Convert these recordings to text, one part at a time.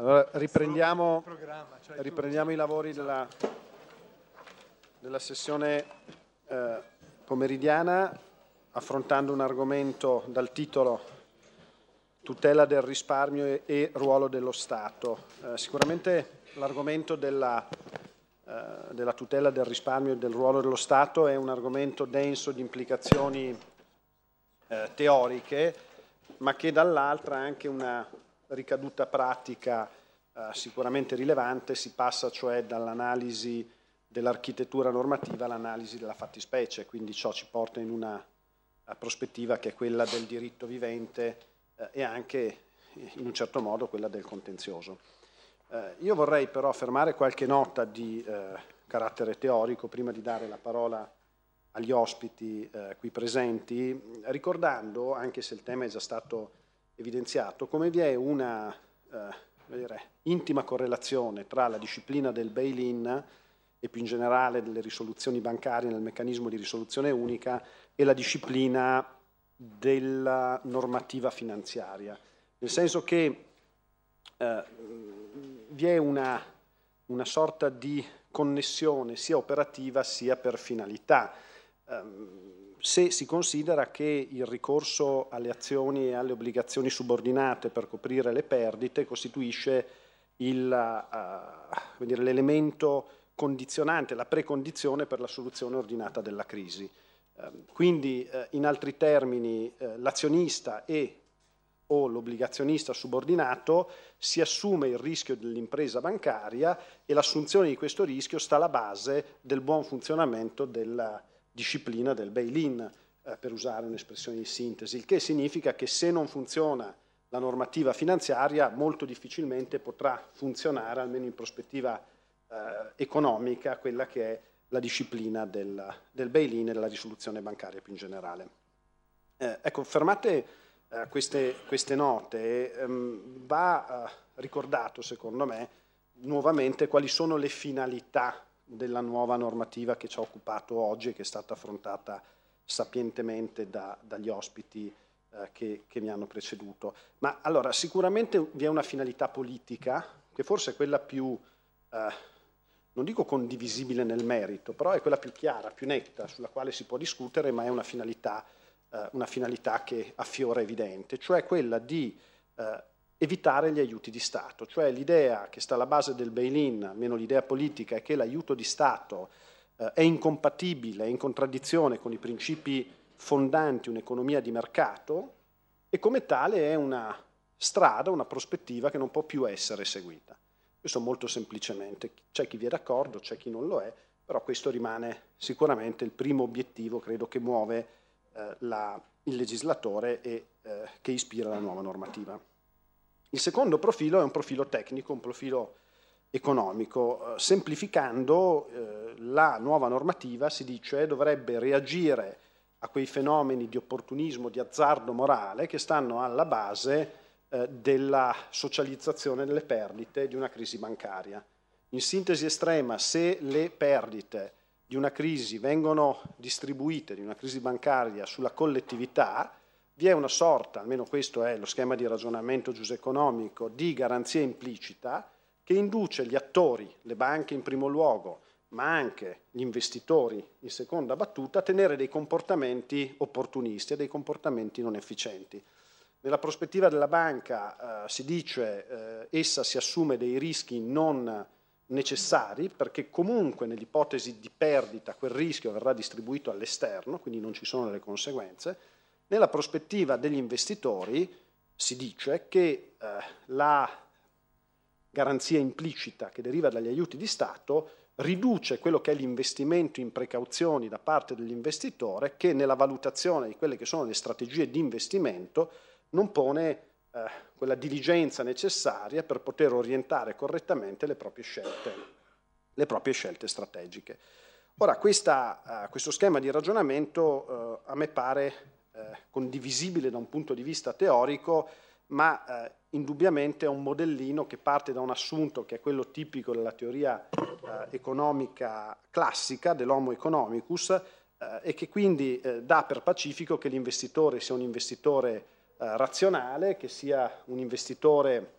Allora riprendiamo, cioè riprendiamo i lavori della, della sessione eh, pomeridiana affrontando un argomento dal titolo tutela del risparmio e, e ruolo dello Stato. Eh, sicuramente l'argomento della, eh, della tutela del risparmio e del ruolo dello Stato è un argomento denso di implicazioni eh, teoriche, ma che dall'altra ha anche una ricaduta pratica eh, sicuramente rilevante, si passa cioè dall'analisi dell'architettura normativa all'analisi della fattispecie, quindi ciò ci porta in una prospettiva che è quella del diritto vivente eh, e anche in un certo modo quella del contenzioso. Eh, io vorrei però fermare qualche nota di eh, carattere teorico prima di dare la parola agli ospiti eh, qui presenti, ricordando, anche se il tema è già stato evidenziato come vi è una eh, dire, intima correlazione tra la disciplina del bail-in e più in generale delle risoluzioni bancarie nel meccanismo di risoluzione unica e la disciplina della normativa finanziaria. Nel senso che eh, vi è una, una, sorta di connessione sia operativa sia per finalità. Um, se si considera che il ricorso alle azioni e alle obbligazioni subordinate per coprire le perdite costituisce eh, l'elemento uh, condizionante, la precondizione per la soluzione ordinata della crisi. Ehm, quindi, eh, in altri termini, eh, l'azionista e o l'obbligazionista subordinato si assume il rischio dell'impresa bancaria e l'assunzione di questo rischio sta alla base del buon funzionamento della, disciplina del bail-in, eh, per usare un'espressione di sintesi, il che significa che se non funziona la normativa finanziaria molto difficilmente potrà funzionare, almeno in prospettiva eh, economica, quella che è la disciplina del, del bail-in e della risoluzione bancaria più in generale. Eh, ecco, fermate eh, queste, queste, note, ehm, va eh, ricordato secondo me nuovamente quali sono le finalità della nuova normativa che ci ha occupato oggi e che è stata affrontata sapientemente da, dagli ospiti eh, che, che, mi hanno preceduto. Ma allora, sicuramente vi è una finalità politica, che forse è quella più, eh, non dico condivisibile nel merito, però è quella più chiara, più netta, sulla quale si può discutere, ma è una finalità, eh, una finalità che affiora evidente, cioè quella di eh, evitare gli aiuti di Stato, cioè l'idea che sta alla base del bail-in, almeno l'idea politica, è che l'aiuto di Stato eh, è incompatibile, è in contraddizione con i principi fondanti un'economia di mercato e come tale è una strada, una prospettiva che non può più essere seguita. Questo molto semplicemente, c'è chi vi è d'accordo, c'è chi non lo è, però questo rimane sicuramente il primo obiettivo, credo, che muove eh, la, il legislatore e eh, che ispira la nuova normativa. Il secondo profilo è un profilo tecnico, un profilo economico. Eh, semplificando, eh, la nuova normativa, si dice, dovrebbe reagire a quei fenomeni di opportunismo, di azzardo morale che stanno alla base eh, della socializzazione delle perdite di una crisi bancaria. In sintesi estrema, se le perdite di una crisi vengono distribuite, di una crisi bancaria, sulla collettività, vi è una sorta, almeno questo è lo schema di ragionamento giuseconomico, di garanzia implicita che induce gli attori, le banche in primo luogo, ma anche gli investitori in seconda battuta, a tenere dei comportamenti opportunisti e dei comportamenti non efficienti. Nella prospettiva della banca eh, si dice eh, essa si assume dei rischi non necessari perché comunque nell'ipotesi di perdita quel rischio verrà distribuito all'esterno, quindi non ci sono le conseguenze, nella prospettiva degli investitori si dice che eh, la garanzia implicita che deriva dagli aiuti di Stato riduce quello che è l'investimento in precauzioni da parte dell'investitore che nella valutazione di quelle che sono le strategie di investimento non pone eh, quella diligenza necessaria per poter orientare correttamente le proprie scelte, le proprie scelte strategiche. Ora, questa, eh, questo schema di ragionamento eh, a me pare eh, condivisibile da un punto di vista teorico, ma eh, indubbiamente è un modellino che parte da un assunto che è quello tipico della teoria eh, economica classica dell'homo economicus eh, e che quindi eh, dà per pacifico che l'investitore sia un investitore eh, razionale, che sia un investitore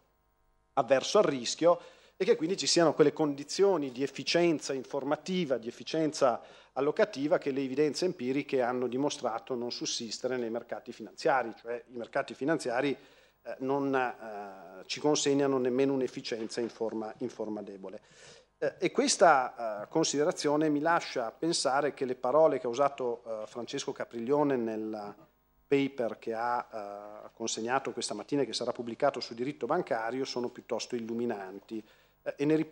avverso al rischio e che quindi ci siano quelle condizioni di efficienza informativa, di efficienza allocativa che le evidenze empiriche hanno dimostrato non sussistere nei mercati finanziari, cioè i mercati finanziari eh, non eh, ci consegnano nemmeno un'efficienza in, in forma, debole. Eh, e questa eh, considerazione mi lascia pensare che le parole che ha usato eh, Francesco Capriglione nel paper che ha eh, consegnato questa mattina e che sarà pubblicato su diritto bancario sono piuttosto illuminanti e ne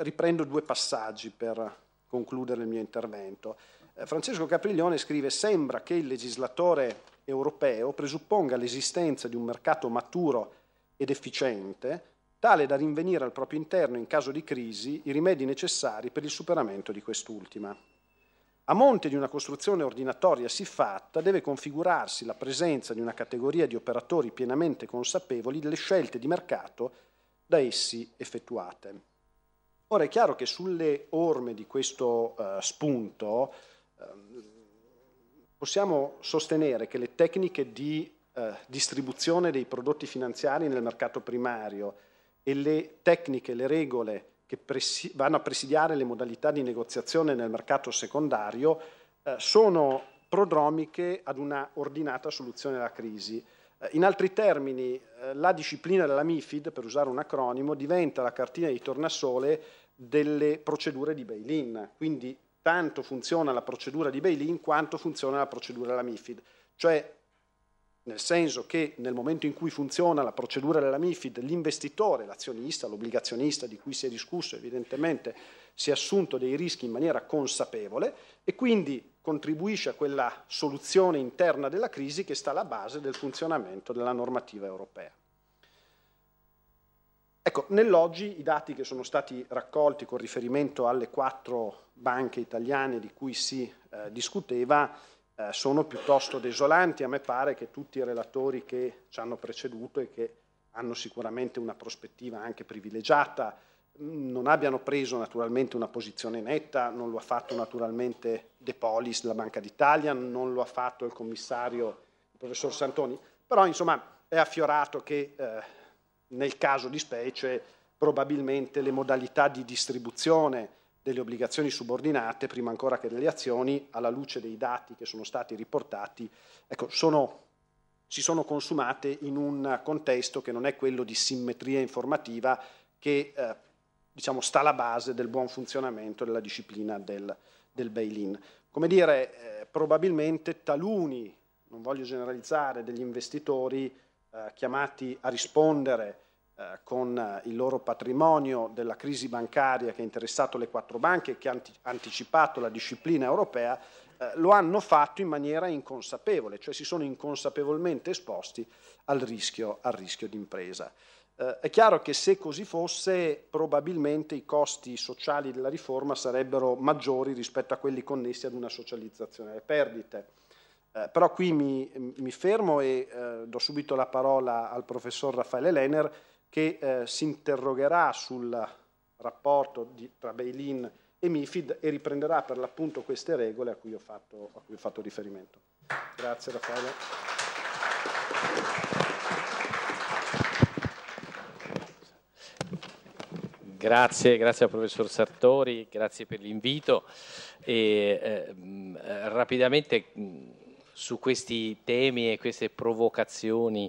riprendo due passaggi per concludere il mio intervento. Eh, Francesco Capriglione scrive sembra che il legislatore europeo presupponga l'esistenza di un mercato maturo ed efficiente tale da rinvenire al proprio interno in caso di crisi i rimedi necessari per il superamento di quest'ultima. A monte di una costruzione ordinatoria siffatta deve configurarsi la presenza di una categoria di operatori pienamente consapevoli delle scelte di mercato da essi effettuate. Ora è chiaro che sulle orme di questo uh, spunto uh, possiamo sostenere che le tecniche di uh, distribuzione dei prodotti finanziari nel mercato primario e le tecniche, le regole che vanno a presidiare le modalità di negoziazione nel mercato secondario eh, sono prodromiche ad una ordinata soluzione alla crisi. Eh, in altri termini, eh, la disciplina della MIFID, per usare un acronimo, diventa la cartina di tornasole delle procedure di bail-in, quindi tanto funziona la procedura di bail-in quanto funziona la procedura della MIFID, cioè nel senso che nel momento in cui funziona la procedura della MIFID, l'investitore, l'azionista, l'obbligazionista di cui si è discusso evidentemente, si è assunto dei rischi in maniera consapevole, e quindi contribuisce a quella soluzione interna della crisi che sta alla base del funzionamento della normativa europea. Ecco, nell'oggi i dati che sono stati raccolti con riferimento alle quattro banche italiane di cui si eh, discuteva eh, sono piuttosto desolanti, a me pare che tutti i relatori che ci hanno preceduto e che hanno sicuramente una prospettiva anche privilegiata non abbiano preso naturalmente una posizione netta, non lo ha fatto naturalmente De Polis, la Banca d'Italia, non lo ha fatto il commissario, il professor Santoni, però insomma è affiorato che eh, nel caso di specie probabilmente le modalità di distribuzione delle obbligazioni subordinate, prima ancora che delle azioni, alla luce dei dati che sono stati riportati, ecco, sono, si sono consumate in un contesto che non è quello di simmetria informativa che eh, diciamo, sta alla base del buon funzionamento della disciplina del, del bail-in. Come dire, eh, probabilmente taluni, non voglio generalizzare, degli investitori eh, chiamati a rispondere eh, con eh, il loro patrimonio della crisi bancaria che ha interessato le quattro banche e che ha anticipato la disciplina europea, eh, lo hanno fatto in maniera inconsapevole, cioè si sono inconsapevolmente esposti al rischio, al rischio di eh, è chiaro che se così fosse probabilmente i costi sociali della riforma sarebbero maggiori rispetto a quelli connessi ad una socializzazione delle perdite. Eh, però qui mi, mi fermo e eh, do subito la parola al professor Raffaele Lener che eh, si interrogerà sul rapporto di, tra Beilin e Mifid e riprenderà per l'appunto queste regole a cui ho fatto, cui ho fatto riferimento. Grazie Raffaele. Grazie, grazie al professor Sartori, grazie per l'invito. Eh, rapidamente su questi temi e queste provocazioni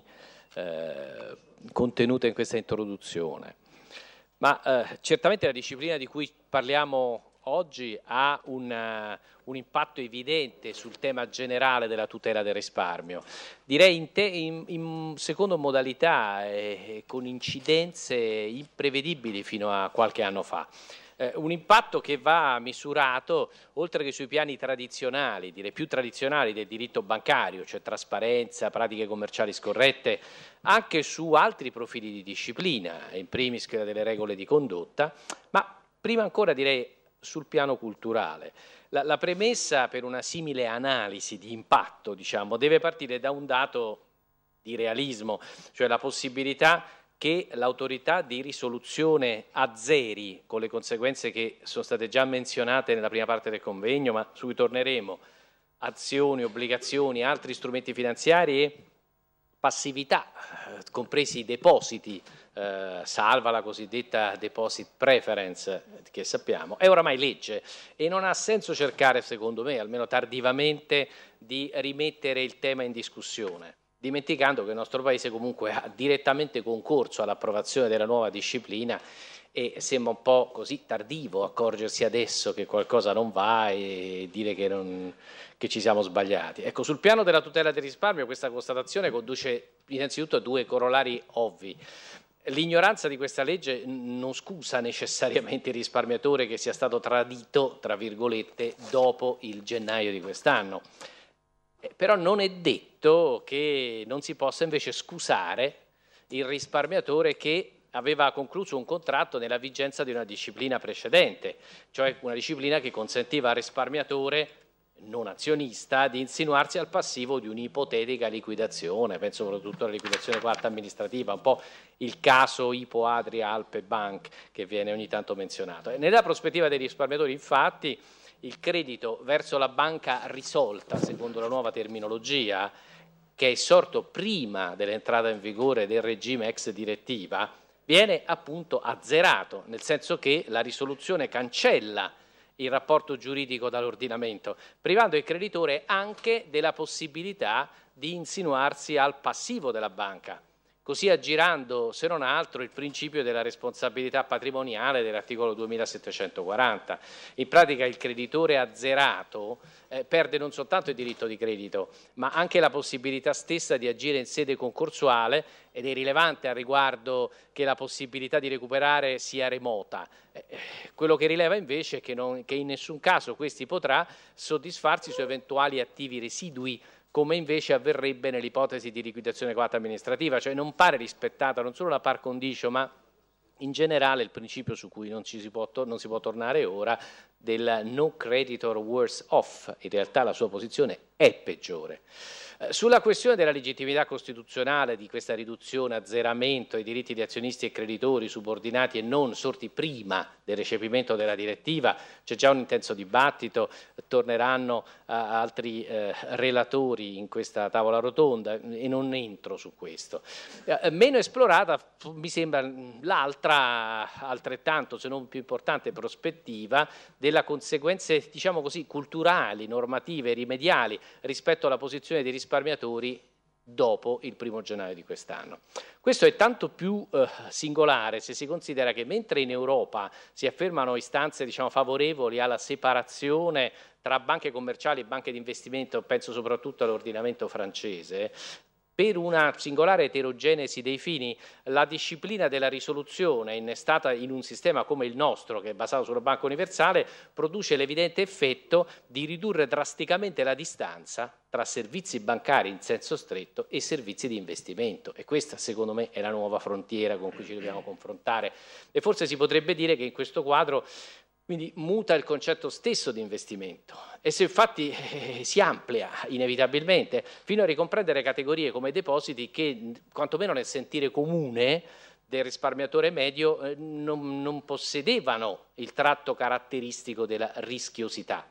eh, contenute in questa introduzione. Ma eh, certamente la disciplina di cui parliamo oggi ha un, eh, un, impatto evidente sul tema generale della tutela del risparmio. Direi in, te, in, in secondo modalità eh, eh, con incidenze imprevedibili fino a qualche anno fa. Eh, un impatto che va misurato oltre che sui piani tradizionali, direi più tradizionali del diritto bancario, cioè trasparenza, pratiche commerciali scorrette, anche su altri profili di disciplina, in primis quella delle regole di condotta, ma prima ancora direi sul piano culturale. La, la, premessa per una simile analisi di impatto, diciamo, deve partire da un dato di realismo, cioè la possibilità che l'autorità di risoluzione azzeri, con le conseguenze che sono state già menzionate nella prima parte del convegno, ma su cui torneremo, azioni, obbligazioni, altri strumenti finanziari e passività, eh, compresi i depositi eh, salva la cosiddetta deposit preference che sappiamo, è oramai legge e non ha senso cercare, secondo me, almeno tardivamente, di rimettere il tema in discussione dimenticando che il nostro Paese comunque ha direttamente concorso all'approvazione della nuova disciplina e sembra un po' così tardivo accorgersi adesso che qualcosa non va e dire che, non, che ci siamo sbagliati. Ecco, sul piano della tutela del risparmio questa constatazione conduce innanzitutto a due corollari ovvi. L'ignoranza di questa legge non scusa necessariamente il risparmiatore che sia stato tradito, tra virgolette, dopo il gennaio di quest'anno. Eh, però non è detto che non si possa invece scusare il risparmiatore che aveva concluso un contratto nella vigenza di una disciplina precedente, cioè una disciplina che consentiva al risparmiatore non azionista di insinuarsi al passivo di un'ipotetica liquidazione, penso soprattutto alla liquidazione quarta amministrativa, un po' il caso Ipo Adria Alpe Bank che viene ogni tanto menzionato. E nella prospettiva dei risparmiatori infatti il credito verso la banca risolta, secondo la nuova terminologia, che è sorto prima dell'entrata in vigore del regime ex direttiva, viene appunto azzerato, nel senso che la risoluzione cancella il rapporto giuridico dall'ordinamento, privando il creditore anche della possibilità di insinuarsi al passivo della banca, così aggirando se non altro il principio della responsabilità patrimoniale dell'articolo 2740. In pratica il creditore azzerato eh, perde non soltanto il diritto di credito, ma anche la possibilità stessa di agire in sede concorsuale ed è rilevante al riguardo che la possibilità di recuperare sia remota. Eh, eh quello che rileva invece è che, non, che in nessun caso questi potrà soddisfarsi su eventuali attivi residui come invece avverrebbe nell'ipotesi di liquidazione coatta amministrativa, cioè non pare rispettata non solo la par condicio ma in generale il principio su cui non, si può, non si può tornare ora del no creditor worse off, in realtà la sua posizione è peggiore. Eh, sulla questione della legittimità costituzionale di questa riduzione, azzeramento ai diritti di azionisti e creditori subordinati e non sorti prima del recepimento della direttiva, c'è già un intenso dibattito, torneranno eh, altri eh, relatori in questa tavola rotonda mm, e non entro su questo. Eh, meno esplorata mi sembra mm, l'altra altrettanto, se non più importante, prospettiva delle conseguenze diciamo così, culturali, normative, rimediali rispetto alla posizione di rispetto risparmiatori dopo il primo gennaio di quest'anno. Questo è tanto più eh, singolare se si considera che mentre in Europa si affermano istanze diciamo, favorevoli alla separazione tra banche commerciali e banche di investimento, penso soprattutto all'ordinamento francese, per una singolare eterogenesi dei fini, la disciplina della risoluzione innestata in un sistema come il nostro, che è basato sulla banca universale, produce l'evidente effetto di ridurre drasticamente la distanza tra servizi bancari in senso stretto e servizi di investimento e questa secondo me è la nuova frontiera con cui ci dobbiamo confrontare e forse si potrebbe dire che in questo quadro quindi muta il concetto stesso di investimento. E se infatti eh, si amplia inevitabilmente fino a ricomprendere categorie come depositi che, quantomeno nel sentire comune del risparmiatore medio, eh, non, non, possedevano il tratto caratteristico della rischiosità.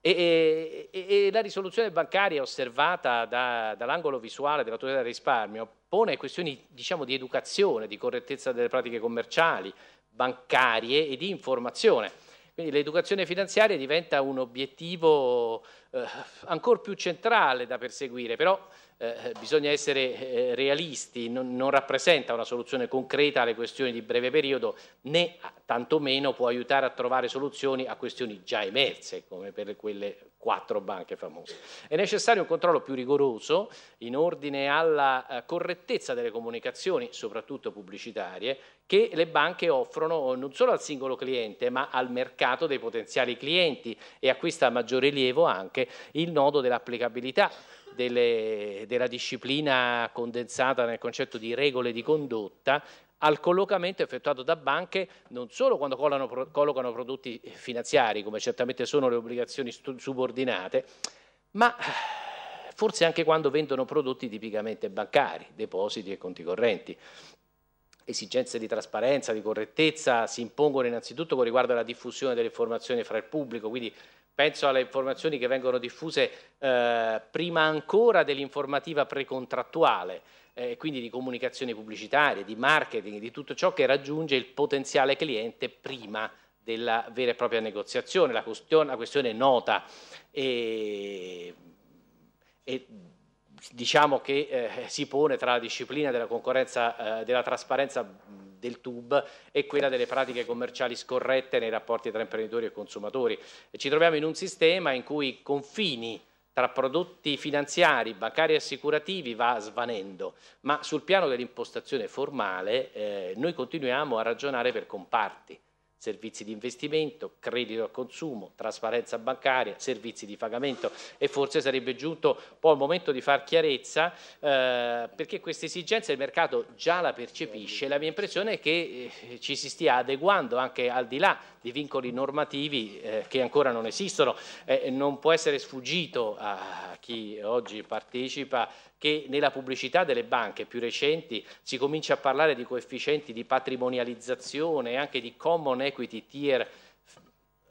E, e, e la risoluzione bancaria osservata da, dall'angolo visuale dell'autorità del risparmio pone questioni diciamo, di educazione, di correttezza delle pratiche commerciali, bancarie e di informazione quindi l'educazione finanziaria diventa un obiettivo eh, ancora più centrale da perseguire, però eh, eh, bisogna essere eh, realisti, non, non, rappresenta una soluzione concreta alle questioni di breve periodo, né tantomeno può aiutare a trovare soluzioni a questioni già emerse, come per quelle quattro banche famose. È necessario un controllo più rigoroso in ordine alla eh, correttezza delle comunicazioni, soprattutto pubblicitarie, che le banche offrono eh, non solo al singolo cliente, ma al mercato dei potenziali clienti e acquista maggior rilievo anche il nodo dell'applicabilità delle, della disciplina condensata nel concetto di regole di condotta al collocamento effettuato da banche non solo quando collano, collocano prodotti finanziari, come certamente sono le obbligazioni subordinate, ma forse anche quando vendono prodotti tipicamente bancari, depositi e conti correnti. Esigenze di trasparenza, di correttezza si impongono innanzitutto con riguardo alla diffusione delle informazioni fra il pubblico, quindi Penso alle informazioni che vengono diffuse eh, prima ancora dell'informativa precontrattuale, eh, quindi di comunicazioni pubblicitarie, di marketing, di tutto ciò che raggiunge il potenziale cliente prima della vera e propria negoziazione. La questione, la questione è nota e, e diciamo che eh, si pone tra la disciplina della concorrenza, eh, della trasparenza del TUB e quella delle pratiche commerciali scorrette nei rapporti tra imprenditori e consumatori. E ci troviamo in un sistema in cui i confini tra prodotti finanziari, bancari e assicurativi va svanendo, ma sul piano dell'impostazione formale eh, noi continuiamo a ragionare per comparti servizi di investimento, credito al consumo, trasparenza bancaria, servizi di pagamento e forse sarebbe giunto poi il momento di far chiarezza eh, perché questa esigenza il mercato già la percepisce, la mia impressione è che eh, ci si stia adeguando anche al di là di vincoli normativi eh, che ancora non esistono, eh, non può essere sfuggito a chi oggi partecipa che nella pubblicità delle banche più recenti si comincia a parlare di coefficienti di patrimonializzazione e anche di common equity tier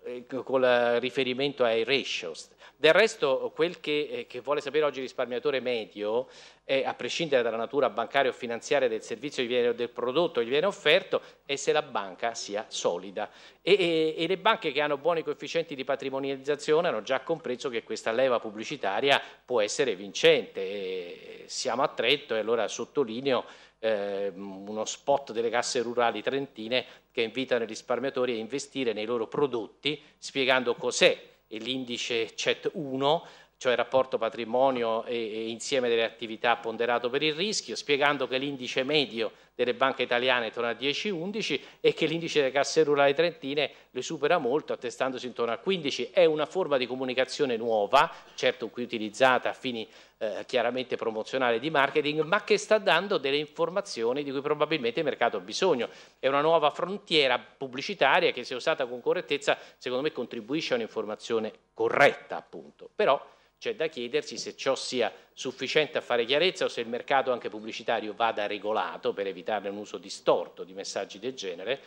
eh, con riferimento ai ratios del resto quel che, eh, che vuole sapere oggi il risparmiatore medio, è, eh, a prescindere dalla natura bancaria o finanziaria del servizio viene, del prodotto che gli viene offerto, è se la banca sia solida. E, e, e le banche che hanno buoni coefficienti di patrimonializzazione hanno già compreso che questa leva pubblicitaria può essere vincente. E siamo a Tretto e allora sottolineo ehm, uno spot delle casse rurali trentine che invitano i risparmiatori a investire nei loro prodotti spiegando cos'è e l'indice CET1, cioè rapporto patrimonio e, e insieme delle attività ponderato per il rischio, spiegando che l'indice medio delle banche italiane intorno a 10-11 e che l'indice delle casse rurali trentine le supera molto attestandosi intorno a 15. È una forma di comunicazione nuova, certo qui utilizzata a fini eh, chiaramente promozionali di marketing, ma che sta dando delle informazioni di cui probabilmente il mercato ha bisogno. È una nuova frontiera pubblicitaria che se usata con correttezza secondo me contribuisce a un'informazione corretta appunto. Però c'è da chiedersi se ciò sia sufficiente a fare chiarezza o se il mercato anche pubblicitario vada regolato per evitare un uso distorto di messaggi del genere,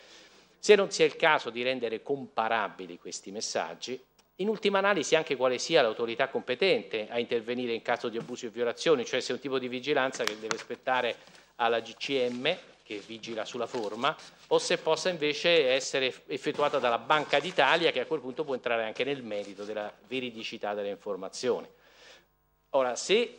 se non sia il caso di rendere comparabili questi messaggi, in ultima analisi anche quale sia l'autorità competente a intervenire in caso di abusi o violazioni, cioè se è un tipo di vigilanza che deve aspettare alla GCM che vigila sulla forma, o se possa invece essere effettuata dalla Banca d'Italia, che a quel punto può entrare anche nel merito della veridicità delle informazioni. Ora, se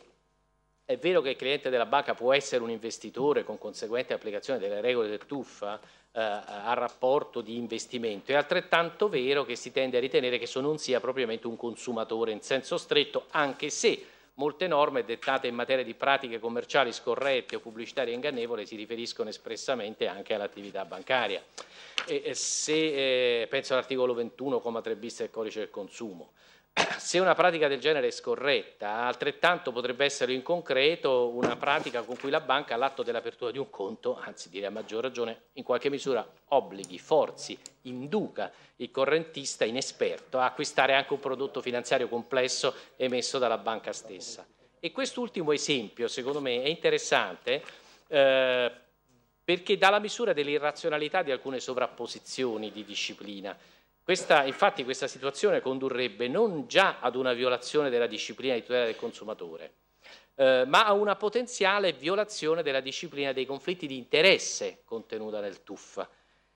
è vero che il cliente della banca può essere un investitore con conseguente applicazione delle regole del tuffa eh, a rapporto di investimento, è altrettanto vero che si tende a ritenere che esso non sia propriamente un consumatore in senso stretto, anche se molte norme dettate in materia di pratiche commerciali scorrette o pubblicitarie ingannevole si riferiscono espressamente anche all'attività bancaria. E, e se, eh, penso all'articolo 21,3 bis del codice del consumo se una pratica del genere è scorretta, altrettanto potrebbe essere in concreto una pratica con cui la banca all'atto dell'apertura di un conto, anzi direi a maggior ragione, in qualche misura obblighi, forzi, induca il correntista inesperto a acquistare anche un prodotto finanziario complesso emesso dalla banca stessa. E quest'ultimo esempio, secondo me, è interessante eh, perché dà la misura dell'irrazionalità di alcune sovrapposizioni di disciplina. Questa, infatti questa situazione condurrebbe non già ad una violazione della disciplina di tutela del consumatore, eh, ma a una potenziale violazione della disciplina dei conflitti di interesse contenuta nel TUF.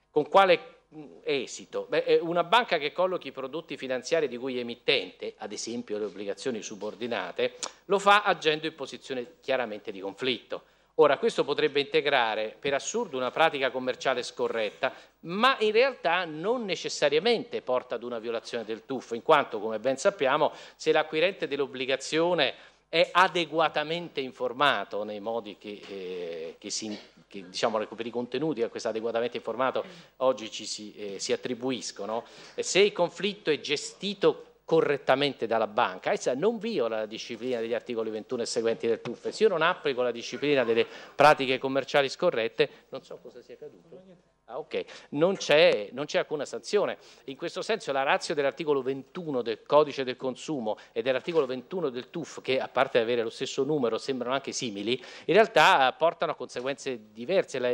Con quale mm, esito? Beh, eh, una banca che collochi i prodotti finanziari di cui è emittente, ad esempio le obbligazioni subordinate, lo fa agendo in posizione chiaramente di conflitto. Ora, questo potrebbe integrare per assurdo una pratica commerciale scorretta, ma in realtà non necessariamente porta ad una violazione del tuffo, in quanto, come ben sappiamo, se l'acquirente dell'obbligazione è adeguatamente informato nei modi che, eh, che, si, che diciamo, per i contenuti a questo adeguatamente informato oggi ci si, eh, si attribuiscono, se il conflitto è gestito correttamente dalla banca, essa non viola la disciplina degli articoli 21 e seguenti del TUF. Se io non applico la disciplina delle pratiche commerciali scorrette, non so cosa sia accaduto. Ah, okay. Non c'è, alcuna sanzione. In questo senso la razio dell'articolo 21 del codice del consumo e dell'articolo 21 del TUF, che a parte avere lo stesso numero sembrano anche simili, in realtà portano a conseguenze diverse. La,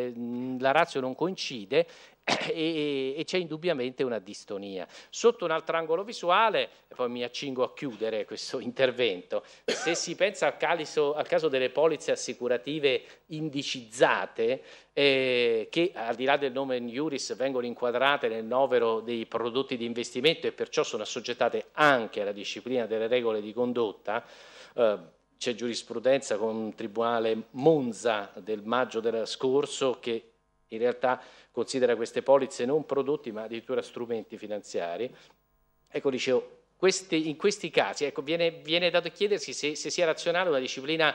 la razio non coincide e, e c'è indubbiamente una distonia. Sotto un altro angolo visuale, e poi mi accingo a chiudere questo intervento, se si pensa al, caliso, al caso delle polizze assicurative indicizzate, eh, che al di là del nome in Juris vengono inquadrate nel novero dei prodotti di investimento e perciò sono assoggettate anche alla disciplina delle regole di condotta, eh, c'è giurisprudenza con un tribunale Monza del maggio del scorso che in realtà considera queste polizze non prodotti ma addirittura strumenti finanziari. Ecco, dicevo, questi, in questi casi ecco, viene, viene, dato a chiedersi se, se, sia razionale una disciplina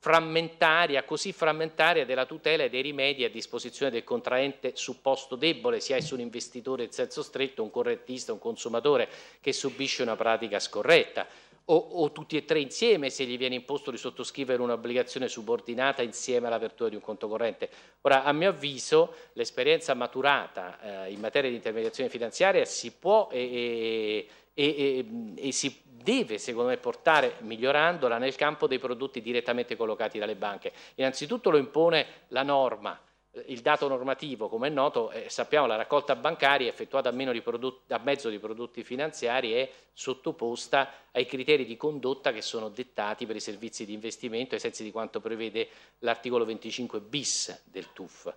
frammentaria, così frammentaria della tutela e dei rimedi a disposizione del contraente supposto debole, sia esso un investitore in senso stretto, un correttista, un consumatore che subisce una pratica scorretta o, o tutti e tre insieme se gli viene imposto di sottoscrivere un'obbligazione subordinata insieme all'apertura di un conto corrente. Ora, a mio avviso, l'esperienza maturata eh, in materia di intermediazione finanziaria si può e, e, e, e si deve, secondo me, portare, migliorandola, nel campo dei prodotti direttamente collocati dalle banche. Innanzitutto lo impone la norma il dato normativo, come è noto, eh, sappiamo la raccolta bancaria effettuata a, prodotti, a, mezzo di prodotti finanziari è sottoposta ai criteri di condotta che sono dettati per i servizi di investimento ai sensi di quanto prevede l'articolo 25 bis del TUF.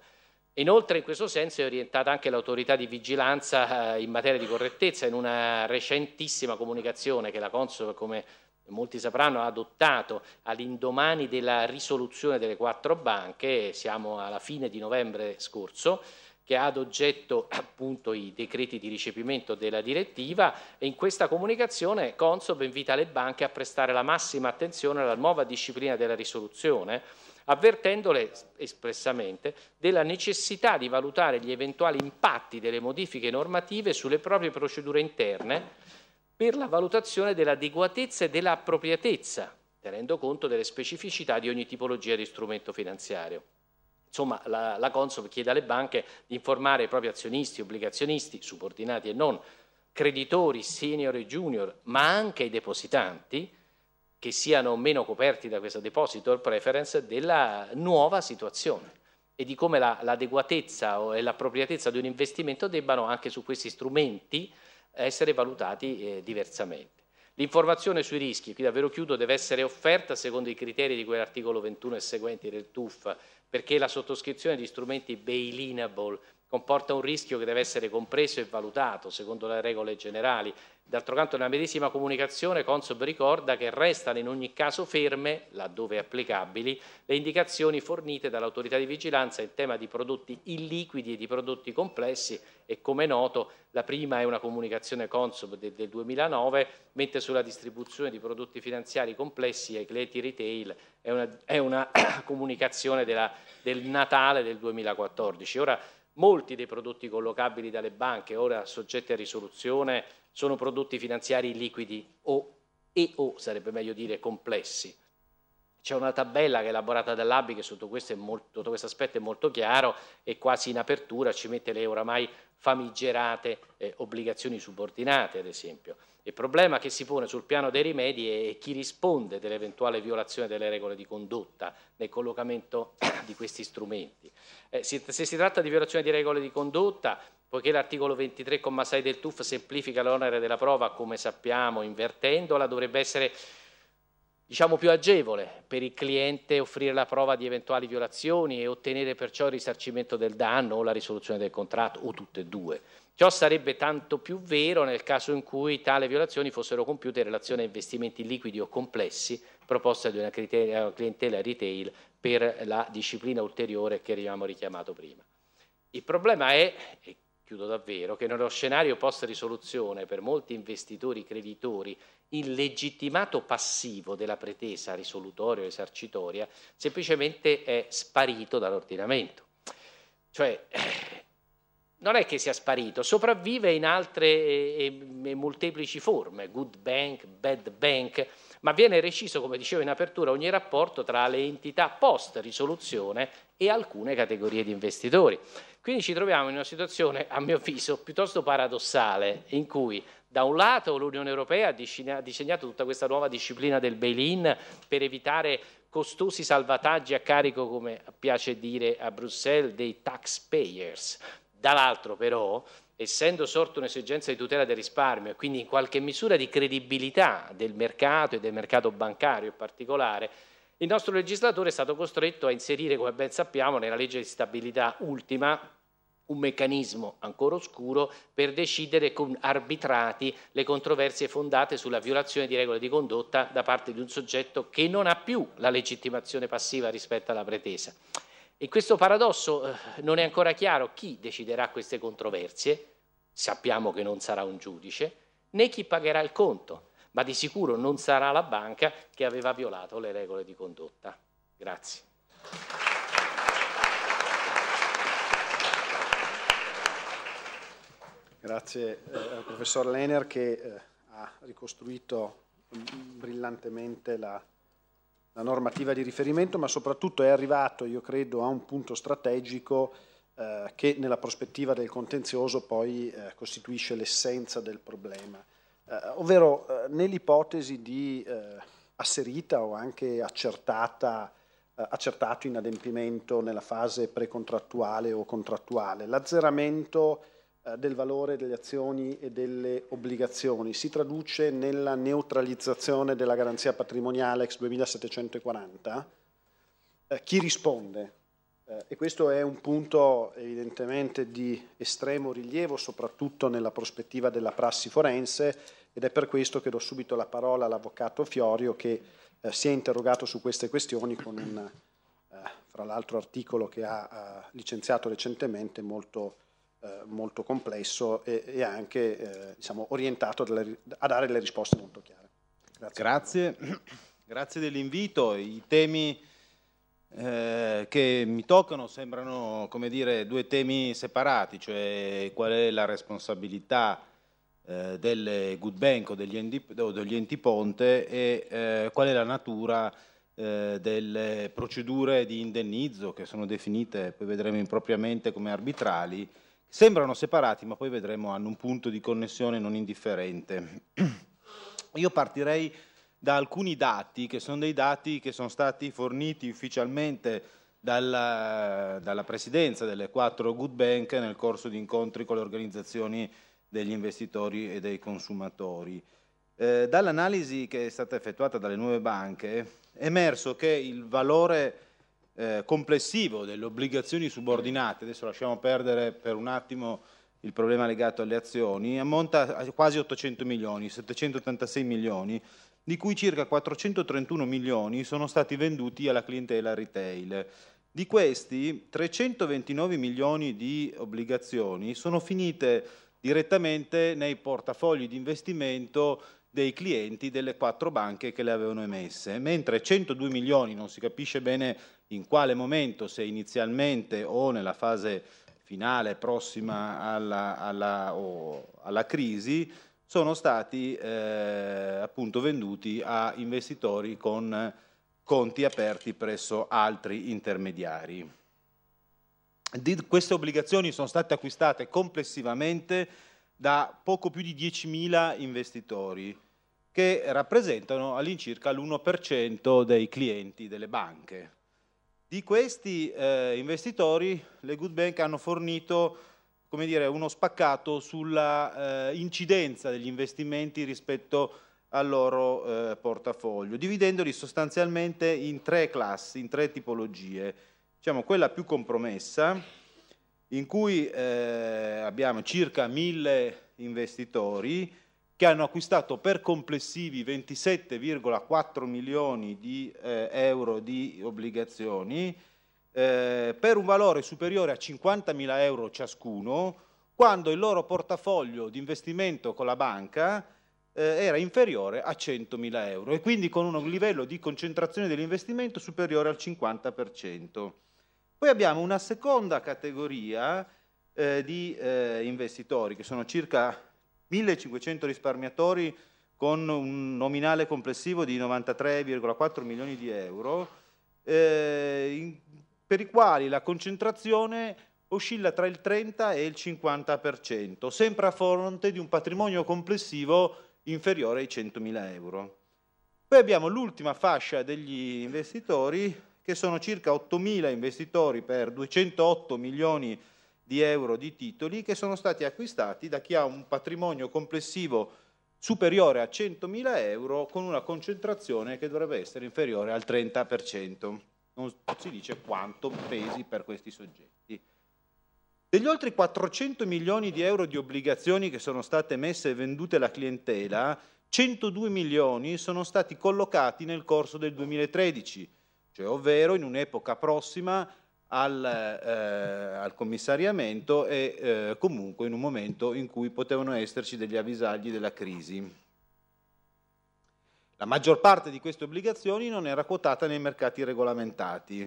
Inoltre in questo senso è orientata anche l'autorità di vigilanza eh, in materia di correttezza in una recentissima comunicazione che la Consob, come molti sapranno, ha adottato all'indomani della risoluzione delle quattro banche, siamo alla fine di novembre scorso, che ha ad oggetto appunto i decreti di ricepimento della direttiva e in questa comunicazione Consob invita le banche a prestare la massima attenzione alla nuova disciplina della risoluzione avvertendole espressamente della necessità di valutare gli eventuali impatti delle modifiche normative sulle proprie procedure interne per la valutazione dell'adeguatezza e dell'appropriatezza, tenendo conto delle specificità di ogni tipologia di strumento finanziario. Insomma, la, la Consob chiede alle banche di informare i propri azionisti, obbligazionisti, subordinati e non, creditori senior e junior, ma anche i depositanti, che siano meno coperti da questa depositor preference, della nuova situazione e di come l'adeguatezza e l'appropriatezza di un investimento debbano anche su questi strumenti essere valutati eh, diversamente. L'informazione sui rischi, qui davvero chiudo, deve essere offerta secondo i criteri di quell'articolo 21 e seguenti del TUF, perché la sottoscrizione di strumenti bailinable comporta un rischio che deve essere compreso e valutato secondo le regole generali D'altro canto nella medesima comunicazione Consob ricorda che restano in ogni caso ferme, laddove applicabili, le indicazioni fornite dall'autorità di vigilanza in tema di prodotti illiquidi e di prodotti complessi e come è noto la prima è una comunicazione Consob del 2009, mentre sulla distribuzione di prodotti finanziari complessi ai clienti retail è una, è una comunicazione della, del Natale del 2014. Ora molti dei prodotti collocabili dalle banche, ora soggetti a risoluzione, sono prodotti finanziari liquidi o, e o sarebbe meglio dire complessi. C'è una tabella che è elaborata dall'ABI che sotto questo, molto, sotto questo, aspetto è molto chiaro e quasi in apertura ci mette le oramai famigerate eh, obbligazioni subordinate, ad esempio. Il problema che si pone sul piano dei rimedi è chi risponde dell'eventuale violazione delle regole di condotta nel collocamento di questi strumenti. Eh, se, se si tratta di violazione di regole di condotta, Poiché l'articolo 23,6 del TUF semplifica l'onere della prova, come sappiamo, invertendola, dovrebbe essere diciamo più agevole per il cliente offrire la prova di eventuali violazioni e ottenere perciò il risarcimento del danno o la risoluzione del contratto o tutte e due. Ciò sarebbe tanto più vero nel caso in cui tale violazioni fossero compiute in relazione a investimenti liquidi o complessi proposti ad una clientela retail per la disciplina ulteriore che avevamo richiamato prima. Il problema è, chiudo davvero, che nello scenario post risoluzione per molti investitori creditori il legittimato passivo della pretesa risolutoria o esarcitoria semplicemente è sparito dall'ordinamento. Cioè, eh, non è che sia sparito, sopravvive in altre eh, e, e, mm, e, molteplici forme, good bank, bad bank, ma viene reciso, come dicevo in apertura, ogni rapporto tra le entità post risoluzione e alcune categorie di investitori. Quindi ci troviamo in una situazione, a mio avviso, piuttosto paradossale, in cui da un lato l'Unione Europea ha disegnato tutta questa nuova disciplina del bail-in per evitare costosi salvataggi a carico, come piace dire a Bruxelles, dei taxpayers. Dall'altro però, essendo sorta un'esigenza di tutela del risparmio e quindi in qualche misura di credibilità del mercato e del mercato bancario in particolare, il nostro legislatore è stato costretto a inserire, come ben sappiamo, nella legge di stabilità ultima un meccanismo ancora oscuro per decidere con arbitrati le controversie fondate sulla violazione di regole di condotta da parte di un soggetto che non ha più la legittimazione passiva rispetto alla pretesa. E questo paradosso eh, non è ancora chiaro chi deciderà queste controversie, sappiamo che non sarà un giudice, né chi pagherà il conto ma di sicuro non sarà la banca che aveva violato le regole di condotta. Grazie. Grazie eh, al professor Lener che eh, ha ricostruito brillantemente la, la, normativa di riferimento, ma soprattutto è arrivato, io credo, a un punto strategico eh, che nella prospettiva del contenzioso poi eh, costituisce l'essenza del problema eh, ovvero eh, nell'ipotesi di eh, asserita o anche accertata, eh, accertato inadempimento nella fase precontrattuale o contrattuale, l'azzeramento eh, del valore delle azioni e delle obbligazioni si traduce nella neutralizzazione della garanzia patrimoniale ex 2740, chi risponde? Eh, e questo è un punto evidentemente di estremo rilievo, soprattutto nella prospettiva della prassi forense, ed è per questo che do subito la parola all'avvocato Fiorio che eh, si è interrogato su queste questioni con un, eh, fra l'altro, articolo che ha licenziato recentemente molto eh, molto complesso e, e anche eh, diciamo, orientato delle, a dare delle risposte molto chiare. Grazie, grazie, grazie dell'invito. I temi eh, che mi toccano sembrano come dire, due temi separati, cioè qual è la responsabilità eh, delle good bank o degli enti, o degli enti ponte e eh, qual è la natura eh, delle procedure di indennizzo che sono definite, poi vedremo impropriamente come arbitrali, sembrano separati ma poi vedremo hanno un punto di connessione non indifferente. Io partirei da alcuni dati, che sono dei dati che sono stati forniti ufficialmente dalla, dalla presidenza delle quattro good bank nel corso di incontri con le organizzazioni degli investitori e dei consumatori. Eh, dall'analisi che è stata effettuata dalle nuove banche è emerso che il valore eh, complessivo delle obbligazioni subordinate, adesso lasciamo perdere per un attimo il problema legato alle azioni, ammonta a quasi 800 milioni, 786 milioni, di cui circa 431 milioni sono stati venduti alla clientela retail. Di questi 329 milioni di obbligazioni sono finite direttamente nei portafogli di investimento dei clienti delle quattro banche che le avevano emesse, mentre 102 milioni, non si capisce bene in quale momento, se inizialmente o nella fase finale prossima alla, alla, alla crisi, sono stati eh, appunto venduti a investitori con conti aperti presso altri intermediari. Di queste obbligazioni sono state acquistate complessivamente da poco più di 10.000 investitori che rappresentano all'incirca l'1% dei clienti delle banche. Di questi eh, investitori le Good Bank hanno fornito come dire, uno spaccato sulla eh, incidenza degli investimenti rispetto al loro eh, portafoglio, dividendoli sostanzialmente in tre classi, in tre tipologie. Diciamo quella più compromessa, in cui eh, abbiamo circa mille investitori che hanno acquistato per complessivi 27,4 milioni di eh, euro di obbligazioni, eh, per un valore superiore a 50.000 euro ciascuno quando il loro portafoglio di investimento con la banca eh, era inferiore a 100.000 euro e quindi con un livello di concentrazione dell'investimento superiore al 50%. Poi abbiamo una seconda categoria eh, di eh, investitori che sono circa 1.500 risparmiatori con un nominale complessivo di 93,4 milioni di euro, eh, per i quali la concentrazione oscilla tra il 30 e il 50%, sempre a fronte di un patrimonio complessivo inferiore ai 100.000 euro. Poi abbiamo l'ultima fascia degli investitori, che sono circa 8.000 investitori per 208 milioni di euro di titoli che sono stati acquistati da chi ha un patrimonio complessivo superiore a 100.000 euro con una concentrazione che dovrebbe essere inferiore al 30% non si dice quanto pesi per questi soggetti. Degli oltre 400 milioni di euro di obbligazioni che sono state emesse e vendute alla clientela, 102 milioni sono stati collocati nel corso del 2013, cioè ovvero in un'epoca prossima al, eh, al, commissariamento e eh, comunque in un momento in cui potevano esserci degli avvisagli della crisi. La maggior parte di queste obbligazioni non era quotata nei mercati regolamentati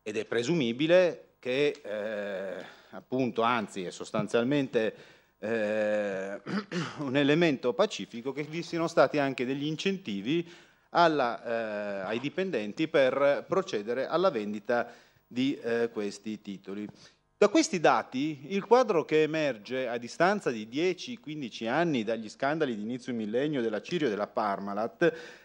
ed è presumibile che, eh, appunto, anzi è sostanzialmente eh, un elemento pacifico, che vi siano stati anche degli incentivi alla, eh, ai dipendenti per procedere alla vendita di eh, questi titoli. Da questi dati il quadro che emerge a distanza di 10-15 anni dagli scandali di inizio millennio della Cirio e della Parmalat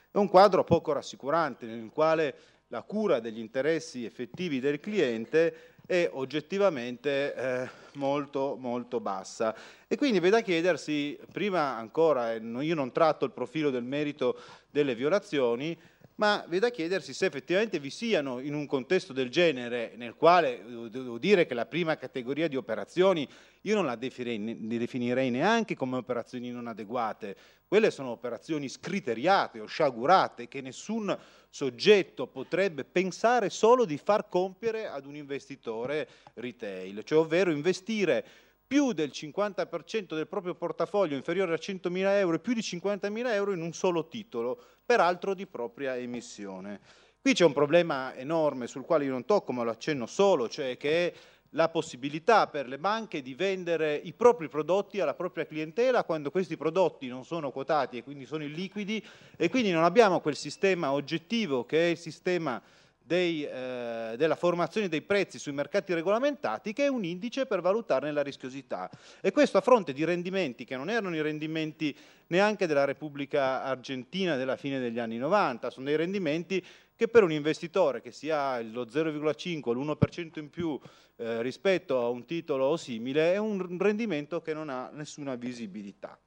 è un quadro poco rassicurante nel quale la cura degli interessi effettivi del cliente è oggettivamente eh, molto molto bassa e quindi è da chiedersi prima ancora io non tratto il profilo del merito delle violazioni ma da chiedersi se effettivamente vi siano in un contesto del genere nel quale devo dire che la prima categoria di operazioni io non la definirei neanche come operazioni non adeguate, quelle sono operazioni scriteriate o sciagurate che nessun soggetto potrebbe pensare solo di far compiere ad un investitore retail, cioè ovvero investire più del 50% del proprio portafoglio inferiore a 100.000 euro e più di 50.000 euro in un solo titolo, peraltro di propria emissione. Qui c'è un problema enorme sul quale io non tocco, ma lo accenno solo, cioè che è la possibilità per le banche di vendere i propri prodotti alla propria clientela quando questi prodotti non sono quotati e quindi sono illiquidi e quindi non abbiamo quel sistema oggettivo che è il sistema dei, eh, della formazione dei prezzi sui mercati regolamentati che è un indice per valutarne la rischiosità e questo a fronte di rendimenti che non erano i rendimenti neanche della Repubblica Argentina della fine degli anni 90, sono dei rendimenti che per un investitore che sia lo 0,5 o l'1% in più eh, rispetto a un titolo simile è un rendimento che non ha nessuna visibilità.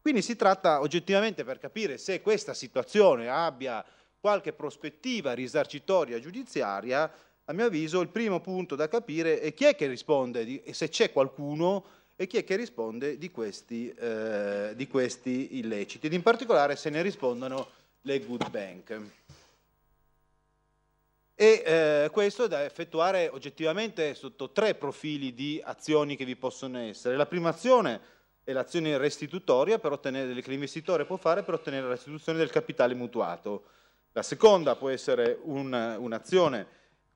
Quindi si tratta oggettivamente per capire se questa situazione abbia qualche prospettiva risarcitoria giudiziaria, a mio avviso il primo punto da capire è chi è che risponde, di, se c'è qualcuno, e chi è che risponde di questi, eh, di questi illeciti, ed in particolare se ne rispondono le good bank. E eh, questo è da effettuare oggettivamente sotto tre profili di azioni che vi possono essere. La prima azione è l'azione restitutoria che l'investitore può fare per ottenere la restituzione del capitale mutuato. La seconda può essere un'azione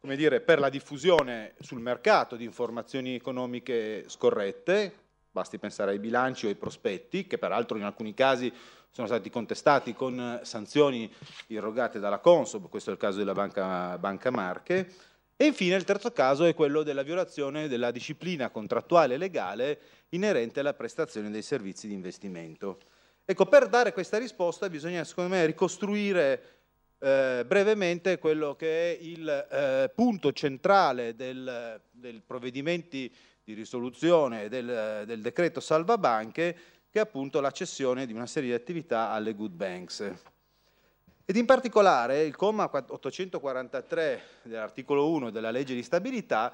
come dire, per la diffusione sul mercato di informazioni economiche scorrette, basti pensare ai bilanci o ai prospetti, che peraltro in alcuni casi sono stati contestati con sanzioni irrogate dalla Consob, questo è il caso della Banca, banca Marche, e infine il terzo caso è quello della violazione della disciplina contrattuale legale inerente alla prestazione dei servizi di investimento. Ecco, per dare questa risposta bisogna, secondo me, ricostruire eh, brevemente quello che è il eh, punto centrale del, del provvedimenti di risoluzione del, del decreto salva banche, che è appunto la cessione di una serie di attività alle good banks. Ed in particolare il comma 843 dell'articolo 1 della legge di stabilità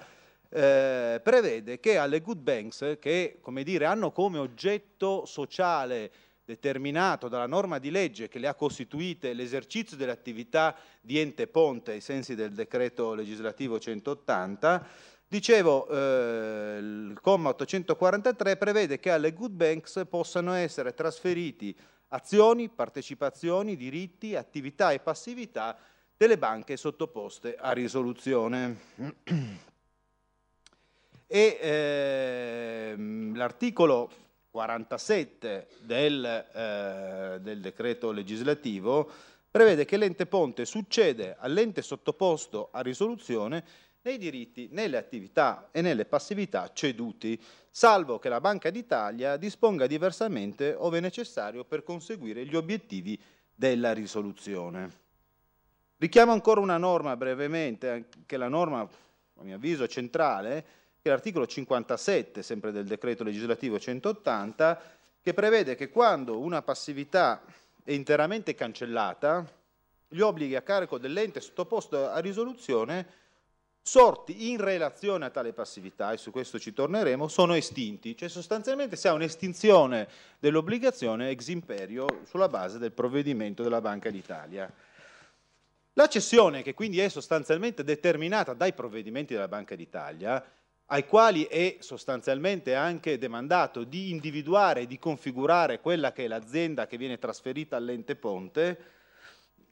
eh, prevede che alle good banks, che come dire, hanno come oggetto sociale determinato dalla norma di legge che le ha costituite l'esercizio dell'attività di ente ponte ai sensi del decreto legislativo 180, dicevo eh, il comma 843 prevede che alle good banks possano essere trasferiti azioni, partecipazioni, diritti, attività e passività delle banche sottoposte a risoluzione. E ehm, l'articolo 47 del, eh, del decreto legislativo prevede che l'ente ponte succede all'ente sottoposto a risoluzione nei diritti, nelle attività e nelle passività ceduti, salvo che la Banca d'Italia disponga diversamente ove necessario per conseguire gli obiettivi della risoluzione. Richiamo ancora una norma brevemente, che è la norma, a mio avviso, centrale, l'articolo 57, sempre del decreto legislativo 180, che prevede che quando una passività è interamente cancellata, gli obblighi a carico dell'ente sottoposto a risoluzione sorti in relazione a tale passività, e su questo ci torneremo, sono estinti, cioè sostanzialmente si ha un'estinzione dell'obbligazione ex imperio sulla base del provvedimento della Banca d'Italia. La cessione, che quindi è sostanzialmente determinata dai provvedimenti della Banca d'Italia, ai quali è sostanzialmente anche demandato di individuare e di configurare quella che è l'azienda che viene trasferita all'ente ponte,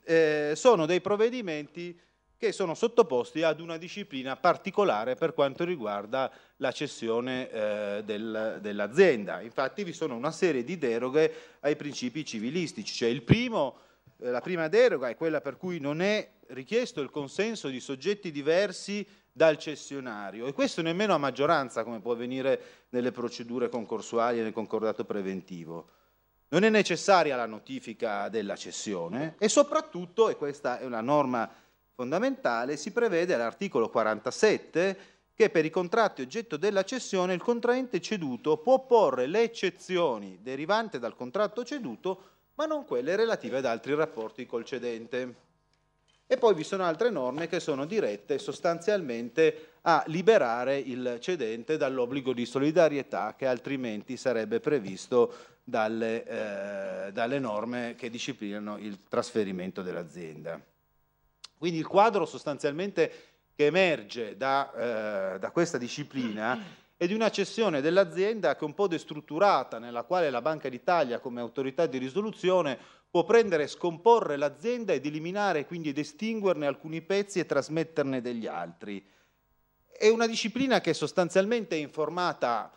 eh, sono dei provvedimenti che sono sottoposti ad una disciplina particolare per quanto riguarda la cessione eh, del, dell'azienda. Infatti vi sono una serie di deroghe ai principi civilistici. Cioè primo, eh, la prima deroga è quella per cui non è richiesto il consenso di soggetti diversi dal cessionario e questo nemmeno a maggioranza come può avvenire nelle procedure concorsuali e nel concordato preventivo. Non è necessaria la notifica della cessione e soprattutto, e questa è una norma fondamentale, si prevede all'articolo 47 che per i contratti oggetto della cessione il contraente ceduto può porre le eccezioni derivanti dal contratto ceduto ma non quelle relative ad altri rapporti col cedente. E poi vi sono altre norme che sono dirette sostanzialmente a liberare il cedente dall'obbligo di solidarietà che altrimenti sarebbe previsto dalle, eh, dalle norme che disciplinano il trasferimento dell'azienda. Quindi il quadro sostanzialmente che emerge da, eh, da questa disciplina è di una cessione dell'azienda che è un po' destrutturata, nella quale la Banca d'Italia come autorità di risoluzione può prendere e scomporre l'azienda ed eliminare, quindi ed estinguerne alcuni pezzi e trasmetterne degli altri. È una disciplina che sostanzialmente è informata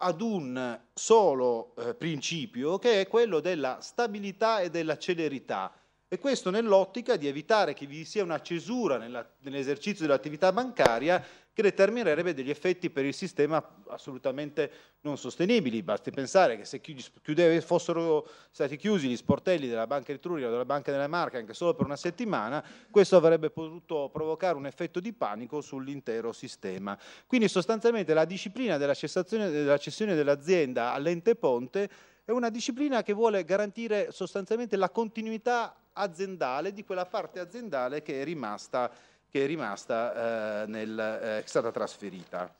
ad un solo eh, principio, che è quello della stabilità e della celerità. E questo nell'ottica di evitare che vi sia una cesura nella, nell'esercizio dell'attività bancaria che determinerebbe degli effetti per il sistema assolutamente non sostenibili. Basti pensare che se chiudeve, fossero stati chiusi gli sportelli della Banca Etruria o della Banca delle Marche anche solo per una settimana, questo avrebbe potuto provocare un effetto di panico sull'intero sistema. Quindi sostanzialmente la disciplina della, della cessione dell'azienda all'ente ponte è una disciplina che vuole garantire sostanzialmente la continuità aziendale di quella parte aziendale che è rimasta che è, rimasta, eh, nel, eh, è stata trasferita.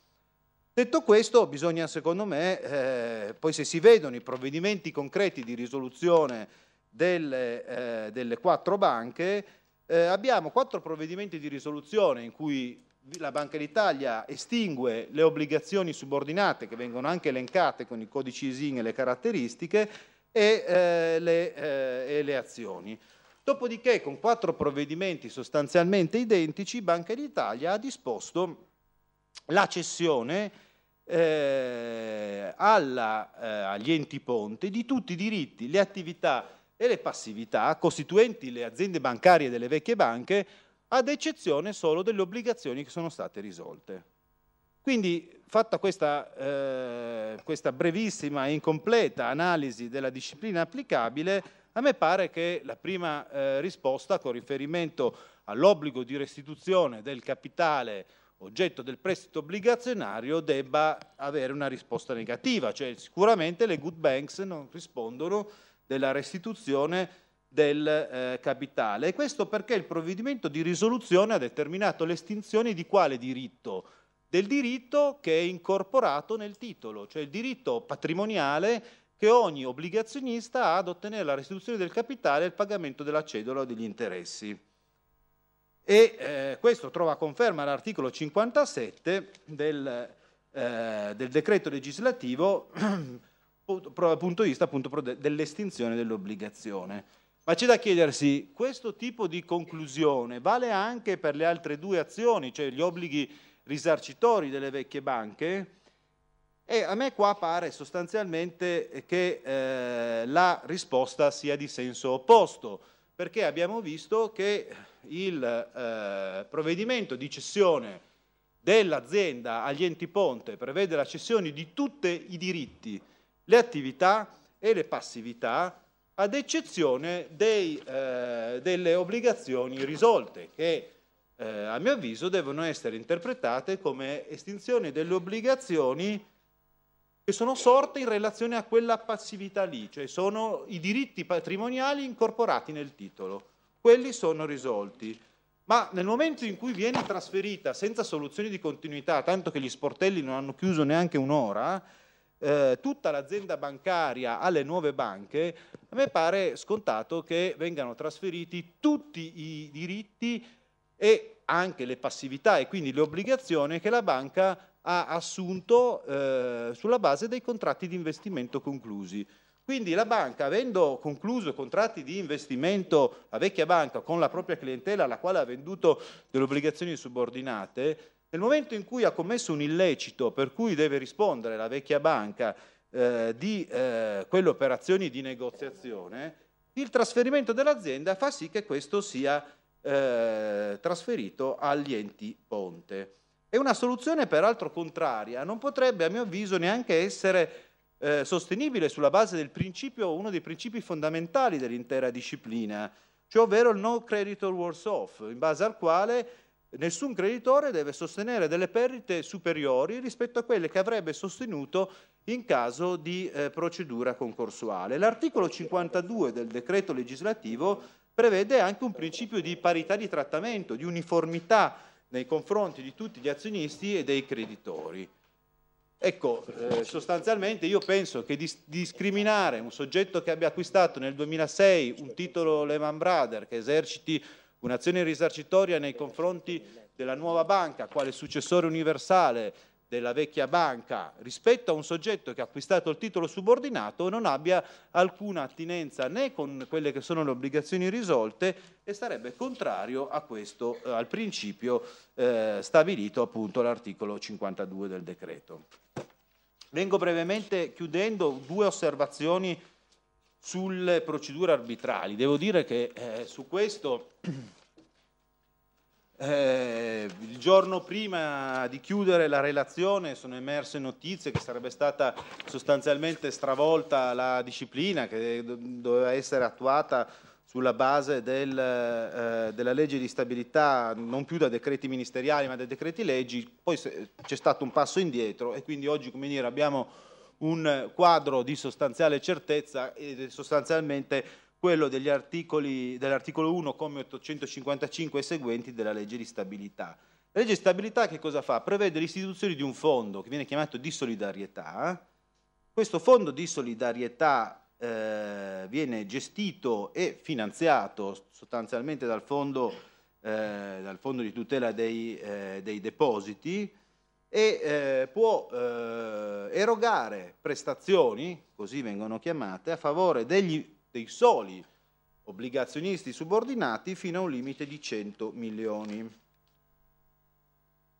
Detto questo, bisogna secondo me, eh, poi se si vedono i provvedimenti concreti di risoluzione delle, eh, delle quattro banche, eh, abbiamo quattro provvedimenti di risoluzione in cui la Banca d'Italia estingue le obbligazioni subordinate che vengono anche elencate con i codici ISIN e le caratteristiche e, eh, le, eh, e le azioni. Dopodiché, con quattro provvedimenti sostanzialmente identici, Banca d'Italia ha disposto la cessione eh, alla, eh, agli enti ponte di tutti i diritti, le attività e le passività costituenti le aziende bancarie delle vecchie banche, ad eccezione solo delle obbligazioni che sono state risolte. Quindi, fatta questa, eh, questa brevissima e incompleta analisi della disciplina applicabile, a me pare che la prima eh, risposta con riferimento all'obbligo di restituzione del capitale oggetto del prestito obbligazionario debba avere una risposta negativa, cioè sicuramente le good banks non rispondono della restituzione del eh, capitale e questo perché il provvedimento di risoluzione ha determinato l'estinzione di quale diritto? Del diritto che è incorporato nel titolo, cioè il diritto patrimoniale che ogni obbligazionista ha ad ottenere la restituzione del capitale e il pagamento della cedola o degli interessi. E eh, questo trova conferma all'articolo 57 del, eh, del, decreto legislativo punto di vista appunto dell'estinzione dell'obbligazione. Ma c'è da chiedersi, questo tipo di conclusione vale anche per le altre due azioni, cioè gli obblighi risarcitori delle vecchie banche? E a me qua pare sostanzialmente eh, che eh, la risposta sia di senso opposto, perché abbiamo visto che il eh, provvedimento di cessione dell'azienda agli enti ponte prevede la cessione di tutti i diritti, le attività e le passività, ad eccezione dei, eh, delle obbligazioni risolte, che eh, a mio avviso devono essere interpretate come estinzione delle obbligazioni che sono sorte in relazione a quella passività lì, cioè sono i diritti patrimoniali incorporati nel titolo. Quelli sono risolti. Ma nel momento in cui viene trasferita senza soluzioni di continuità, tanto che gli sportelli non hanno chiuso neanche un'ora, eh, tutta l'azienda bancaria alle nuove banche, a me pare scontato che vengano trasferiti tutti i diritti e anche le passività e quindi le obbligazioni che la banca ha assunto eh, sulla base dei contratti di investimento conclusi. Quindi la banca, avendo concluso contratti di investimento, la vecchia banca, con la propria clientela alla quale ha venduto delle obbligazioni subordinate, nel momento in cui ha commesso un illecito per cui deve rispondere la vecchia banca eh, di eh, quelle operazioni di negoziazione, il trasferimento dell'azienda fa sì che questo sia eh, trasferito agli enti ponte. E una soluzione peraltro contraria non potrebbe, a mio avviso, neanche essere eh, sostenibile sulla base del principio, uno dei principi fondamentali dell'intera disciplina, cioè ovvero il no creditor worse off, in base al quale nessun creditore deve sostenere delle perdite superiori rispetto a quelle che avrebbe sostenuto in caso di eh, procedura concorsuale. L'articolo 52 del decreto legislativo prevede anche un principio di parità di trattamento, di uniformità nei confronti di tutti gli azionisti e dei creditori. Ecco, eh, sostanzialmente io penso che dis discriminare un soggetto che abbia acquistato nel 2006 un titolo Lehman Brothers, che eserciti un'azione risarcitoria nei confronti della nuova banca, quale successore universale, della vecchia banca rispetto a un soggetto che ha acquistato il titolo subordinato non abbia alcuna attinenza né con quelle che sono le obbligazioni risolte e sarebbe contrario a questo, eh, al principio eh, stabilito appunto l'articolo 52 del decreto. Vengo brevemente chiudendo due osservazioni sulle procedure arbitrali. Devo dire che eh, su questo eh, il giorno prima di chiudere la relazione sono emerse notizie che sarebbe stata sostanzialmente stravolta la disciplina che doveva essere attuata sulla base del, eh, della legge di stabilità non più da decreti ministeriali ma da decreti leggi, poi c'è stato un passo indietro e quindi oggi come dire, abbiamo un quadro di sostanziale certezza e sostanzialmente quello degli articoli, dell'articolo 1, come 855 e seguenti della legge di stabilità. La legge di stabilità che cosa fa? Prevede l'istituzione di un fondo che viene chiamato di solidarietà. Questo fondo di solidarietà eh, viene gestito e finanziato sostanzialmente dal fondo, eh, dal fondo di tutela dei, eh, dei depositi e eh, può eh, erogare prestazioni, così vengono chiamate, a favore degli dei soli obbligazionisti subordinati fino a un limite di 100 milioni.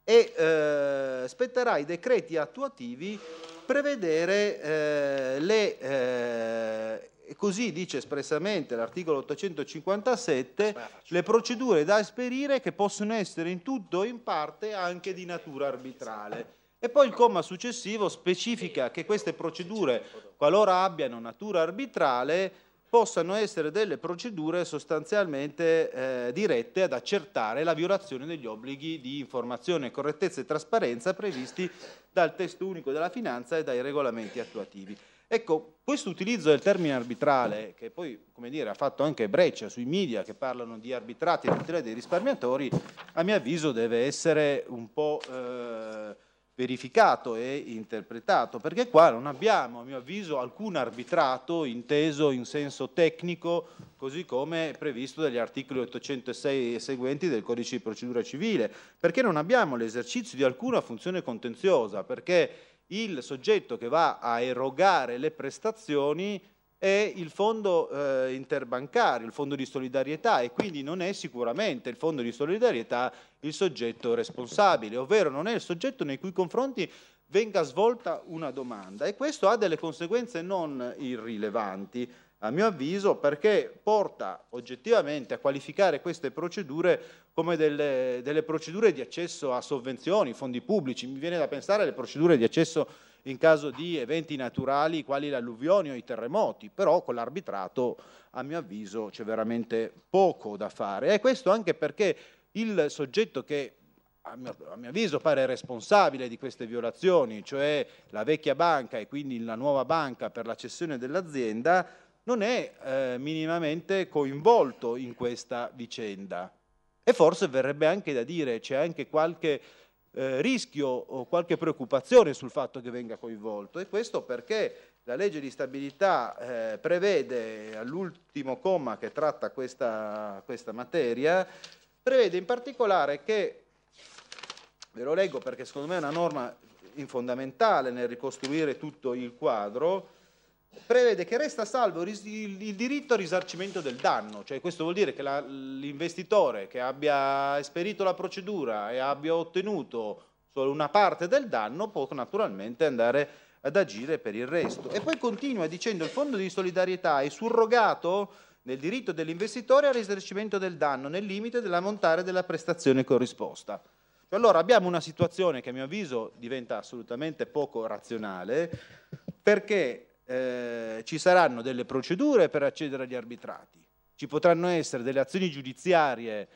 E eh, spetterà ai decreti attuativi prevedere eh, le, eh, così dice espressamente l'articolo 857, le procedure da esperire che possono essere in tutto o in parte anche di natura arbitrale. E poi il comma successivo specifica che queste procedure, qualora abbiano natura arbitrale, possano essere delle procedure sostanzialmente eh, dirette ad accertare la violazione degli obblighi di informazione, correttezza e trasparenza previsti dal testo unico della finanza e dai regolamenti attuativi. Ecco, questo utilizzo del termine arbitrale, che poi come dire, ha fatto anche breccia sui media che parlano di arbitrati e tutela dei risparmiatori, a mio avviso deve essere un po' eh, verificato e interpretato, perché qua non abbiamo, a mio avviso, alcun arbitrato inteso in senso tecnico, così come previsto dagli articoli 806 e seguenti del codice di procedura civile, perché non abbiamo l'esercizio di alcuna funzione contenziosa, perché il soggetto che va a erogare le prestazioni è il fondo eh, interbancario, il fondo di solidarietà e quindi non è sicuramente il fondo di solidarietà il soggetto responsabile, ovvero non è il soggetto nei cui confronti venga svolta una domanda e questo ha delle conseguenze non irrilevanti a mio avviso perché porta oggettivamente a qualificare queste procedure come delle, delle procedure di accesso a sovvenzioni, fondi pubblici, mi viene da pensare alle procedure di accesso a in caso di eventi naturali quali le alluvioni o i terremoti, però con l'arbitrato a mio avviso c'è veramente poco da fare. E questo anche perché il soggetto che a mio, a mio, avviso pare responsabile di queste violazioni, cioè la vecchia banca e quindi la nuova banca per la cessione dell'azienda, non è eh, minimamente coinvolto in questa vicenda. E forse verrebbe anche da dire, c'è anche qualche eh, rischio o qualche preoccupazione sul fatto che venga coinvolto e questo perché la legge di stabilità eh, prevede all'ultimo comma che tratta questa, questa materia, prevede in particolare che, ve lo leggo perché secondo me è una norma fondamentale nel ricostruire tutto il quadro, prevede che resta salvo il diritto al risarcimento del danno, cioè questo vuol dire che l'investitore che abbia esperito la procedura e abbia ottenuto solo una parte del danno può naturalmente andare ad agire per il resto. E poi continua dicendo il fondo di solidarietà è surrogato nel diritto dell'investitore al risarcimento del danno nel limite dell'ammontare della prestazione corrisposta. Allora abbiamo una situazione che a mio avviso diventa assolutamente poco razionale perché eh, ci saranno delle procedure per accedere agli arbitrati, ci potranno essere delle azioni giudiziarie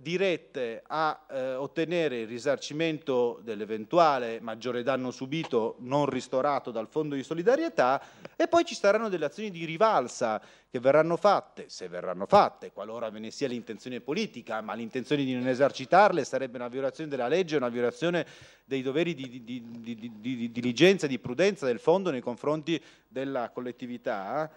dirette a eh, ottenere il risarcimento dell'eventuale maggiore danno subito non ristorato dal Fondo di Solidarietà e poi ci saranno delle azioni di rivalsa che verranno fatte, se verranno fatte, qualora ve ne sia l'intenzione politica, ma l'intenzione di non esercitarle sarebbe una violazione della legge, una violazione dei doveri di, di, di, di diligenza, di prudenza del Fondo nei confronti della collettività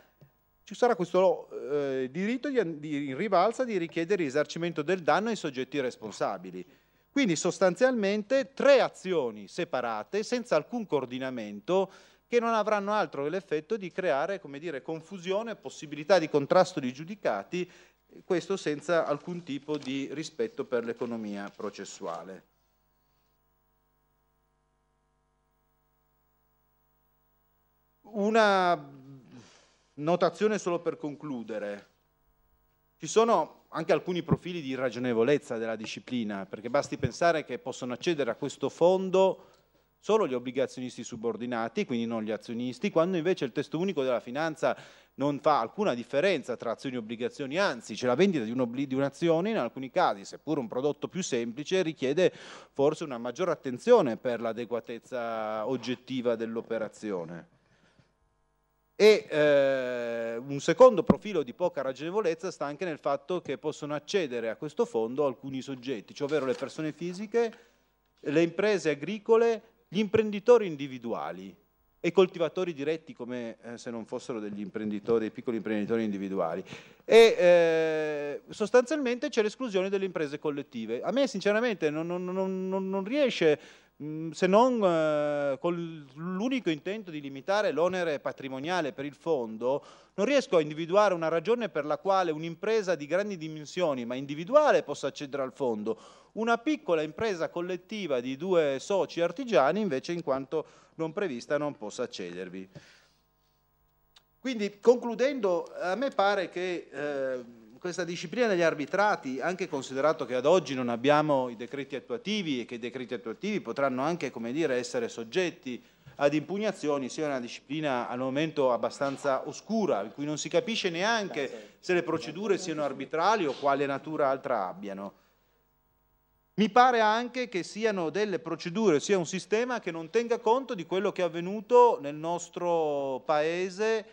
ci sarà questo eh, diritto di, di, in rivalsa di richiedere il risarcimento del danno ai soggetti responsabili. Quindi sostanzialmente tre azioni separate, senza alcun coordinamento, che non avranno altro che l'effetto di creare come dire, confusione, possibilità di contrasto di giudicati, questo senza alcun tipo di rispetto per l'economia processuale. Una notazione solo per concludere. Ci sono anche alcuni profili di ragionevolezza della disciplina, perché basti pensare che possono accedere a questo fondo solo gli obbligazionisti subordinati, quindi non gli azionisti, quando invece il testo unico della finanza non fa alcuna differenza tra azioni e obbligazioni, anzi c'è la vendita di, un'azione in alcuni casi, seppur un prodotto più semplice, richiede forse una maggiore attenzione per l'adeguatezza oggettiva dell'operazione. E eh, un secondo profilo di poca ragionevolezza sta anche nel fatto che possono accedere a questo fondo alcuni soggetti, cioè ovvero le persone fisiche, le imprese agricole, gli imprenditori individuali e coltivatori diretti come eh, se non fossero degli imprenditori, dei piccoli imprenditori individuali. E eh, sostanzialmente c'è l'esclusione delle imprese collettive. A me sinceramente non, non, non, non riesce Mm, se non eh, con l'unico intento di limitare l'onere patrimoniale per il fondo, non riesco a individuare una ragione per la quale un'impresa di grandi dimensioni, ma individuale, possa accedere al fondo. Una piccola impresa collettiva di due soci artigiani, invece, in quanto non prevista, non possa accedervi. Quindi, concludendo, a me pare che... Eh, questa disciplina degli arbitrati, anche considerato che ad oggi non abbiamo i decreti attuativi e che i decreti attuativi potranno anche dire, essere soggetti ad impugnazioni, sia una disciplina al momento abbastanza oscura, in cui non si capisce neanche se le procedure siano arbitrali o quale natura altra abbiano. Mi pare anche che siano delle procedure, sia un sistema che non tenga conto di quello che è avvenuto nel nostro Paese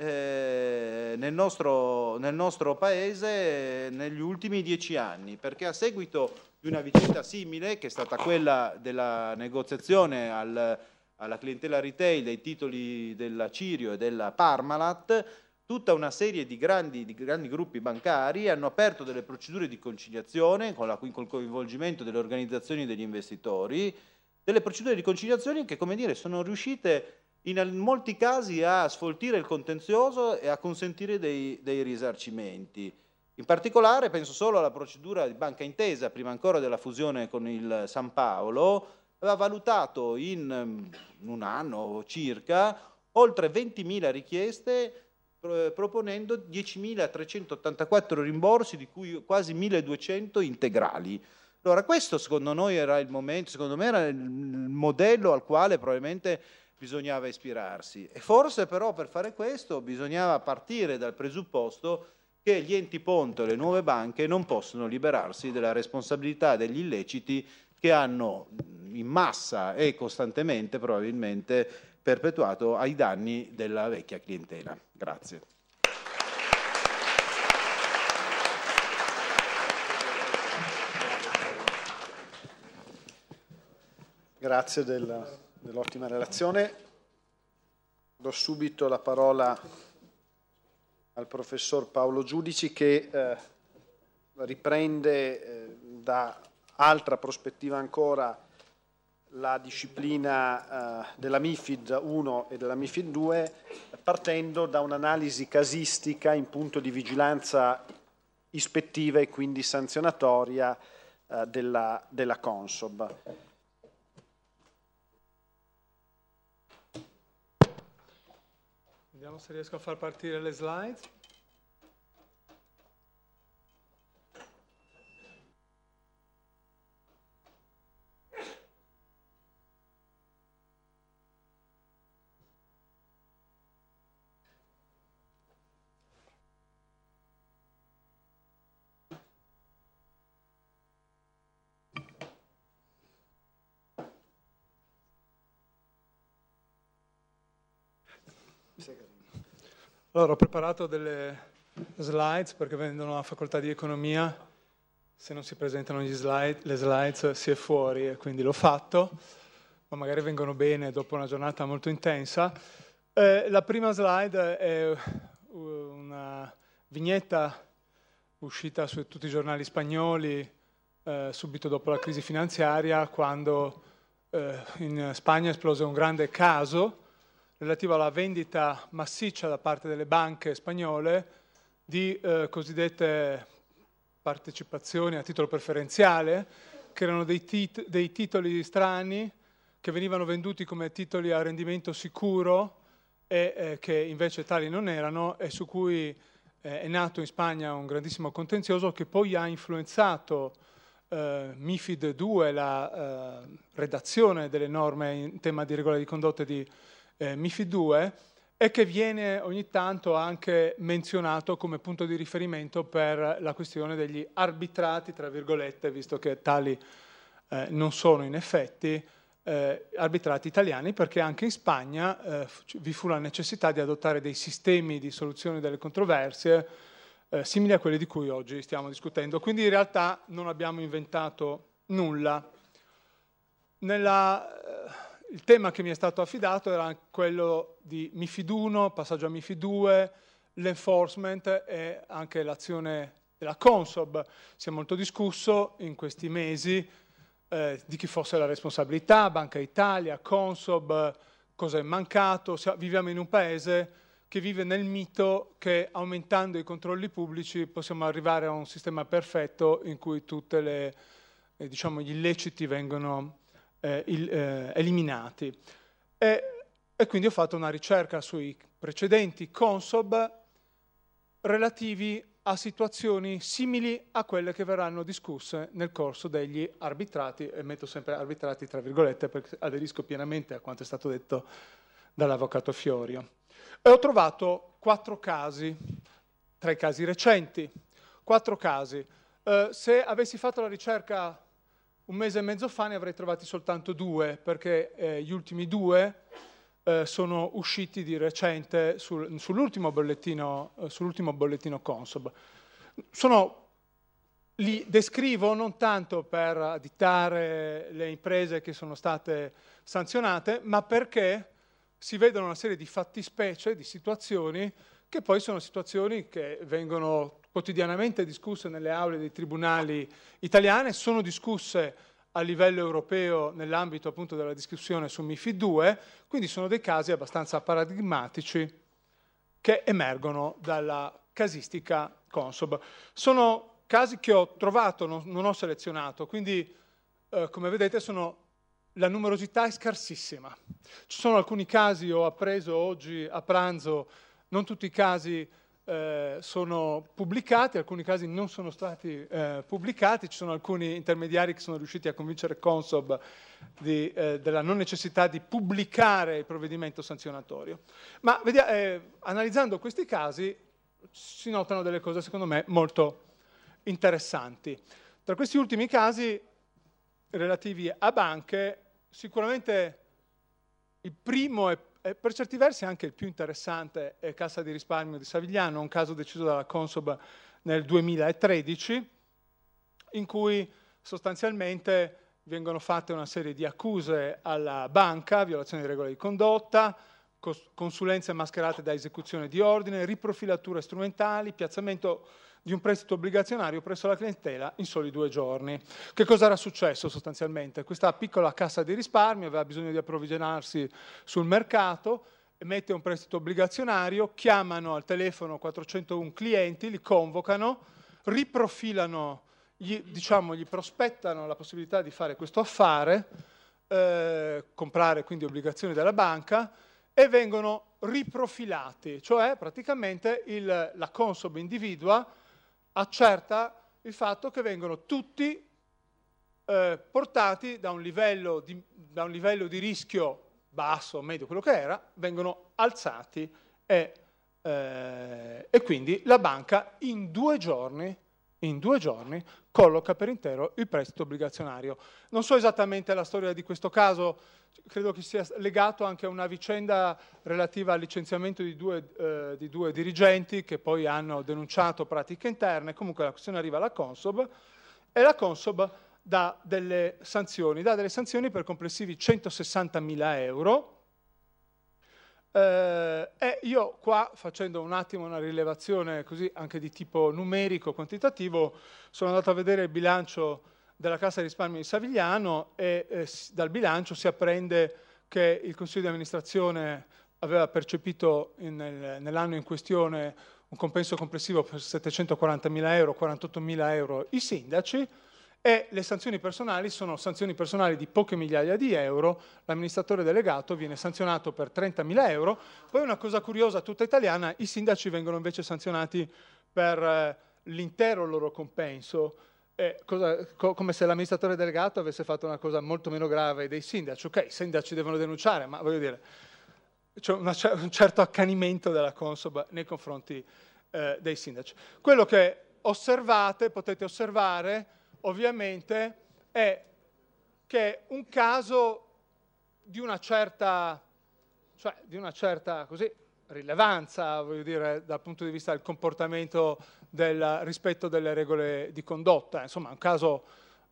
eh, nel, nostro, nel nostro Paese negli ultimi dieci anni, perché a seguito di una vicenda simile, che è stata quella della negoziazione al, alla clientela retail dei titoli della Cirio e della Parmalat, tutta una serie di grandi, di grandi, gruppi bancari hanno aperto delle procedure di conciliazione con, la, con il coinvolgimento delle organizzazioni degli investitori, delle procedure di conciliazione che come dire, sono riuscite a in molti casi a sfoltire il contenzioso e a consentire dei, dei risarcimenti. In particolare penso solo alla procedura di banca intesa, prima ancora della fusione con il San Paolo, aveva valutato in mm, un anno circa oltre 20.000 richieste proponendo 10.384 rimborsi, di cui quasi 1.200 integrali. Allora questo secondo noi era il momento, secondo me era il modello al quale probabilmente bisognava ispirarsi. E forse però per fare questo bisognava partire dal presupposto che gli enti ponte e le nuove banche non possono liberarsi della responsabilità degli illeciti che hanno mm, in massa e costantemente probabilmente perpetuato ai danni della vecchia clientela. Grazie. Grazie della dell'ottima relazione. Do subito la parola al professor Paolo Giudici che eh, riprende eh, da altra prospettiva ancora la disciplina eh, della MIFID 1 e della MIFID 2 partendo da un'analisi casistica in punto di vigilanza ispettiva e quindi sanzionatoria eh, della, della Consob. Vediamo se riesco a far partire le slide. Allora, ho preparato delle slides perché vengono alla facoltà di economia, se non si presentano slide, le slides si è fuori e quindi l'ho fatto, ma magari vengono bene dopo una giornata molto intensa. Eh, la prima slide è eh, una vignetta uscita su tutti i giornali spagnoli eh, subito dopo la crisi finanziaria, quando eh, in Spagna esplose un grande caso relativo alla vendita massiccia da parte delle banche spagnole di eh, cosiddette partecipazioni a titolo preferenziale, che erano dei, tit dei titoli strani che venivano venduti come titoli a rendimento sicuro e eh, che invece tali non erano e su cui eh, è nato in Spagna un grandissimo contenzioso che poi ha influenzato eh, MIFID 2, la eh, redazione delle norme in tema di regole di condotta di eh, MIFI 2 e che viene ogni tanto anche menzionato come punto di riferimento per la questione degli arbitrati, tra virgolette, visto che tali eh, non sono in effetti eh, arbitrati italiani, perché anche in Spagna eh, vi fu la necessità di adottare dei sistemi di soluzione delle controversie eh, simili a quelli di cui oggi stiamo discutendo. Quindi in realtà non abbiamo inventato nulla. Nella eh, il tema che mi è stato affidato era quello di MIFID 1, passaggio a MIFID 2, l'enforcement e anche l'azione della Consob. Si è molto discusso in questi mesi eh, di chi fosse la responsabilità, Banca Italia, Consob, cosa è mancato. Viviamo in un paese che vive nel mito che aumentando i controlli pubblici possiamo arrivare a un sistema perfetto in cui tutti eh, diciamo, gli illeciti vengono eh, il, eh, eliminati. E, e quindi ho fatto una ricerca sui precedenti consob relativi a situazioni simili a quelle che verranno discusse nel corso degli arbitrati, e metto sempre arbitrati tra virgolette perché aderisco pienamente a quanto è stato detto dall'avvocato Fiorio. E ho trovato quattro casi, tra i casi recenti, quattro casi. Eh, se avessi fatto la ricerca un mese e mezzo fa ne avrei trovati soltanto due, perché eh, gli ultimi due eh, sono usciti di recente sul, sull'ultimo, bollettino, eh, sull'ultimo bollettino Consob. Sono, li descrivo non tanto per additare le imprese che sono state sanzionate, ma perché si vedono una serie di fattispecie, di situazioni che poi sono situazioni che vengono quotidianamente discusse nelle aule dei tribunali italiani, sono discusse a livello europeo nell'ambito appunto della discussione su MIFID 2, quindi sono dei casi abbastanza paradigmatici che emergono dalla casistica Consob. Sono casi che ho trovato, non, non ho selezionato, quindi eh, come vedete sono, la numerosità è scarsissima. Ci sono alcuni casi, ho appreso oggi a pranzo, non tutti i casi eh, sono pubblicati, alcuni casi non sono stati eh, pubblicati, ci sono alcuni intermediari che sono riusciti a convincere Consob di, eh, della non necessità di pubblicare il provvedimento sanzionatorio. Ma vediamo, eh, analizzando questi casi si notano delle cose secondo me molto interessanti. Tra questi ultimi casi relativi a banche, sicuramente il primo e e eh, per certi versi anche il più interessante è eh, Cassa di risparmio di Savigliano, un caso deciso dalla Consob nel 2013, in cui sostanzialmente vengono fatte una serie di accuse alla banca, violazione di regole di condotta, consulenze mascherate da esecuzione di ordine, riprofilature strumentali, piazzamento di un prestito obbligazionario presso la clientela in soli due giorni. Che cosa era successo sostanzialmente? Questa piccola cassa di risparmio aveva bisogno di approvvigionarsi sul mercato, emette un prestito obbligazionario, chiamano al telefono 401 clienti, li convocano, riprofilano, gli, diciamo, gli prospettano la possibilità di fare questo affare, eh, comprare quindi obbligazioni dalla banca e vengono riprofilati, cioè praticamente il, la consob individua accerta il fatto che vengono tutti eh, portati da un, livello di, da un livello di rischio basso, medio, quello che era, vengono alzati e, eh, e quindi la banca in due giorni in due giorni colloca per intero il prestito obbligazionario. Non so esattamente la storia di questo caso, credo che sia legato anche a una vicenda relativa al licenziamento di due, eh, di due dirigenti che poi hanno denunciato pratiche interne, comunque la questione arriva alla Consob e la Consob dà delle sanzioni, dà delle sanzioni per complessivi 160.000 euro. Eh, e io qua, facendo un attimo una rilevazione così anche di tipo numerico, quantitativo, sono andato a vedere il bilancio della Cassa di risparmio di Savigliano e eh, dal bilancio si apprende che il Consiglio di amministrazione aveva percepito nel, nell'anno in questione un compenso complessivo per 740.000 euro, 48.000 euro i sindaci e le sanzioni personali sono sanzioni personali di poche migliaia di euro, l'amministratore delegato viene sanzionato per 30.000 euro, poi una cosa curiosa tutta italiana, i sindaci vengono invece sanzionati per eh, l'intero loro compenso, eh, cosa, co come se l'amministratore delegato avesse fatto una cosa molto meno grave dei sindaci. Ok, i sindaci devono denunciare, ma voglio dire, c'è un certo accanimento della Consob nei confronti eh, dei sindaci. Quello che osservate, potete osservare, ovviamente, è che un caso di una certa, cioè, di una certa così, rilevanza, voglio dire, dal punto di vista del comportamento del rispetto delle regole di condotta. Insomma, è un caso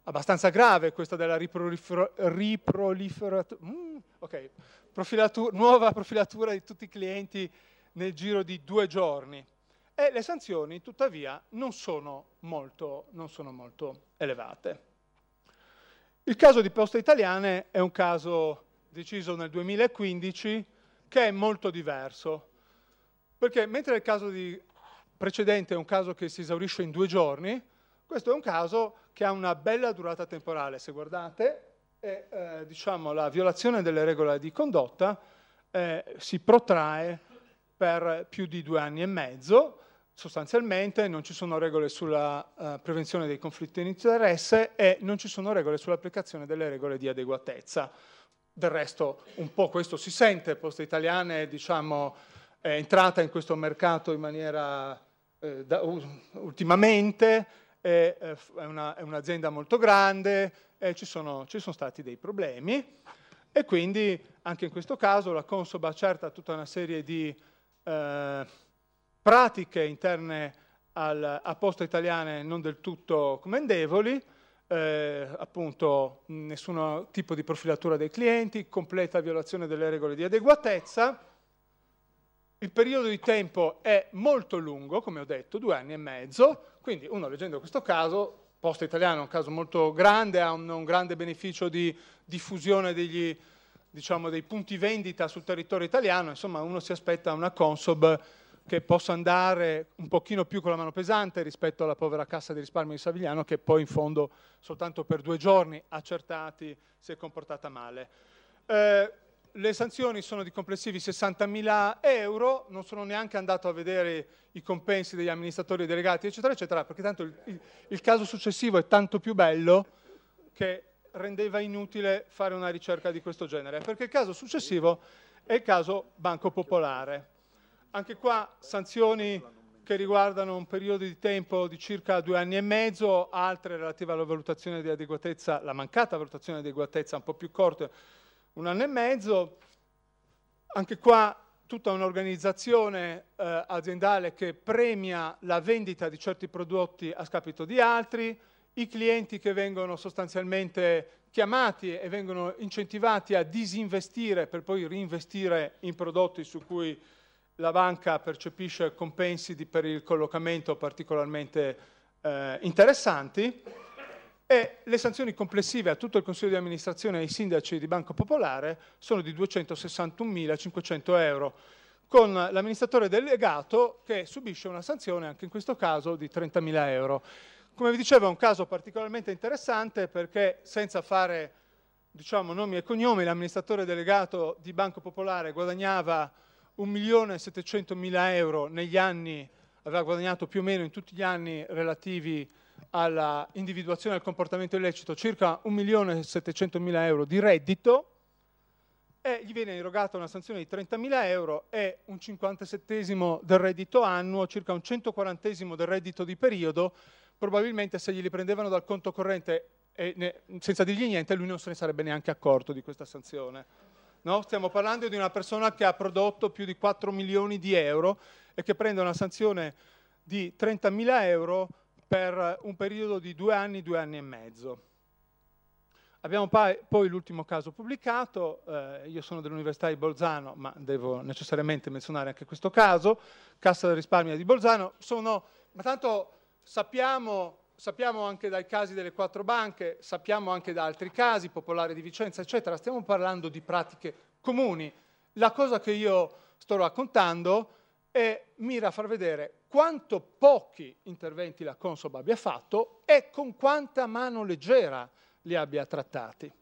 abbastanza grave questo della riproliferazione. riproliferatura, mm, okay. profilatura, nuova profilatura di tutti i clienti nel giro di due giorni. E le sanzioni, tuttavia, non sono molto, non sono molto elevate. Il caso di Poste Italiane è un caso deciso nel 2015 che è molto diverso, perché mentre nel caso di precedente è un caso che si esaurisce in due giorni, questo è un caso che ha una bella durata temporale. Se guardate, e, eh, diciamo, la violazione delle regole di condotta eh, si protrae per più di due anni e mezzo, sostanzialmente non ci sono regole sulla uh, prevenzione dei conflitti di interesse e non ci sono regole sull'applicazione delle regole di adeguatezza. Del resto un po' questo si sente, Poste Italiane diciamo, è entrata in questo mercato in maniera eh, da, ultimamente è, è, una, è, un'azienda molto grande, e eh, ci, sono, ci, sono, stati dei problemi e quindi anche in questo caso la Consob accerta tutta una serie di eh, pratiche interne al, a posto italiane non del tutto commendevoli, eh, appunto nessun tipo di profilatura dei clienti, completa violazione delle regole di adeguatezza il periodo di tempo è molto lungo, come ho detto, due anni e mezzo, quindi uno leggendo questo caso, Posta Italiana è un caso molto grande, ha un, un grande beneficio di diffusione degli, diciamo, dei punti vendita sul territorio italiano, insomma uno si aspetta una Consob che possa andare un pochino più con la mano pesante rispetto alla povera cassa di risparmio di Savigliano che poi in fondo soltanto per due giorni accertati si è comportata male. Eh, le sanzioni sono di complessivi 60.000 euro, non sono neanche andato a vedere i compensi degli amministratori delegati, eccetera, eccetera, perché tanto il, il, il caso successivo è tanto più bello che rendeva inutile fare una ricerca di questo genere, perché il caso successivo è il caso Banco Popolare. Anche qua sanzioni che riguardano un periodo di tempo di circa due anni e mezzo, altre relative alla valutazione di adeguatezza, la mancata valutazione di adeguatezza un po' più corta, un anno e mezzo, anche qua tutta un'organizzazione eh, aziendale che premia la vendita di certi prodotti a scapito di altri, i clienti che vengono sostanzialmente chiamati e vengono incentivati a disinvestire per poi reinvestire in prodotti su cui la banca percepisce compensi per il collocamento particolarmente eh, interessanti e le sanzioni complessive a tutto il Consiglio di amministrazione e ai sindaci di Banco Popolare sono di 261.500 euro, con l'amministratore delegato che subisce una sanzione anche in questo caso di 30.000 euro. Come vi dicevo è un caso particolarmente interessante perché senza fare diciamo, nomi e cognomi l'amministratore delegato di Banco Popolare guadagnava 1.700.000 euro negli anni, aveva guadagnato più o meno in tutti gli anni relativi alla individuazione del comportamento illecito circa 1.700.000 euro di reddito e gli viene erogata una sanzione di 30.000 euro e un 57 del reddito annuo, circa un 140 del reddito di periodo, probabilmente se glieli prendevano dal conto corrente ne, senza dirgli niente lui non se ne sarebbe neanche accorto di questa sanzione. No? Stiamo parlando di una persona che ha prodotto più di 4 milioni di euro e che prende una sanzione di 30.000 euro per eh, un periodo di due anni, due anni e mezzo. Abbiamo poi l'ultimo caso pubblicato, eh, io sono dell'Università di Bolzano, ma devo necessariamente menzionare anche questo caso, Cassa del risparmio di Bolzano, sono, ma tanto sappiamo, sappiamo anche dai casi delle quattro banche, sappiamo anche da altri casi, Popolare di Vicenza, eccetera, stiamo parlando di pratiche comuni. La cosa che io sto raccontando è eh, mira a far vedere quanto pochi interventi la Consob abbia fatto e con quanta mano leggera li abbia trattati.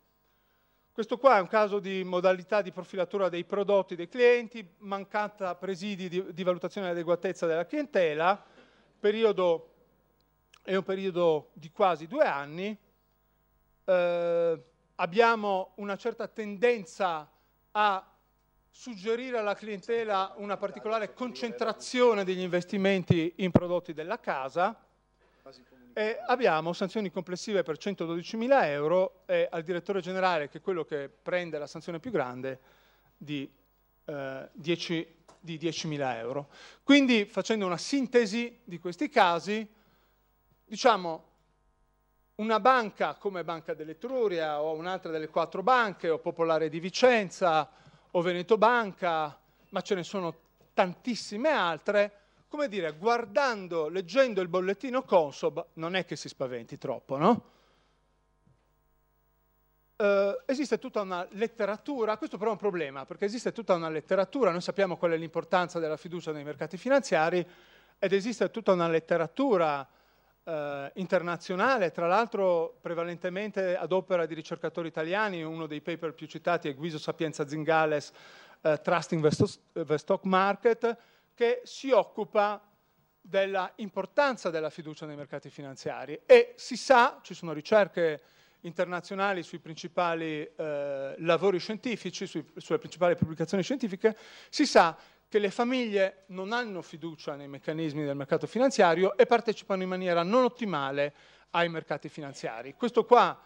Questo qua è un caso di modalità di profilatura dei prodotti dei clienti, mancata presidi di, di valutazione dell'adeguatezza della clientela, periodo, è un periodo di quasi due anni, eh, abbiamo una certa tendenza a suggerire alla clientela una particolare concentrazione degli investimenti in prodotti della casa e abbiamo sanzioni complessive per 112.000 euro e al direttore generale, che è quello che prende la sanzione più grande, di, eh, 10.000 euro. Quindi facendo una sintesi di questi casi, diciamo una banca come Banca dell'Etruria o un'altra delle quattro banche o Popolare di Vicenza, o Veneto Banca, ma ce ne sono tantissime altre, come dire, guardando, leggendo il bollettino Consob, non è che si spaventi troppo, no? Eh, esiste tutta una letteratura, questo però è un problema, perché esiste tutta una letteratura, noi sappiamo qual è l'importanza della fiducia nei mercati finanziari, ed esiste tutta una letteratura eh, internazionale, tra l'altro prevalentemente ad opera di ricercatori italiani, uno dei paper più citati è Guiso Sapienza Zingales, eh, Trusting the eh, Stock Market, che si occupa della importanza della fiducia nei mercati finanziari e si sa, ci sono ricerche internazionali sui principali eh, lavori scientifici, sui, sulle principali pubblicazioni scientifiche, si sa che le famiglie non hanno fiducia nei meccanismi del mercato finanziario e partecipano in maniera non ottimale ai mercati finanziari. Questo qua,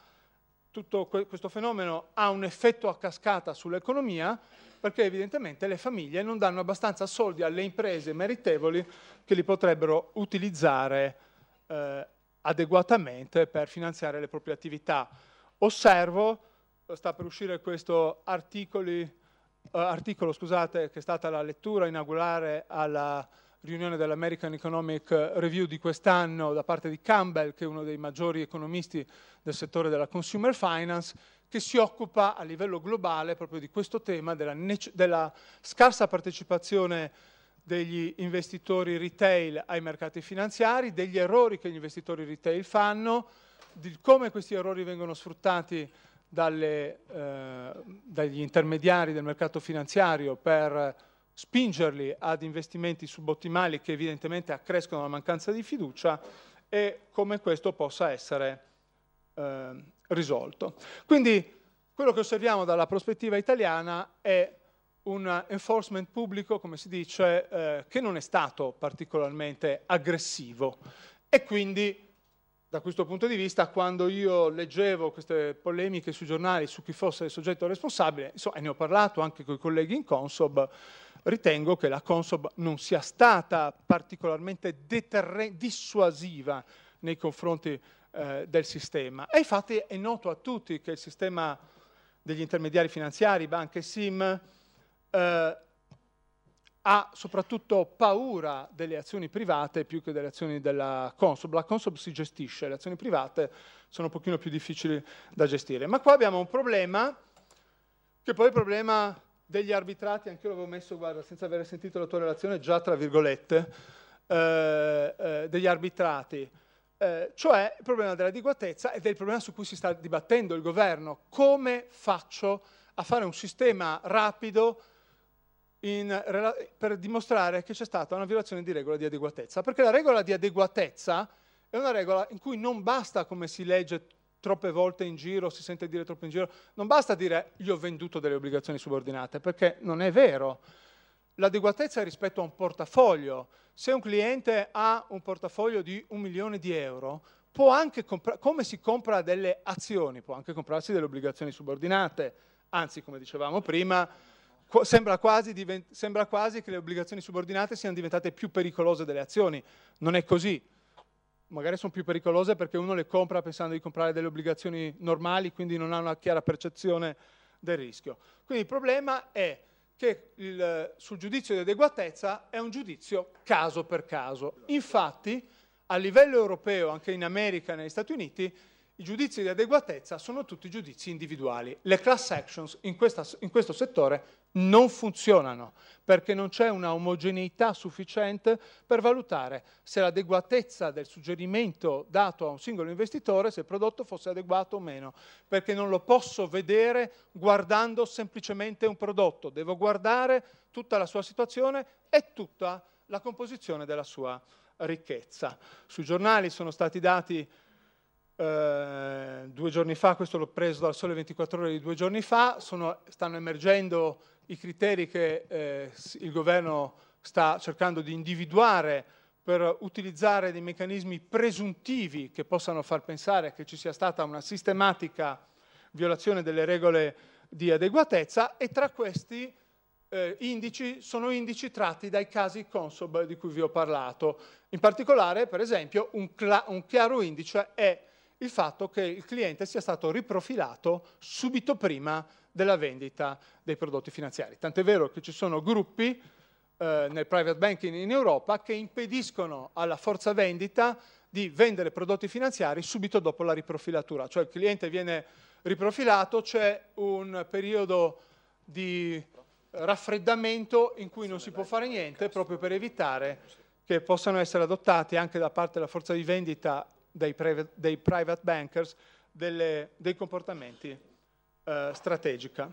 tutto questo fenomeno ha un effetto a cascata sull'economia perché evidentemente le famiglie non danno abbastanza soldi alle imprese meritevoli che li potrebbero utilizzare eh, adeguatamente per finanziare le proprie attività. Osservo, sta per uscire questo articoli eh, articolo scusate, che è stata la lettura inaugurale alla riunione dell'American Economic Review di quest'anno da parte di Campbell, che è uno dei maggiori economisti del settore della consumer finance, che si occupa a livello globale proprio di questo tema della, della scarsa partecipazione degli investitori retail ai mercati finanziari, degli errori che gli investitori retail fanno, di come questi errori vengono sfruttati dalle, eh, dagli intermediari del mercato finanziario per spingerli ad investimenti subottimali che evidentemente accrescono la mancanza di fiducia e come questo possa essere eh, risolto. Quindi quello che osserviamo dalla prospettiva italiana è un enforcement pubblico, come si dice, eh, che non è stato particolarmente aggressivo e quindi da questo punto di vista, quando io leggevo queste polemiche sui giornali su chi fosse il soggetto responsabile, insomma, e ne ho parlato anche con i colleghi in Consob, ritengo che la Consob non sia stata particolarmente dissuasiva nei confronti eh, del sistema. E infatti è noto a tutti che il sistema degli intermediari finanziari, banche e SIM, eh, ha soprattutto paura delle azioni private più che delle azioni della Consob. La Consob si gestisce, le azioni private sono un pochino più difficili da gestire. Ma qua abbiamo un problema, che poi è il problema degli arbitrati, anche io l'avevo messo, guarda, senza aver sentito la tua relazione, già tra virgolette, eh, eh, degli arbitrati. Eh, cioè il problema dell'adeguatezza ed è il problema su cui si sta dibattendo il governo. Come faccio a fare un sistema rapido in, per dimostrare che c'è stata una violazione di regola di adeguatezza, perché la regola di adeguatezza è una regola in cui non basta come si legge troppe volte in giro, si sente dire troppo in giro, non basta dire gli ho venduto delle obbligazioni subordinate, perché non è vero. L'adeguatezza è rispetto a un portafoglio. Se un cliente ha un portafoglio di un milione di euro, può anche come si compra delle azioni, può anche comprarsi delle obbligazioni subordinate. Anzi, come dicevamo prima, Sembra quasi, divent- sembra quasi, che le obbligazioni subordinate siano diventate più pericolose delle azioni. Non è così. Magari sono più pericolose perché uno le compra pensando di comprare delle obbligazioni normali, quindi non ha una chiara percezione del rischio. Quindi il problema è che il, sul giudizio di adeguatezza è un giudizio caso per caso. Infatti, a livello europeo, anche in America e negli Stati Uniti, i giudizi di adeguatezza sono tutti giudizi individuali. Le class actions in, questa, in questo settore non funzionano perché non c'è una omogeneità sufficiente per valutare se l'adeguatezza del suggerimento dato a un singolo investitore, se il prodotto fosse adeguato o meno, perché non lo posso vedere guardando semplicemente un prodotto, devo guardare tutta la sua situazione e tutta la composizione della sua ricchezza. Sui giornali sono stati dati Ehm, due giorni fa, questo l'ho preso dal Sole 24 ore di due giorni fa, sono, stanno emergendo i criteri che eh, il governo sta cercando di individuare per utilizzare dei meccanismi presuntivi che possano far pensare che ci sia stata una sistematica violazione delle regole di adeguatezza e tra questi eh, indici sono indici tratti dai casi Consob di cui vi ho parlato. In particolare, per esempio, un, un chiaro indice è il fatto che il cliente sia stato riprofilato subito prima della vendita dei prodotti finanziari. Tant'è vero che ci sono gruppi eh, nel private banking in Europa che impediscono alla forza vendita di vendere prodotti finanziari subito dopo la riprofilatura, cioè il cliente viene riprofilato, c'è un periodo di raffreddamento in cui non si può fare niente proprio per evitare che possano essere adottati anche da parte della forza di vendita dei, private, dei private bankers delle, dei comportamenti eh, strategica.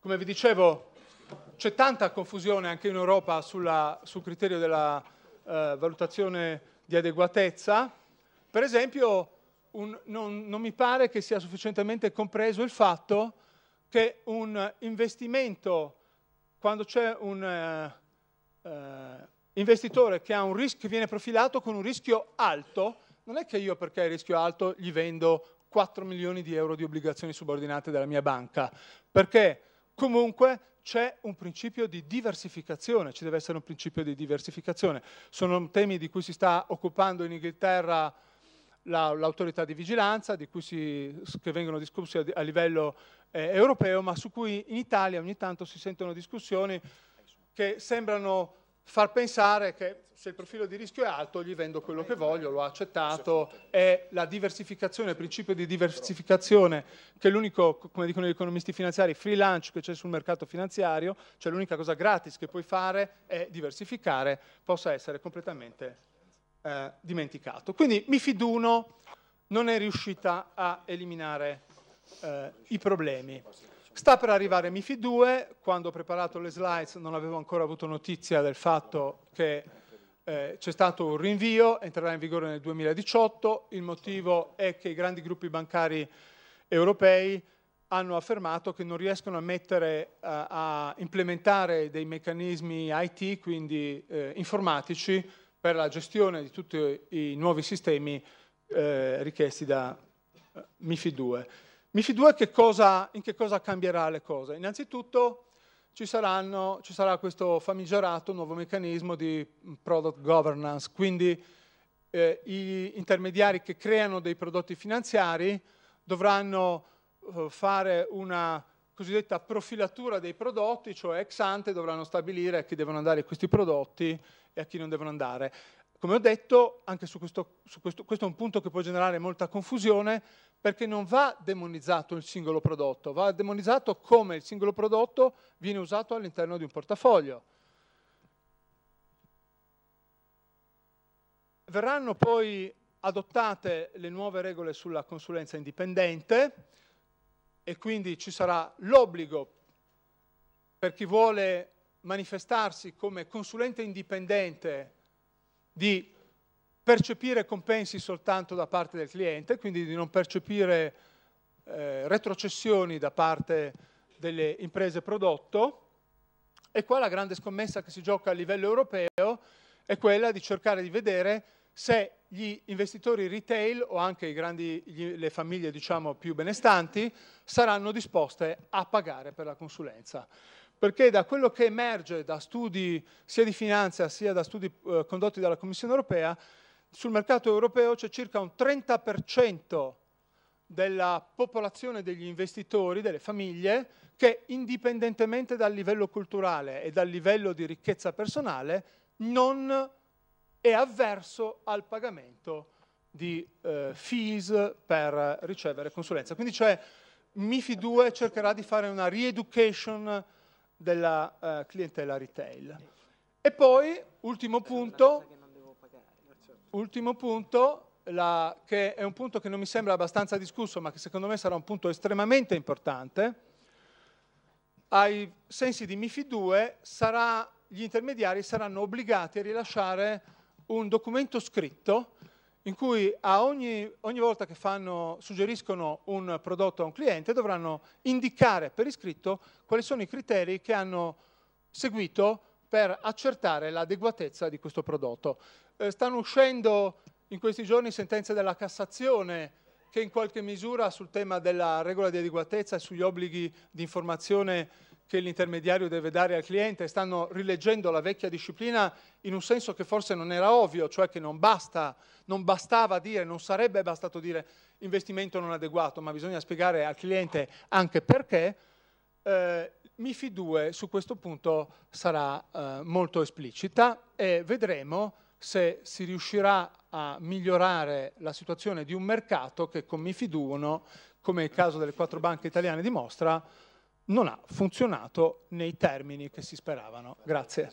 Come vi dicevo, c'è tanta confusione anche in Europa sulla, sul criterio della eh, valutazione di adeguatezza. Per esempio, un, non, non mi pare che sia sufficientemente compreso il fatto che un investimento, quando c'è un... Eh, eh investitore che ha un rischio, che viene profilato con un rischio alto, non è che io perché il rischio alto gli vendo 4 milioni di euro di obbligazioni subordinate della mia banca, perché comunque c'è un principio di diversificazione, ci deve essere un principio di diversificazione. Sono temi di cui si sta occupando in Inghilterra l'autorità di vigilanza, di si, che vengono discussi a, a livello eh, europeo, ma su cui in Italia ogni tanto si sentono discussioni che sembrano far pensare che se il profilo di rischio è alto gli vendo quello che voglio, l'ho accettato, è la diversificazione, il principio di diversificazione che è l'unico, come dicono gli economisti finanziari, free lunch che c'è sul mercato finanziario, cioè l'unica cosa gratis che puoi fare è diversificare, possa essere completamente eh, dimenticato. Quindi MIFID 1 non è riuscita a eliminare eh, i problemi. Sta per arrivare MIFID 2, quando ho preparato le slides non avevo ancora avuto notizia del fatto che eh, c'è stato un rinvio, entrerà in vigore nel 2018, il motivo è che i grandi gruppi bancari europei hanno affermato che non riescono a, mettere, a, eh, a implementare dei meccanismi IT, quindi eh, informatici, per la gestione di tutti i nuovi sistemi eh, richiesti da eh, MIFID 2. MIFID 2 che cosa, in che cosa cambierà le cose? Innanzitutto ci, saranno, ci sarà questo famigerato nuovo meccanismo di product governance, quindi eh, gli intermediari che creano dei prodotti finanziari dovranno eh, fare una cosiddetta profilatura dei prodotti, cioè ex ante dovranno stabilire a chi devono andare questi prodotti e a chi non devono andare. Come ho detto, anche su questo, su questo, questo è un punto che può generare molta confusione perché non va demonizzato il singolo prodotto, va demonizzato come il singolo prodotto viene usato all'interno di un portafoglio. Verranno poi adottate le nuove regole sulla consulenza indipendente e quindi ci sarà l'obbligo per chi vuole manifestarsi come consulente indipendente di percepire compensi soltanto da parte del cliente, quindi di non percepire eh, retrocessioni da parte delle imprese prodotto. E qua la grande scommessa che si gioca a livello europeo è quella di cercare di vedere se gli investitori retail o anche grandi, gli, le famiglie diciamo, più benestanti saranno disposte a pagare per la consulenza perché da quello che emerge da studi sia di finanza sia da studi eh, condotti dalla Commissione europea, sul mercato europeo c'è circa un 30% della popolazione degli investitori, delle famiglie, che indipendentemente dal livello culturale e dal livello di ricchezza personale non è avverso al pagamento di eh, fees per ricevere consulenza. Quindi cioè MIFI 2 cercherà di fare una re-education reeducation della eh, clientela retail. E poi, ultimo punto, certo. ultimo punto la, che è un punto che non mi sembra abbastanza discusso, ma che secondo me sarà un punto estremamente importante, ai sensi di MIFI 2 sarà, gli intermediari saranno obbligati a rilasciare un documento scritto in cui ogni, ogni, volta che fanno, suggeriscono un prodotto a un cliente dovranno indicare per iscritto quali sono i criteri che hanno seguito per accertare l'adeguatezza di questo prodotto. Eh, stanno uscendo in questi giorni sentenze della Cassazione che in qualche misura sul tema della regola di adeguatezza e sugli obblighi di informazione che l'intermediario deve dare al cliente, stanno rileggendo la vecchia disciplina in un senso che forse non era ovvio, cioè che non basta, non bastava dire, non sarebbe bastato dire investimento non adeguato, ma bisogna spiegare al cliente anche perché. Eh, MIFI 2 su questo punto sarà eh, molto esplicita e vedremo se si riuscirà a migliorare la situazione di un mercato che con MIFI 1, come il caso delle quattro banche italiane dimostra, non ha funzionato nei termini che si speravano. Grazie.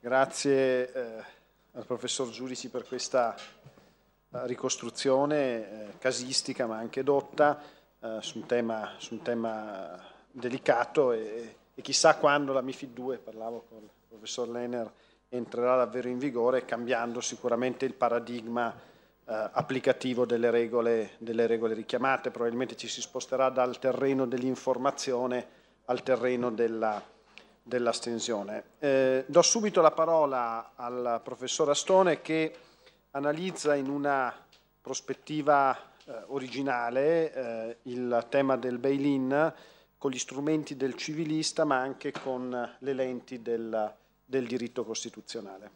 Grazie eh, al professor Giudici per questa eh, ricostruzione eh, casistica ma anche dotta eh, su, un tema, su, un tema, delicato e, e, chissà quando la MIFID 2, parlavo con il professor Lenner, entrerà davvero in vigore cambiando sicuramente il paradigma eh, applicativo delle regole, delle regole, richiamate, probabilmente ci si sposterà dal terreno dell'informazione al terreno della, dell'astensione. Eh, do subito la parola al professor Astone che analizza in una prospettiva eh, originale eh, il tema del bail-in con gli strumenti del civilista ma anche con le lenti del del diritto costituzionale.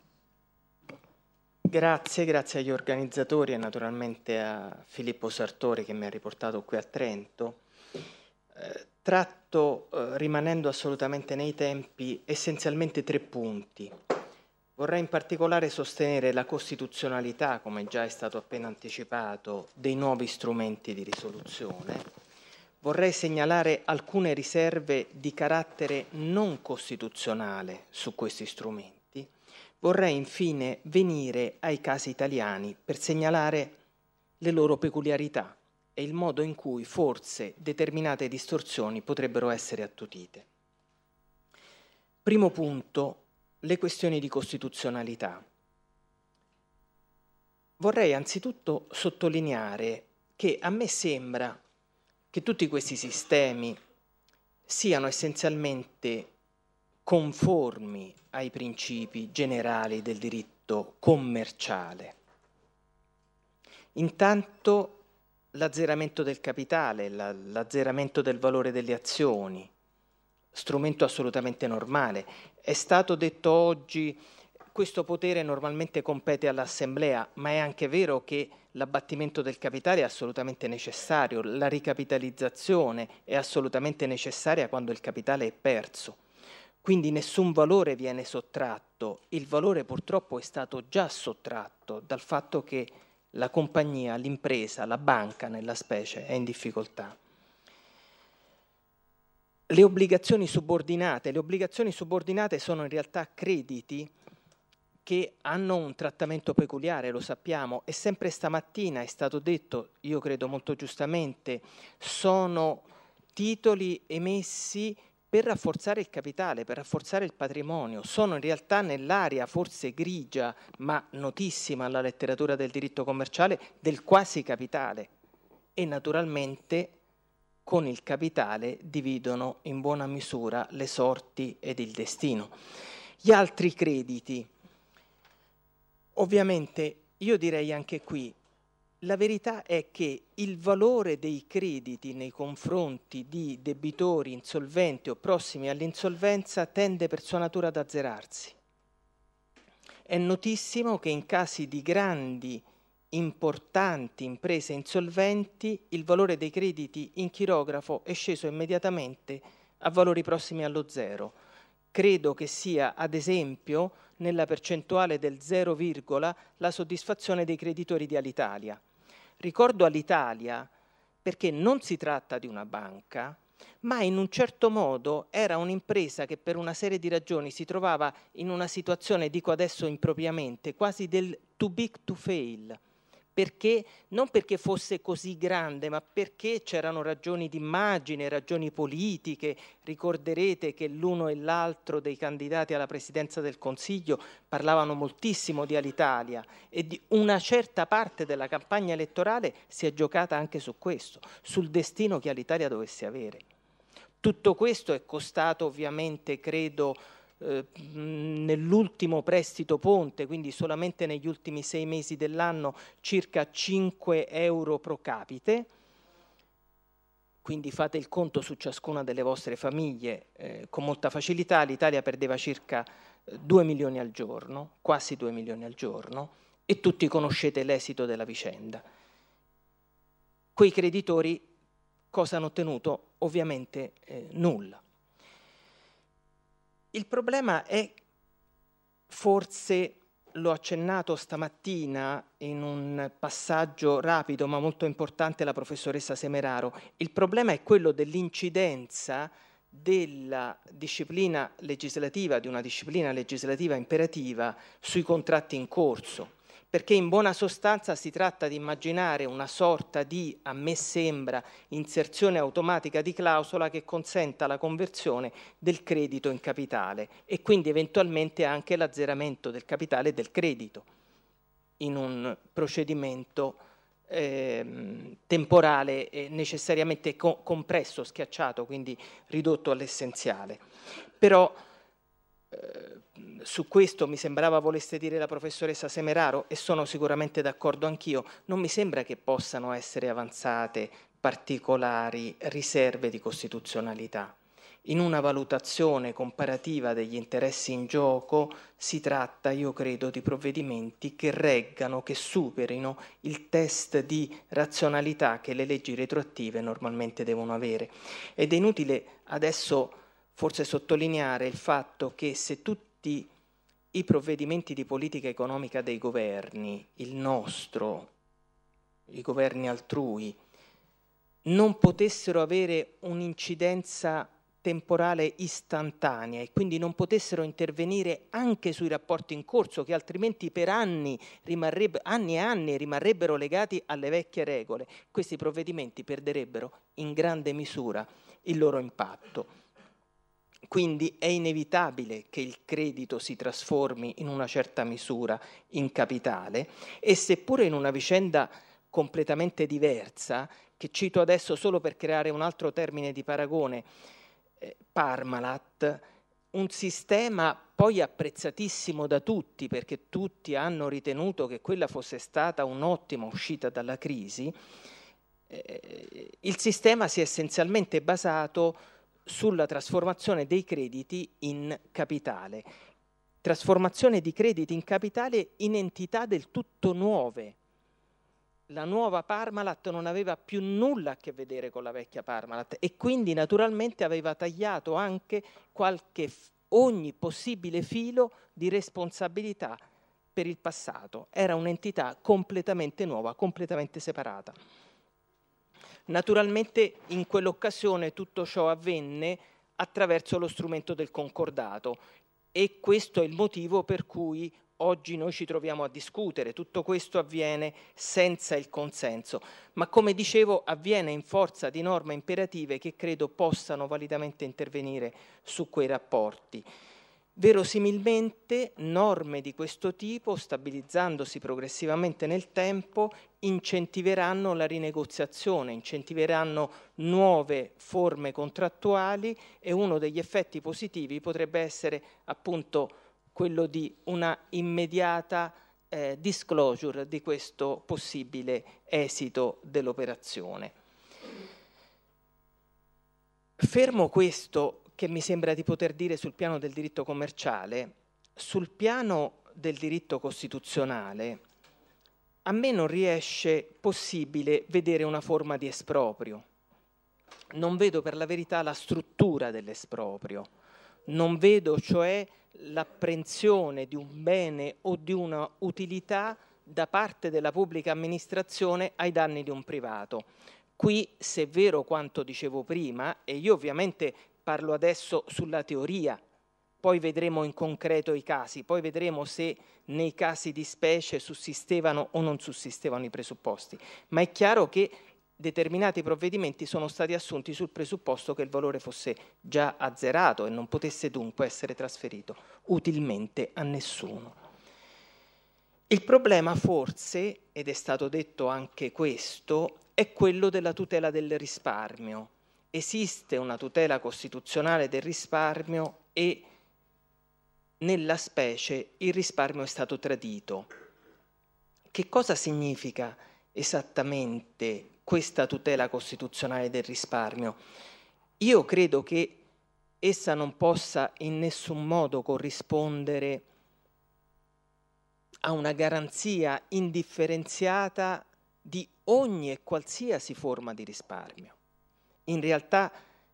Grazie, grazie agli organizzatori e naturalmente a Filippo Sartori che mi ha riportato qui a Trento. Eh, tratto, eh, rimanendo assolutamente nei tempi, essenzialmente tre punti. Vorrei in particolare sostenere la costituzionalità, come già è stato appena anticipato, dei nuovi strumenti di risoluzione vorrei segnalare alcune riserve di carattere non costituzionale su questi strumenti. Vorrei infine venire ai casi italiani per segnalare le loro peculiarità e il modo in cui forse determinate distorsioni potrebbero essere attutite. Primo punto, le questioni di costituzionalità. Vorrei anzitutto sottolineare che a me sembra che tutti questi sistemi siano essenzialmente conformi ai principi generali del diritto commerciale. Intanto l'azzeramento del capitale, la, l'azzeramento del valore delle azioni, strumento assolutamente normale. È stato detto oggi questo potere normalmente compete all'Assemblea, ma è anche vero che l'abbattimento del capitale è assolutamente necessario, la ricapitalizzazione è assolutamente necessaria quando il capitale è perso. Quindi nessun valore viene sottratto, il valore purtroppo è stato già sottratto dal fatto che la compagnia, l'impresa, la banca nella specie è in difficoltà. Le obbligazioni subordinate, le obbligazioni subordinate sono in realtà crediti che hanno un trattamento peculiare, lo sappiamo, e sempre stamattina è stato detto, io credo molto giustamente, sono titoli emessi per rafforzare il capitale, per rafforzare il patrimonio, sono in realtà nell'area forse grigia, ma notissima alla letteratura del diritto commerciale, del quasi capitale. E naturalmente con il capitale dividono in buona misura le sorti ed il destino. Gli altri crediti Ovviamente io direi anche qui, la verità è che il valore dei crediti nei confronti di debitori insolventi o prossimi all'insolvenza tende per sua natura ad azzerarsi. È notissimo che in casi di grandi, importanti imprese insolventi, il valore dei crediti in chirografo è sceso immediatamente a valori prossimi allo zero. Credo che sia, ad esempio, nella percentuale del 0, la soddisfazione dei creditori di Alitalia. Ricordo Alitalia perché non si tratta di una banca, ma in un certo modo era un'impresa che per una serie di ragioni si trovava in una situazione, dico adesso impropriamente, quasi del too big to fail, perché non perché fosse così grande, ma perché c'erano ragioni d'immagine, ragioni politiche. Ricorderete che l'uno e l'altro dei candidati alla presidenza del Consiglio parlavano moltissimo di Alitalia e di una certa parte della campagna elettorale si è giocata anche su questo, sul destino che Alitalia dovesse avere. Tutto questo è costato ovviamente, credo, Ehm, nell'ultimo prestito ponte, quindi solamente negli ultimi sei mesi dell'anno, circa 5 euro pro capite. Quindi fate il conto su ciascuna delle vostre famiglie. Eh, con molta facilità l'Italia perdeva circa 2 eh, milioni al giorno, quasi 2 milioni al giorno, e tutti conoscete l'esito della vicenda. Quei creditori cosa hanno ottenuto? Ovviamente eh, nulla. Il problema è, forse l'ho accennato stamattina in un passaggio rapido ma molto importante la professoressa Semeraro, il problema è quello dell'incidenza della disciplina legislativa, di una disciplina legislativa imperativa sui contratti in corso perché in buona sostanza si tratta di immaginare una sorta di, a me sembra, inserzione automatica di clausola che consenta la conversione del credito in capitale e quindi eventualmente anche l'azzeramento del capitale e del credito in un procedimento eh, temporale e necessariamente co- compresso, schiacciato, quindi ridotto all'essenziale. Però eh, su questo mi sembrava volesse dire la professoressa Semeraro e sono sicuramente d'accordo anch'io, non mi sembra che possano essere avanzate particolari riserve di costituzionalità. In una valutazione comparativa degli interessi in gioco si tratta, io credo, di provvedimenti che reggano, che superino il test di razionalità che le leggi retroattive normalmente devono avere. Ed è inutile adesso forse sottolineare il fatto che se tutti tutti i provvedimenti di politica economica dei governi, il nostro, i governi altrui, non potessero avere un'incidenza temporale istantanea e quindi non potessero intervenire anche sui rapporti in corso che altrimenti per anni, anni e anni rimarrebbero legati alle vecchie regole, questi provvedimenti perderebbero in grande misura il loro impatto. Quindi è inevitabile che il credito si trasformi in una certa misura in capitale e seppure in una vicenda completamente diversa, che cito adesso solo per creare un altro termine di paragone, eh, Parmalat, un sistema poi apprezzatissimo da tutti perché tutti hanno ritenuto che quella fosse stata un'ottima uscita dalla crisi, eh, il sistema si è essenzialmente basato sulla trasformazione dei crediti in capitale. Trasformazione di crediti in capitale in entità del tutto nuove. La nuova Parmalat non aveva più nulla a che vedere con la vecchia Parmalat e quindi naturalmente aveva tagliato anche qualche, ogni possibile filo di responsabilità per il passato. Era un'entità completamente nuova, completamente separata. Naturalmente in quell'occasione tutto ciò avvenne attraverso lo strumento del concordato e questo è il motivo per cui oggi noi ci troviamo a discutere, tutto questo avviene senza il consenso, ma come dicevo avviene in forza di norme imperative che credo possano validamente intervenire su quei rapporti. Verosimilmente norme di questo tipo, stabilizzandosi progressivamente nel tempo, incentiveranno la rinegoziazione, incentiveranno nuove forme contrattuali e uno degli effetti positivi potrebbe essere appunto quello di una immediata eh, disclosure di questo possibile esito dell'operazione. Fermo questo che mi sembra di poter dire sul piano del diritto commerciale, sul piano del diritto costituzionale, a me non riesce possibile vedere una forma di esproprio. Non vedo per la verità la struttura dell'esproprio, non vedo cioè l'apprensione di un bene o di una utilità da parte della pubblica amministrazione ai danni di un privato. Qui, se è vero quanto dicevo prima, e io ovviamente parlo adesso sulla teoria, poi vedremo in concreto i casi, poi vedremo se nei casi di specie sussistevano o non sussistevano i presupposti, ma è chiaro che determinati provvedimenti sono stati assunti sul presupposto che il valore fosse già azzerato e non potesse dunque essere trasferito utilmente a nessuno. Il problema forse, ed è stato detto anche questo, è quello della tutela del risparmio esiste una tutela costituzionale del risparmio e nella specie il risparmio è stato tradito. Che cosa significa esattamente questa tutela costituzionale del risparmio? Io credo che essa non possa in nessun modo corrispondere a una garanzia indifferenziata di ogni e qualsiasi forma di risparmio in realtà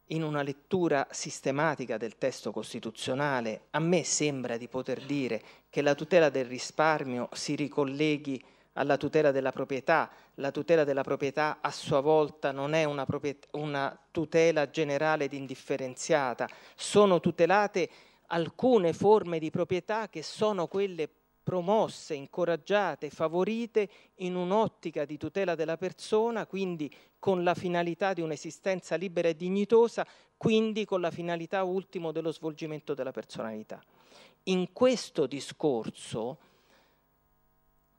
in una lettura sistematica del testo costituzionale a me sembra di poter dire che la tutela del risparmio si ricolleghi alla tutela della proprietà. La tutela della proprietà a sua volta non è una, una tutela generale ed indifferenziata, sono tutelate alcune forme di proprietà che sono quelle promosse, incoraggiate, favorite in un'ottica di tutela della persona, quindi con la finalità di un'esistenza libera e dignitosa, quindi con la finalità ultimo dello svolgimento della personalità. In questo discorso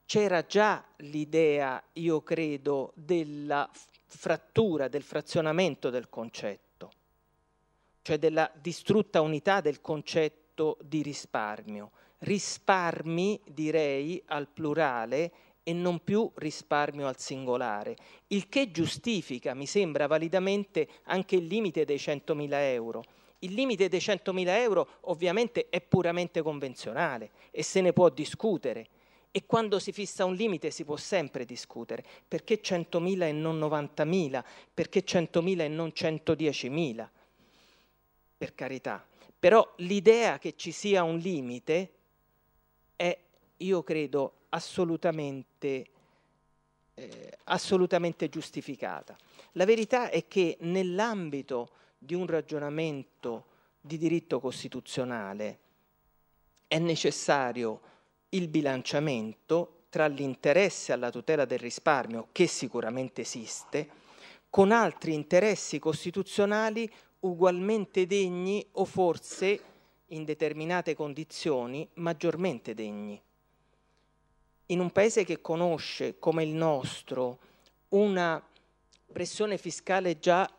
c'era già l'idea, io credo, della frattura, del frazionamento del concetto, cioè della distrutta unità del concetto di risparmio risparmi, direi, al plurale e non più risparmio al singolare, il che giustifica, mi sembra validamente, anche il limite dei 100.000 euro. Il limite dei 100.000 euro ovviamente è puramente convenzionale e se ne può discutere. E quando si fissa un limite si può sempre discutere. Perché 100.000 e non 90.000? Perché 100.000 e non 110.000? Per carità. Però l'idea che ci sia un limite è, io credo, assolutamente, eh, assolutamente giustificata. La verità è che nell'ambito di un ragionamento di diritto costituzionale è necessario il bilanciamento tra l'interesse alla tutela del risparmio, che sicuramente esiste, con altri interessi costituzionali ugualmente degni o forse in determinate condizioni maggiormente degni. In un paese che conosce, come il nostro, una pressione fiscale già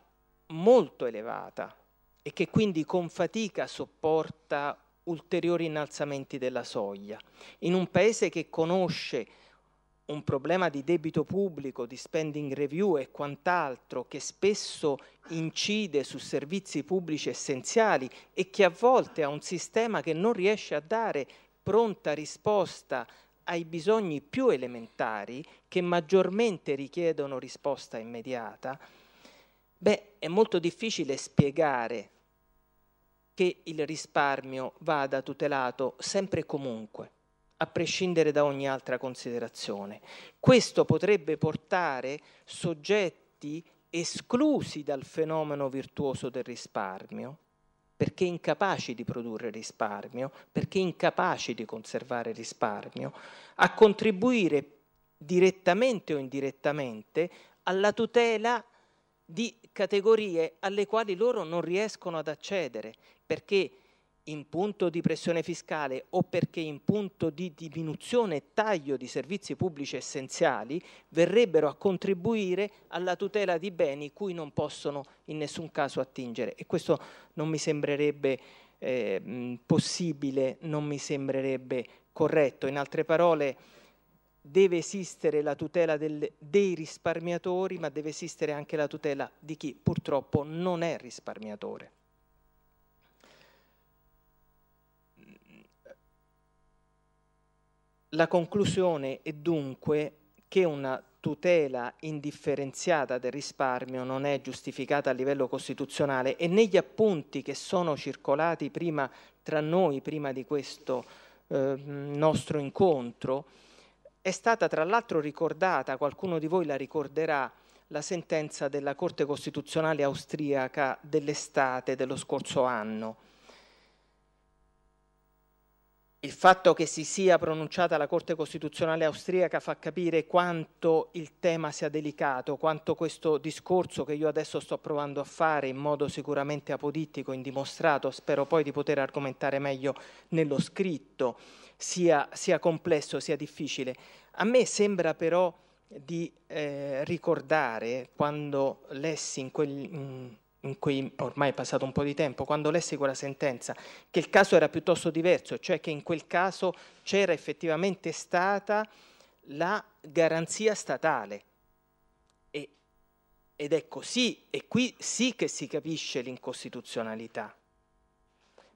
molto elevata e che quindi con fatica sopporta ulteriori innalzamenti della soglia, in un paese che conosce un problema di debito pubblico, di spending review e quant'altro che spesso incide su servizi pubblici essenziali e che a volte ha un sistema che non riesce a dare pronta risposta ai bisogni più elementari che maggiormente richiedono risposta immediata, beh, è molto difficile spiegare che il risparmio vada tutelato sempre e comunque a prescindere da ogni altra considerazione. Questo potrebbe portare soggetti esclusi dal fenomeno virtuoso del risparmio, perché incapaci di produrre risparmio, perché incapaci di conservare risparmio, a contribuire direttamente o indirettamente alla tutela di categorie alle quali loro non riescono ad accedere, perché in punto di pressione fiscale o perché in punto di diminuzione e taglio di servizi pubblici essenziali verrebbero a contribuire alla tutela di beni cui non possono in nessun caso attingere e questo non mi sembrerebbe eh, possibile, non mi sembrerebbe corretto. In altre parole deve esistere la tutela del, dei risparmiatori ma deve esistere anche la tutela di chi purtroppo non è risparmiatore. La conclusione è dunque che una tutela indifferenziata del risparmio non è giustificata a livello costituzionale e negli appunti che sono circolati prima tra noi, prima di questo eh, nostro incontro, è stata tra l'altro ricordata, qualcuno di voi la ricorderà, la sentenza della Corte Costituzionale austriaca dell'estate dello scorso anno il fatto che si sia pronunciata la Corte Costituzionale austriaca fa capire quanto il tema sia delicato, quanto questo discorso che io adesso sto provando a fare in modo sicuramente apodittico, indimostrato, spero poi di poter argomentare meglio nello scritto, sia, sia complesso, sia difficile. A me sembra però di eh, ricordare quando lessi in quel... In, in cui ormai è passato un po' di tempo, quando lessi quella sentenza, che il caso era piuttosto diverso, cioè che in quel caso c'era effettivamente stata la garanzia statale. E, ed è così, e qui sì che si capisce l'incostituzionalità.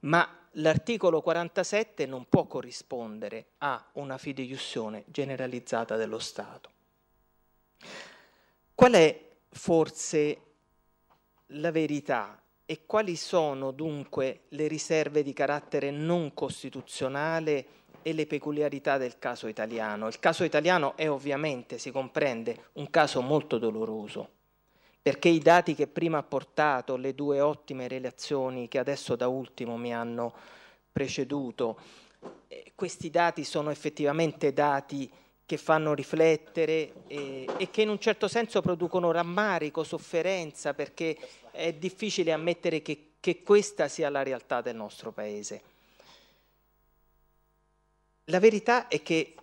Ma l'articolo 47 non può corrispondere a una fideiussione generalizzata dello Stato. Qual è forse la verità e quali sono dunque le riserve di carattere non costituzionale e le peculiarità del caso italiano? Il caso italiano è ovviamente, si comprende, un caso molto doloroso, perché i dati che prima ha portato le due ottime relazioni che adesso da ultimo mi hanno preceduto, eh, questi dati sono effettivamente dati che fanno riflettere e, e, che in un certo senso producono rammarico, sofferenza, perché è difficile ammettere che, che questa sia la realtà del nostro Paese. La verità è che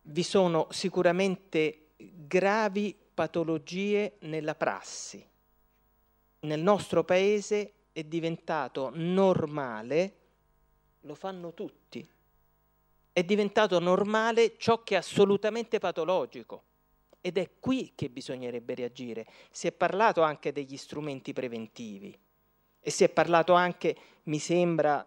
vi sono sicuramente gravi patologie nella prassi. Nel nostro Paese è diventato normale, lo fanno tutti, è diventato normale ciò che è assolutamente patologico. Ed è qui che bisognerebbe reagire. Si è parlato anche degli strumenti preventivi e si è parlato anche, mi sembra,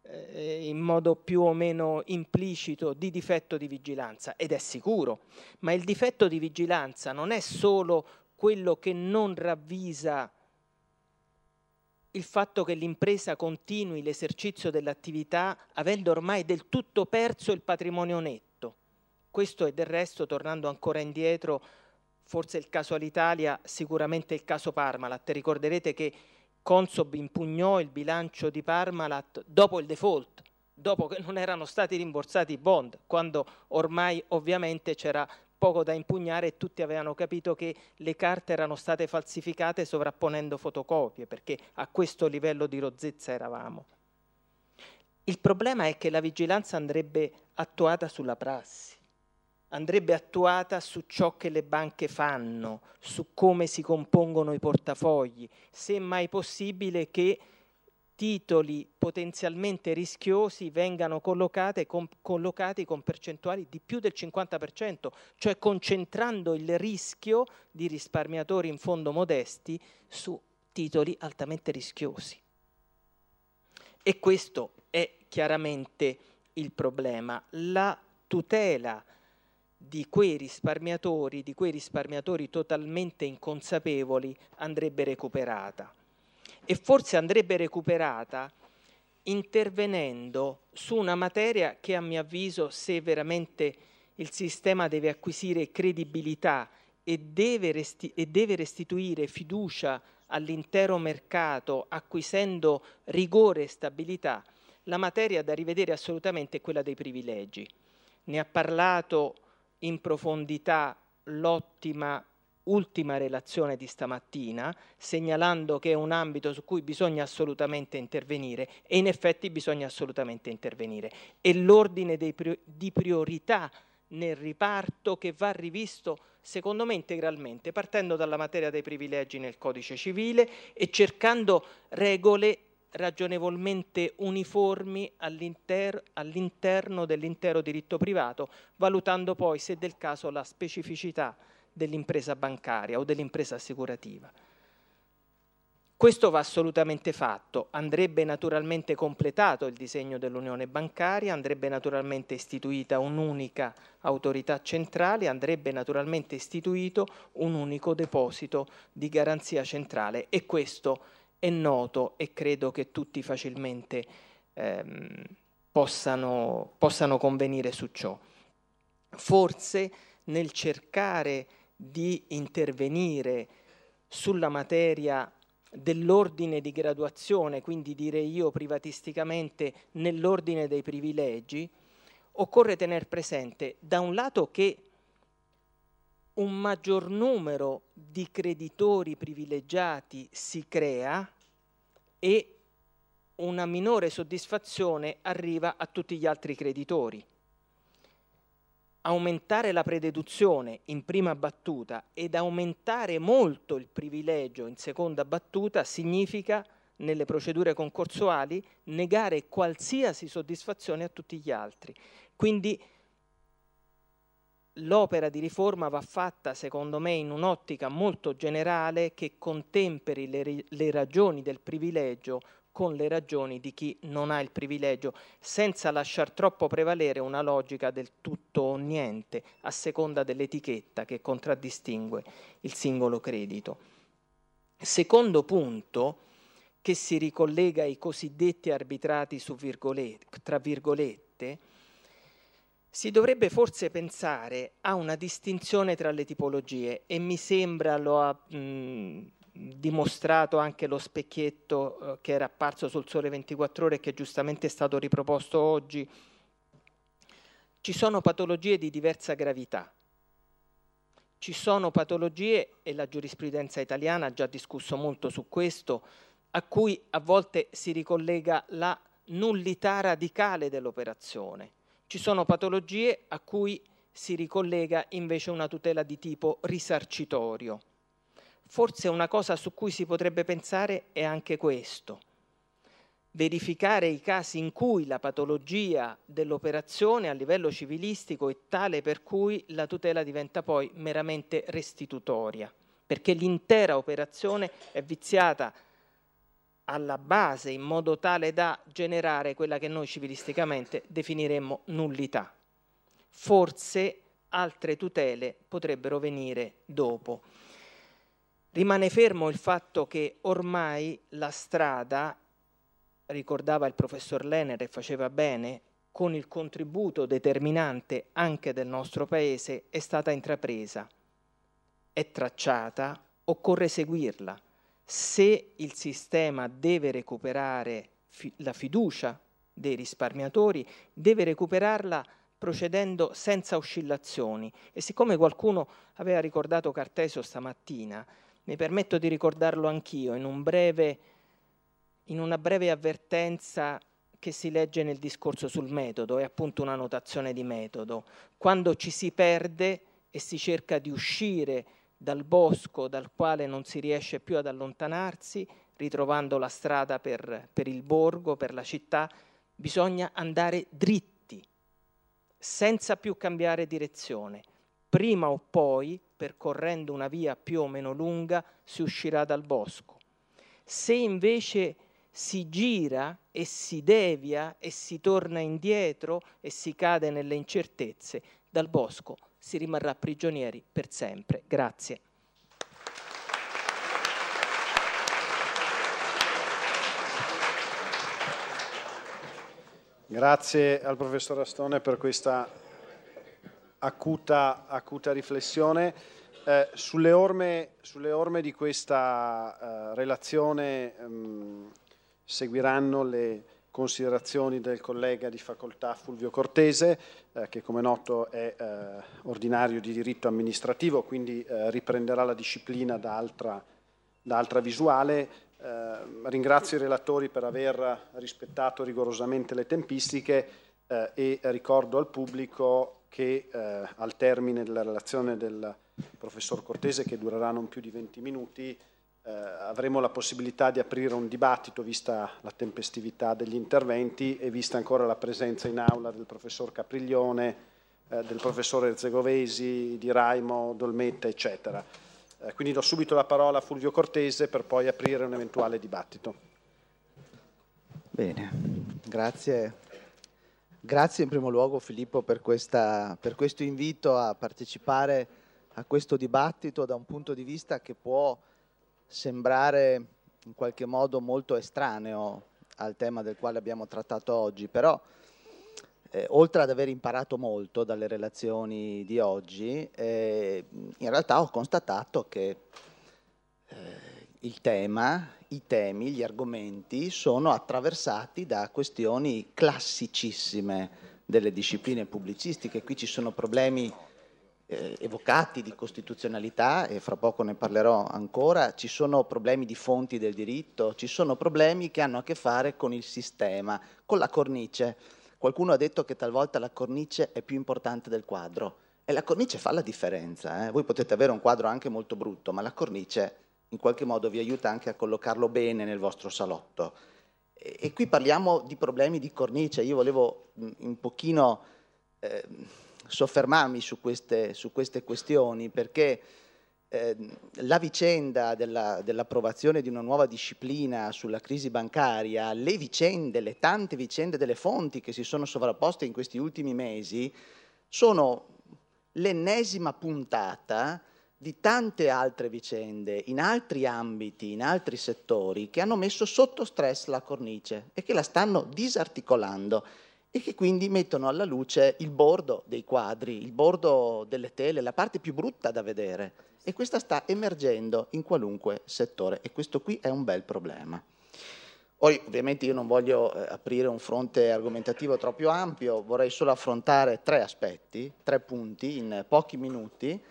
eh, in modo più o meno implicito di difetto di vigilanza ed è sicuro, ma il difetto di vigilanza non è solo quello che non ravvisa il fatto che l'impresa continui l'esercizio dell'attività avendo ormai del tutto perso il patrimonio netto. Questo è del resto, tornando ancora indietro, forse il caso Alitalia, sicuramente il caso Parmalat. Ricorderete che Consob impugnò il bilancio di Parmalat dopo il default, dopo che non erano stati rimborsati i bond, quando ormai ovviamente c'era poco da impugnare e tutti avevano capito che le carte erano state falsificate sovrapponendo fotocopie, perché a questo livello di rozzezza eravamo. Il problema è che la vigilanza andrebbe attuata sulla prassi, andrebbe attuata su ciò che le banche fanno, su come si compongono i portafogli, se mai possibile che titoli potenzialmente rischiosi vengano collocate, con, collocati con percentuali di più del 50%, cioè concentrando il rischio di risparmiatori in fondo modesti su titoli altamente rischiosi. E questo è chiaramente il problema, la tutela di quei risparmiatori, di quei risparmiatori totalmente inconsapevoli andrebbe recuperata e forse andrebbe recuperata intervenendo su una materia che a mio avviso se veramente il sistema deve acquisire credibilità e deve, resti- e deve restituire fiducia all'intero mercato acquisendo rigore e stabilità, la materia da rivedere assolutamente è quella dei privilegi. Ne ha parlato in profondità l'ottima ultima relazione di stamattina, segnalando che è un ambito su cui bisogna assolutamente intervenire e in effetti bisogna assolutamente intervenire. E l'ordine prior- di priorità nel riparto che va rivisto secondo me integralmente, partendo dalla materia dei privilegi nel codice civile e cercando regole ragionevolmente uniformi all'inter- all'interno dell'intero diritto privato, valutando poi se del caso la specificità dell'impresa bancaria o dell'impresa assicurativa. Questo va assolutamente fatto, andrebbe naturalmente completato il disegno dell'unione bancaria, andrebbe naturalmente istituita un'unica autorità centrale, andrebbe naturalmente istituito un unico deposito di garanzia centrale e questo è noto e credo che tutti facilmente ehm, possano, possano convenire su ciò. Forse nel cercare di intervenire sulla materia dell'ordine di graduazione, quindi direi io privatisticamente nell'ordine dei privilegi, occorre tenere presente da un lato che un maggior numero di creditori privilegiati si crea e una minore soddisfazione arriva a tutti gli altri creditori aumentare la prededuzione in prima battuta ed aumentare molto il privilegio in seconda battuta significa, nelle procedure concorsuali, negare qualsiasi soddisfazione a tutti gli altri. Quindi l'opera di riforma va fatta, secondo me, in un'ottica molto generale che contemperi le, le ragioni del privilegio con le ragioni di chi non ha il privilegio, senza lasciar troppo prevalere una logica del tutto o niente, a seconda dell'etichetta che contraddistingue il singolo credito. Secondo punto, che si ricollega ai cosiddetti arbitrati virgolette, tra virgolette, si dovrebbe forse pensare a una distinzione tra le tipologie e mi sembra lo ha mh, dimostrato anche lo specchietto eh, che era apparso sul Sole 24 ore e che giustamente è stato riproposto oggi. Ci sono patologie di diversa gravità. Ci sono patologie, e la giurisprudenza italiana ha già discusso molto su questo, a cui a volte si ricollega la nullità radicale dell'operazione. Ci sono patologie a cui si ricollega invece una tutela di tipo risarcitorio. Forse una cosa su cui si potrebbe pensare è anche questo. Verificare i casi in cui la patologia dell'operazione a livello civilistico è tale per cui la tutela diventa poi meramente restitutoria, perché l'intera operazione è viziata alla base in modo tale da generare quella che noi civilisticamente definiremmo nullità. Forse altre tutele potrebbero venire dopo. Rimane fermo il fatto che ormai la strada, ricordava il professor Lenner e faceva bene, con il contributo determinante anche del nostro Paese, è stata intrapresa, è tracciata, occorre seguirla. Se il sistema deve recuperare fi la fiducia dei risparmiatori, deve recuperarla procedendo senza oscillazioni. E siccome qualcuno aveva ricordato Cartesio stamattina, mi permetto di ricordarlo anch'io in, un breve, in una breve avvertenza che si legge nel discorso sul metodo, è appunto una notazione di metodo. Quando ci si perde e si cerca di uscire dal bosco dal quale non si riesce più ad allontanarsi, ritrovando la strada per, per il borgo, per la città, bisogna andare dritti, senza più cambiare direzione prima o poi, percorrendo una via più o meno lunga, si uscirà dal bosco. Se invece si gira e si devia e si torna indietro e si cade nelle incertezze, dal bosco si rimarrà prigionieri per sempre. Grazie. Grazie al professor Astone per questa acuta, acuta riflessione. Eh, sulle, orme, sulle, orme, di questa eh, relazione mh, ehm, seguiranno le considerazioni del collega di facoltà Fulvio Cortese, eh, che come noto è eh, ordinario di diritto amministrativo, quindi eh, riprenderà la disciplina da altra, da altra visuale. Eh, ringrazio i relatori per aver rispettato rigorosamente le tempistiche e ricordo al pubblico che eh, al termine della relazione del professor Cortese, che durerà non più di 20 minuti, eh, avremo la possibilità di aprire un dibattito, vista la tempestività degli interventi e vista ancora la presenza in aula del professor Capriglione, eh, del professore Erzegovesi, di Raimo, Dolmetta, eccetera. Eh, quindi do subito la parola a Fulvio Cortese per poi aprire un eventuale dibattito. Bene, grazie Grazie in primo luogo Filippo per, questa, per, questo invito a partecipare a questo dibattito da un punto di vista che può sembrare in qualche modo molto estraneo al tema del quale abbiamo trattato oggi, però eh, oltre ad aver imparato molto dalle relazioni di oggi, eh, in realtà ho constatato che il tema, i temi, gli argomenti sono attraversati da questioni classicissime delle discipline pubblicistiche. Qui ci sono problemi eh, evocati di costituzionalità e fra poco ne parlerò ancora, ci sono problemi di fonti del diritto, ci sono problemi che hanno a che fare con il sistema, con la cornice. Qualcuno ha detto che talvolta la cornice è più importante del quadro e la cornice fa la differenza. Eh? Voi potete avere un quadro anche molto brutto, ma la cornice in qualche modo vi aiuta anche a collocarlo bene nel vostro salotto. E, e qui parliamo di problemi di cornice, io volevo mm, un pochino eh, soffermarmi su queste, su queste, questioni perché eh, la vicenda dell'approvazione di una nuova disciplina sulla crisi bancaria, le vicende, le tante vicende delle fonti che si sono sovrapposte in questi ultimi mesi, sono l'ennesima puntata di tante altre vicende in altri ambiti, in altri settori, che hanno messo sotto stress la cornice e che la stanno disarticolando e che quindi mettono alla luce il bordo dei quadri, il bordo delle tele, la parte più brutta da vedere. E questa sta emergendo in qualunque settore e questo qui è un bel problema. Poi ovviamente io non voglio eh, aprire un fronte argomentativo troppo ampio, vorrei solo affrontare tre aspetti, tre punti in pochi minuti.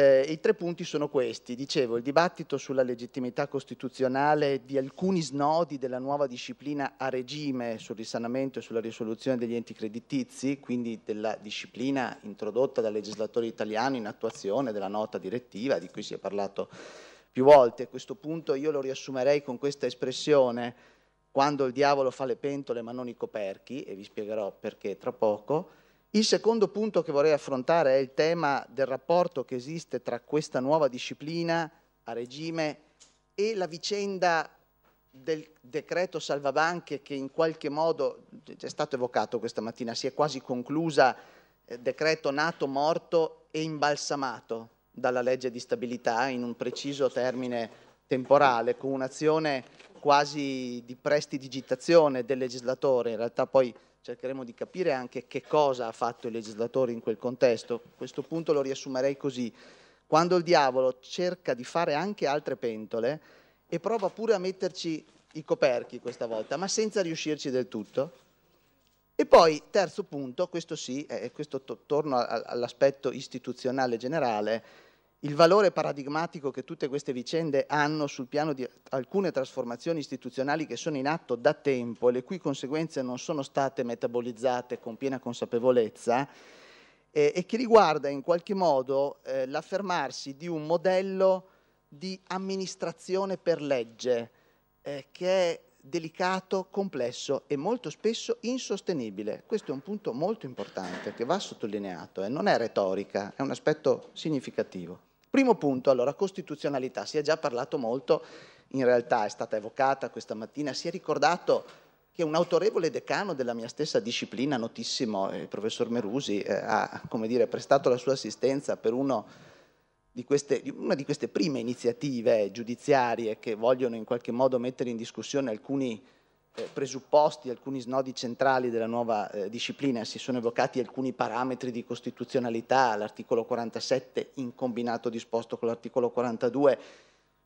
Eh, I tre punti sono questi, dicevo, il dibattito sulla legittimità costituzionale di alcuni snodi della nuova disciplina a regime sul risanamento e sulla risoluzione degli enti creditizi, quindi della disciplina introdotta dal legislatore italiano in attuazione della nota direttiva di cui si è parlato più volte. A questo punto io lo riassumerei con questa espressione, quando il diavolo fa le pentole ma non i coperchi, e vi spiegherò perché tra poco, il secondo punto che vorrei affrontare è il tema del rapporto che esiste tra questa nuova disciplina a regime e la vicenda del decreto salvabanche che in qualche modo è stato evocato questa mattina, si è quasi conclusa, eh, decreto nato, morto e imbalsamato dalla legge di stabilità in un preciso termine temporale, con un'azione quasi di prestidigitazione del legislatore, in realtà poi cercheremo di capire anche che cosa ha fatto il legislatore in quel contesto. Questo punto lo riassumerei così. Quando il diavolo cerca di fare anche altre pentole e prova pure a metterci i coperchi questa volta, ma senza riuscirci del tutto. E poi, terzo punto, questo sì, e questo to torno all'aspetto istituzionale generale, il valore paradigmatico che tutte queste vicende hanno sul piano di alcune trasformazioni istituzionali che sono in atto da tempo e le cui conseguenze non sono state metabolizzate con piena consapevolezza eh, e che riguarda in qualche modo eh, l'affermarsi di un modello di amministrazione per legge eh, che è delicato, complesso e molto spesso insostenibile. Questo è un punto molto importante che va sottolineato e eh. non è retorica, è un aspetto significativo. Primo punto, allora, costituzionalità. Si è già parlato molto, in realtà è stata evocata questa mattina, si è ricordato che un autorevole decano della mia stessa disciplina, notissimo, il eh, professor Merusi, eh, ha dire, prestato la sua assistenza per di queste, una di queste prime iniziative giudiziarie che vogliono in qualche modo mettere in discussione alcuni eh, presupposti, alcuni snodi centrali della nuova eh, disciplina, si sono evocati alcuni parametri di costituzionalità, l'articolo 47 in combinato disposto con l'articolo 42,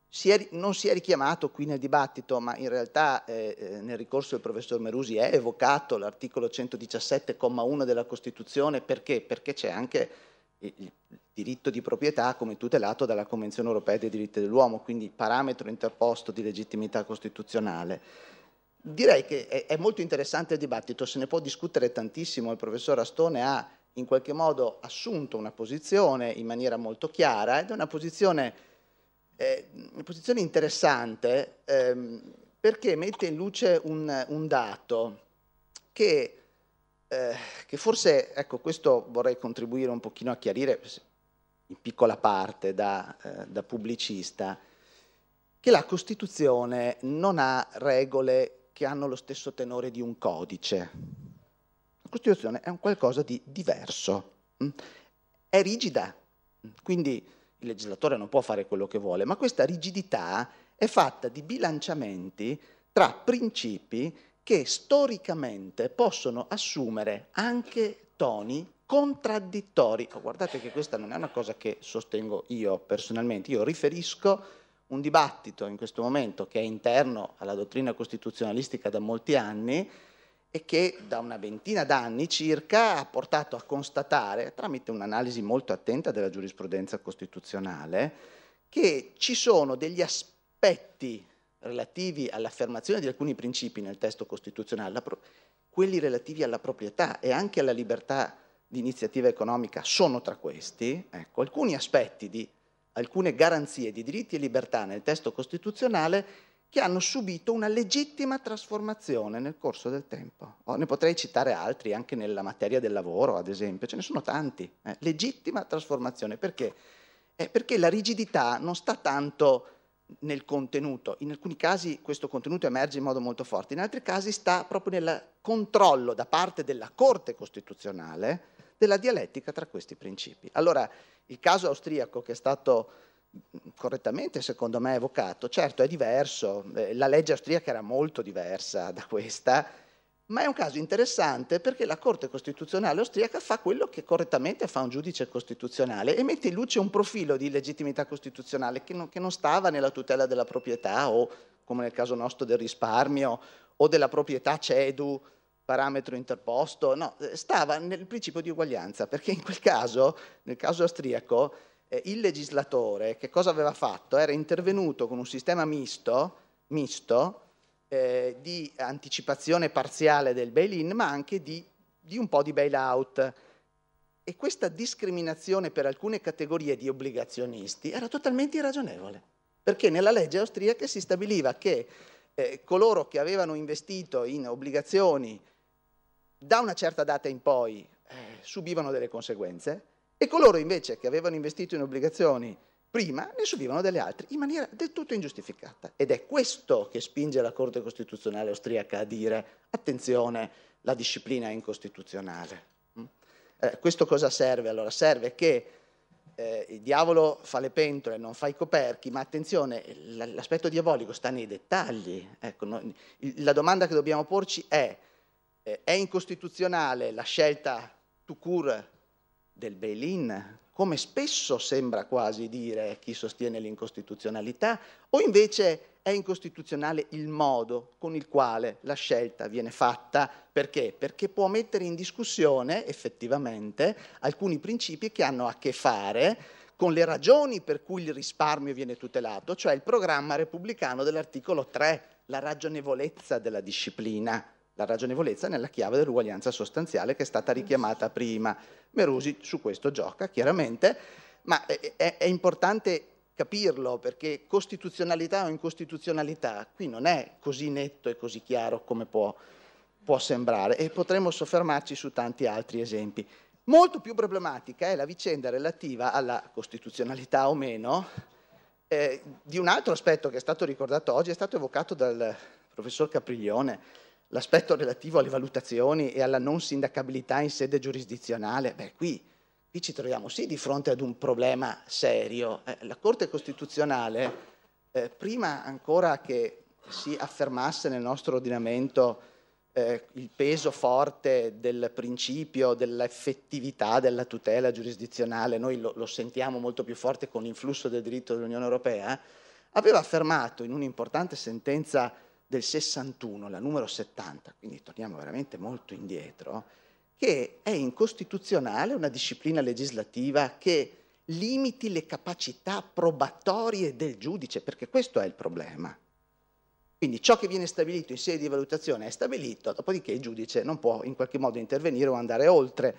si è, non si è richiamato qui nel dibattito, ma in realtà eh, eh nel ricorso del professor Merusi è evocato l'articolo 117,1 della Costituzione, perché? Perché c'è anche il diritto di proprietà come tutelato dalla Convenzione europea dei diritti dell'uomo, quindi parametro interposto di legittimità costituzionale. Direi che è molto interessante il dibattito, se ne può discutere tantissimo, il professor Astone ha in qualche modo assunto una posizione in maniera molto chiara ed è una posizione, eh, una posizione interessante ehm, perché mette in luce un, un dato che, eh, che, forse, ecco questo vorrei contribuire un pochino a chiarire in piccola parte da, eh, da pubblicista, che la Costituzione non ha regole che hanno lo stesso tenore di un codice. La Costituzione è un qualcosa di diverso, mm? è rigida, mm? quindi il legislatore non può fare quello che vuole, ma questa rigidità è fatta di bilanciamenti tra principi che storicamente possono assumere anche toni contraddittori. Oh, guardate che questa non è una cosa che sostengo io personalmente, io riferisco un dibattito in questo momento che è interno alla dottrina costituzionalistica da molti anni e che da una ventina d'anni circa ha portato a constatare, tramite un'analisi molto attenta della giurisprudenza costituzionale, che ci sono degli aspetti relativi all'affermazione di alcuni principi nel testo costituzionale, quelli relativi alla proprietà e anche alla libertà di iniziativa economica sono tra questi, ecco, alcuni aspetti di alcune garanzie di diritti e libertà nel testo costituzionale che hanno subito una legittima trasformazione nel corso del tempo. Oh, ne potrei citare altri anche nella materia del lavoro, ad esempio, ce ne sono tanti. Eh. Legittima trasformazione, perché? Eh, perché la rigidità non sta tanto nel contenuto, in alcuni casi questo contenuto emerge in modo molto forte, in altri casi sta proprio nel controllo da parte della Corte Costituzionale della dialettica tra questi principi. Allora, il caso austriaco che è stato mm, correttamente secondo me evocato, certo è diverso, eh, la legge austriaca era molto diversa da questa, ma è un caso interessante perché la Corte Costituzionale austriaca fa quello che correttamente fa un giudice costituzionale e mette in luce un profilo di legittimità costituzionale che non, che non stava nella tutela della proprietà o, come nel caso nostro, del risparmio o della proprietà cedu parametro interposto, no, eh, stava nel principio di uguaglianza, perché in quel caso, nel caso austriaco, eh, il legislatore che cosa aveva fatto? Era intervenuto con un sistema misto, misto eh, di anticipazione parziale del bail-in, ma anche di, di un po' di bail-out. E questa discriminazione per alcune categorie di obbligazionisti era totalmente irragionevole, perché nella legge austriaca si stabiliva che eh, coloro che avevano investito in obbligazioni da una certa data in poi eh, subivano delle conseguenze e coloro invece che avevano investito in obbligazioni prima ne subivano delle altre in maniera del tutto ingiustificata. Ed è questo che spinge la Corte Costituzionale austriaca a dire attenzione, la disciplina è incostituzionale. Mm? Eh, questo cosa serve? Allora serve che eh, il diavolo fa le pentole, non fa i coperchi, ma attenzione, l'aspetto diabolico sta nei dettagli. Ecco, no, la domanda che dobbiamo porci è eh, è incostituzionale la scelta to cure del bail-in, come spesso sembra quasi dire chi sostiene l'incostituzionalità, o invece è incostituzionale il modo con il quale la scelta viene fatta. Perché? Perché può mettere in discussione effettivamente alcuni principi che hanno a che fare con le ragioni per cui il risparmio viene tutelato, cioè il programma repubblicano dell'articolo 3, la ragionevolezza della disciplina la ragionevolezza nella chiave dell'uguaglianza sostanziale che è stata richiamata prima. Merusi su questo gioca, chiaramente, ma è, è importante capirlo perché costituzionalità o incostituzionalità qui non è così netto e così chiaro come può, può sembrare e potremmo soffermarci su tanti altri esempi. Molto più problematica è la vicenda relativa alla costituzionalità o meno eh, di un altro aspetto che è stato ricordato oggi, è stato evocato dal professor Capriglione, l'aspetto relativo alle valutazioni e alla non sindacabilità in sede giurisdizionale, beh, qui, qui ci troviamo sì di fronte ad un problema serio. Eh, la Corte Costituzionale, eh, prima ancora che si affermasse nel nostro ordinamento eh, il peso forte del principio dell'effettività della tutela giurisdizionale, noi lo, lo sentiamo molto più forte con l'influsso del diritto dell'Unione Europea, aveva affermato in un'importante sentenza del 61, la numero 70, quindi torniamo veramente molto indietro, che è incostituzionale una disciplina legislativa che limiti le capacità probatorie del giudice, perché questo è il problema. Quindi ciò che viene stabilito in sede di valutazione è stabilito, dopodiché il giudice non può in qualche modo intervenire o andare oltre.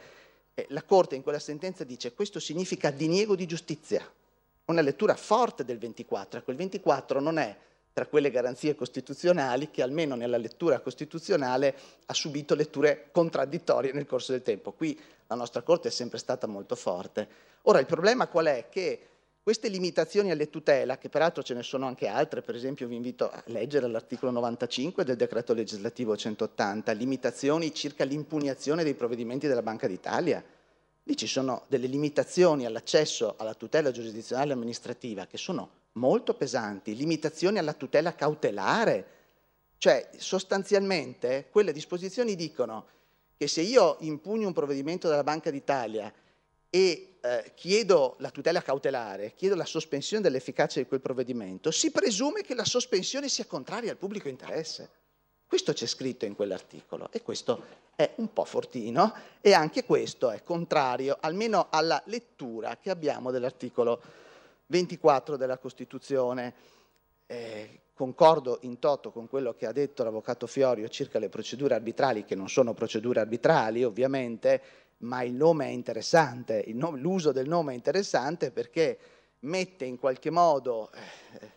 La Corte in quella sentenza dice questo significa diniego di giustizia. Una lettura forte del 24, ecco il 24 non è tra quelle garanzie costituzionali che almeno nella lettura costituzionale ha subito letture contraddittorie nel corso del tempo. Qui la nostra Corte è sempre stata molto forte. Ora il problema qual è? Che queste limitazioni alle tutela, che peraltro ce ne sono anche altre, per esempio vi invito a leggere l'articolo 95 del decreto legislativo 180, limitazioni circa l'impugnazione dei provvedimenti della Banca d'Italia. Lì ci sono delle limitazioni all'accesso alla tutela giurisdizionale amministrativa che sono molto pesanti, limitazioni alla tutela cautelare. Cioè, sostanzialmente, quelle disposizioni dicono che se io impugno un provvedimento della Banca d'Italia e eh, chiedo la tutela cautelare, chiedo la sospensione dell'efficacia di quel provvedimento, si presume che la sospensione sia contraria al pubblico interesse. Questo c'è scritto in quell'articolo e questo è un po' fortino e anche questo è contrario almeno alla lettura che abbiamo dell'articolo 24 della Costituzione. Eh, concordo in toto con quello che ha detto l'avvocato Fiorio circa le procedure arbitrali, che non sono procedure arbitrali ovviamente, ma il nome è interessante, l'uso del nome è interessante perché mette in qualche modo eh,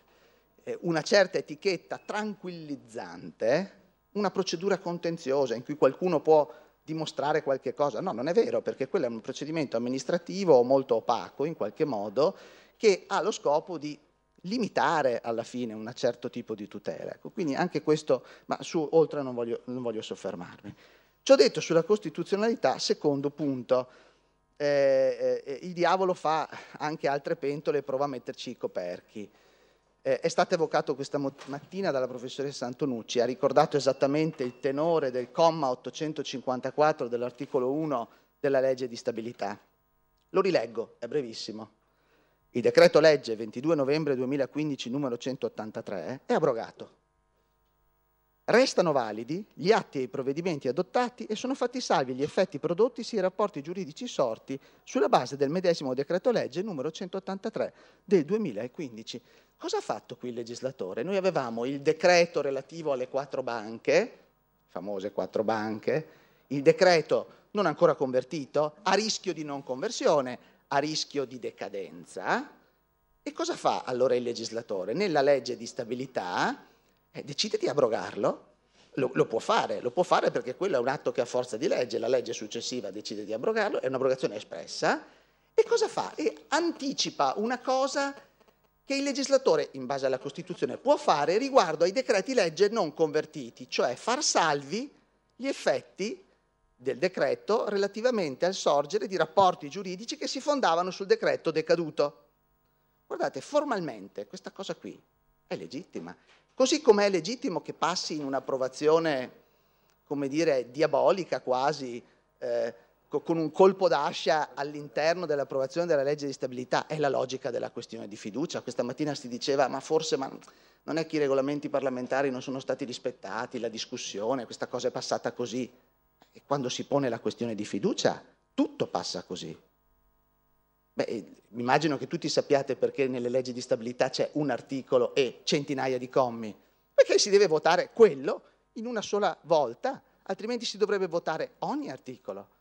eh, una certa etichetta tranquillizzante, una procedura contenziosa in cui qualcuno può dimostrare qualche cosa. No, non è vero, perché quello è un procedimento amministrativo molto opaco in qualche modo che ha lo scopo di limitare alla fine un certo tipo di tutela. Ecco, quindi anche questo, ma su oltre non voglio, non voglio soffermarmi. Ciò detto sulla costituzionalità, secondo punto, eh, eh, eh il diavolo fa anche altre pentole e prova a metterci i coperchi. Eh, è stato evocato questa mattina dalla professoressa Antonucci, ha ricordato esattamente il tenore del comma 854 dell'articolo 1 della legge di stabilità. Lo rileggo, è brevissimo. Il decreto legge 22 novembre 2015 numero 183 è abrogato. Restano validi gli atti e i provvedimenti adottati e sono fatti salvi gli effetti prodotti sui rapporti giuridici sorti sulla base del medesimo decreto legge numero 183 del 2015. Cosa ha fatto qui il legislatore? Noi avevamo il decreto relativo alle quattro banche, famose quattro banche, il decreto non ancora convertito, a rischio di non conversione, a rischio di decadenza. E cosa fa allora il legislatore? Nella legge di stabilità eh, decide di abrogarlo. Lo, lo, può fare, lo può fare perché quello è un atto che ha forza di legge, la legge successiva decide di abrogarlo, è un'abrogazione espressa. E cosa fa? E anticipa una cosa che il legislatore, in base alla Costituzione, può fare riguardo ai decreti legge non convertiti, cioè far salvi gli effetti del decreto relativamente al sorgere di rapporti giuridici che si fondavano sul decreto decaduto. Guardate, formalmente questa cosa qui è legittima, così come è legittimo che passi in un'approvazione, come dire, diabolica quasi, eh, con un colpo d'ascia all'interno dell'approvazione della legge di stabilità, è la logica della questione di fiducia. Questa mattina si diceva, ma forse ma non è che i regolamenti parlamentari non sono stati rispettati, la discussione, questa cosa è passata così. E quando si pone la questione di fiducia, tutto passa così. Beh, eh, immagino che tutti sappiate perché nelle leggi di stabilità c'è un articolo e centinaia di commi, perché si deve votare quello in una sola volta, altrimenti si dovrebbe votare ogni articolo.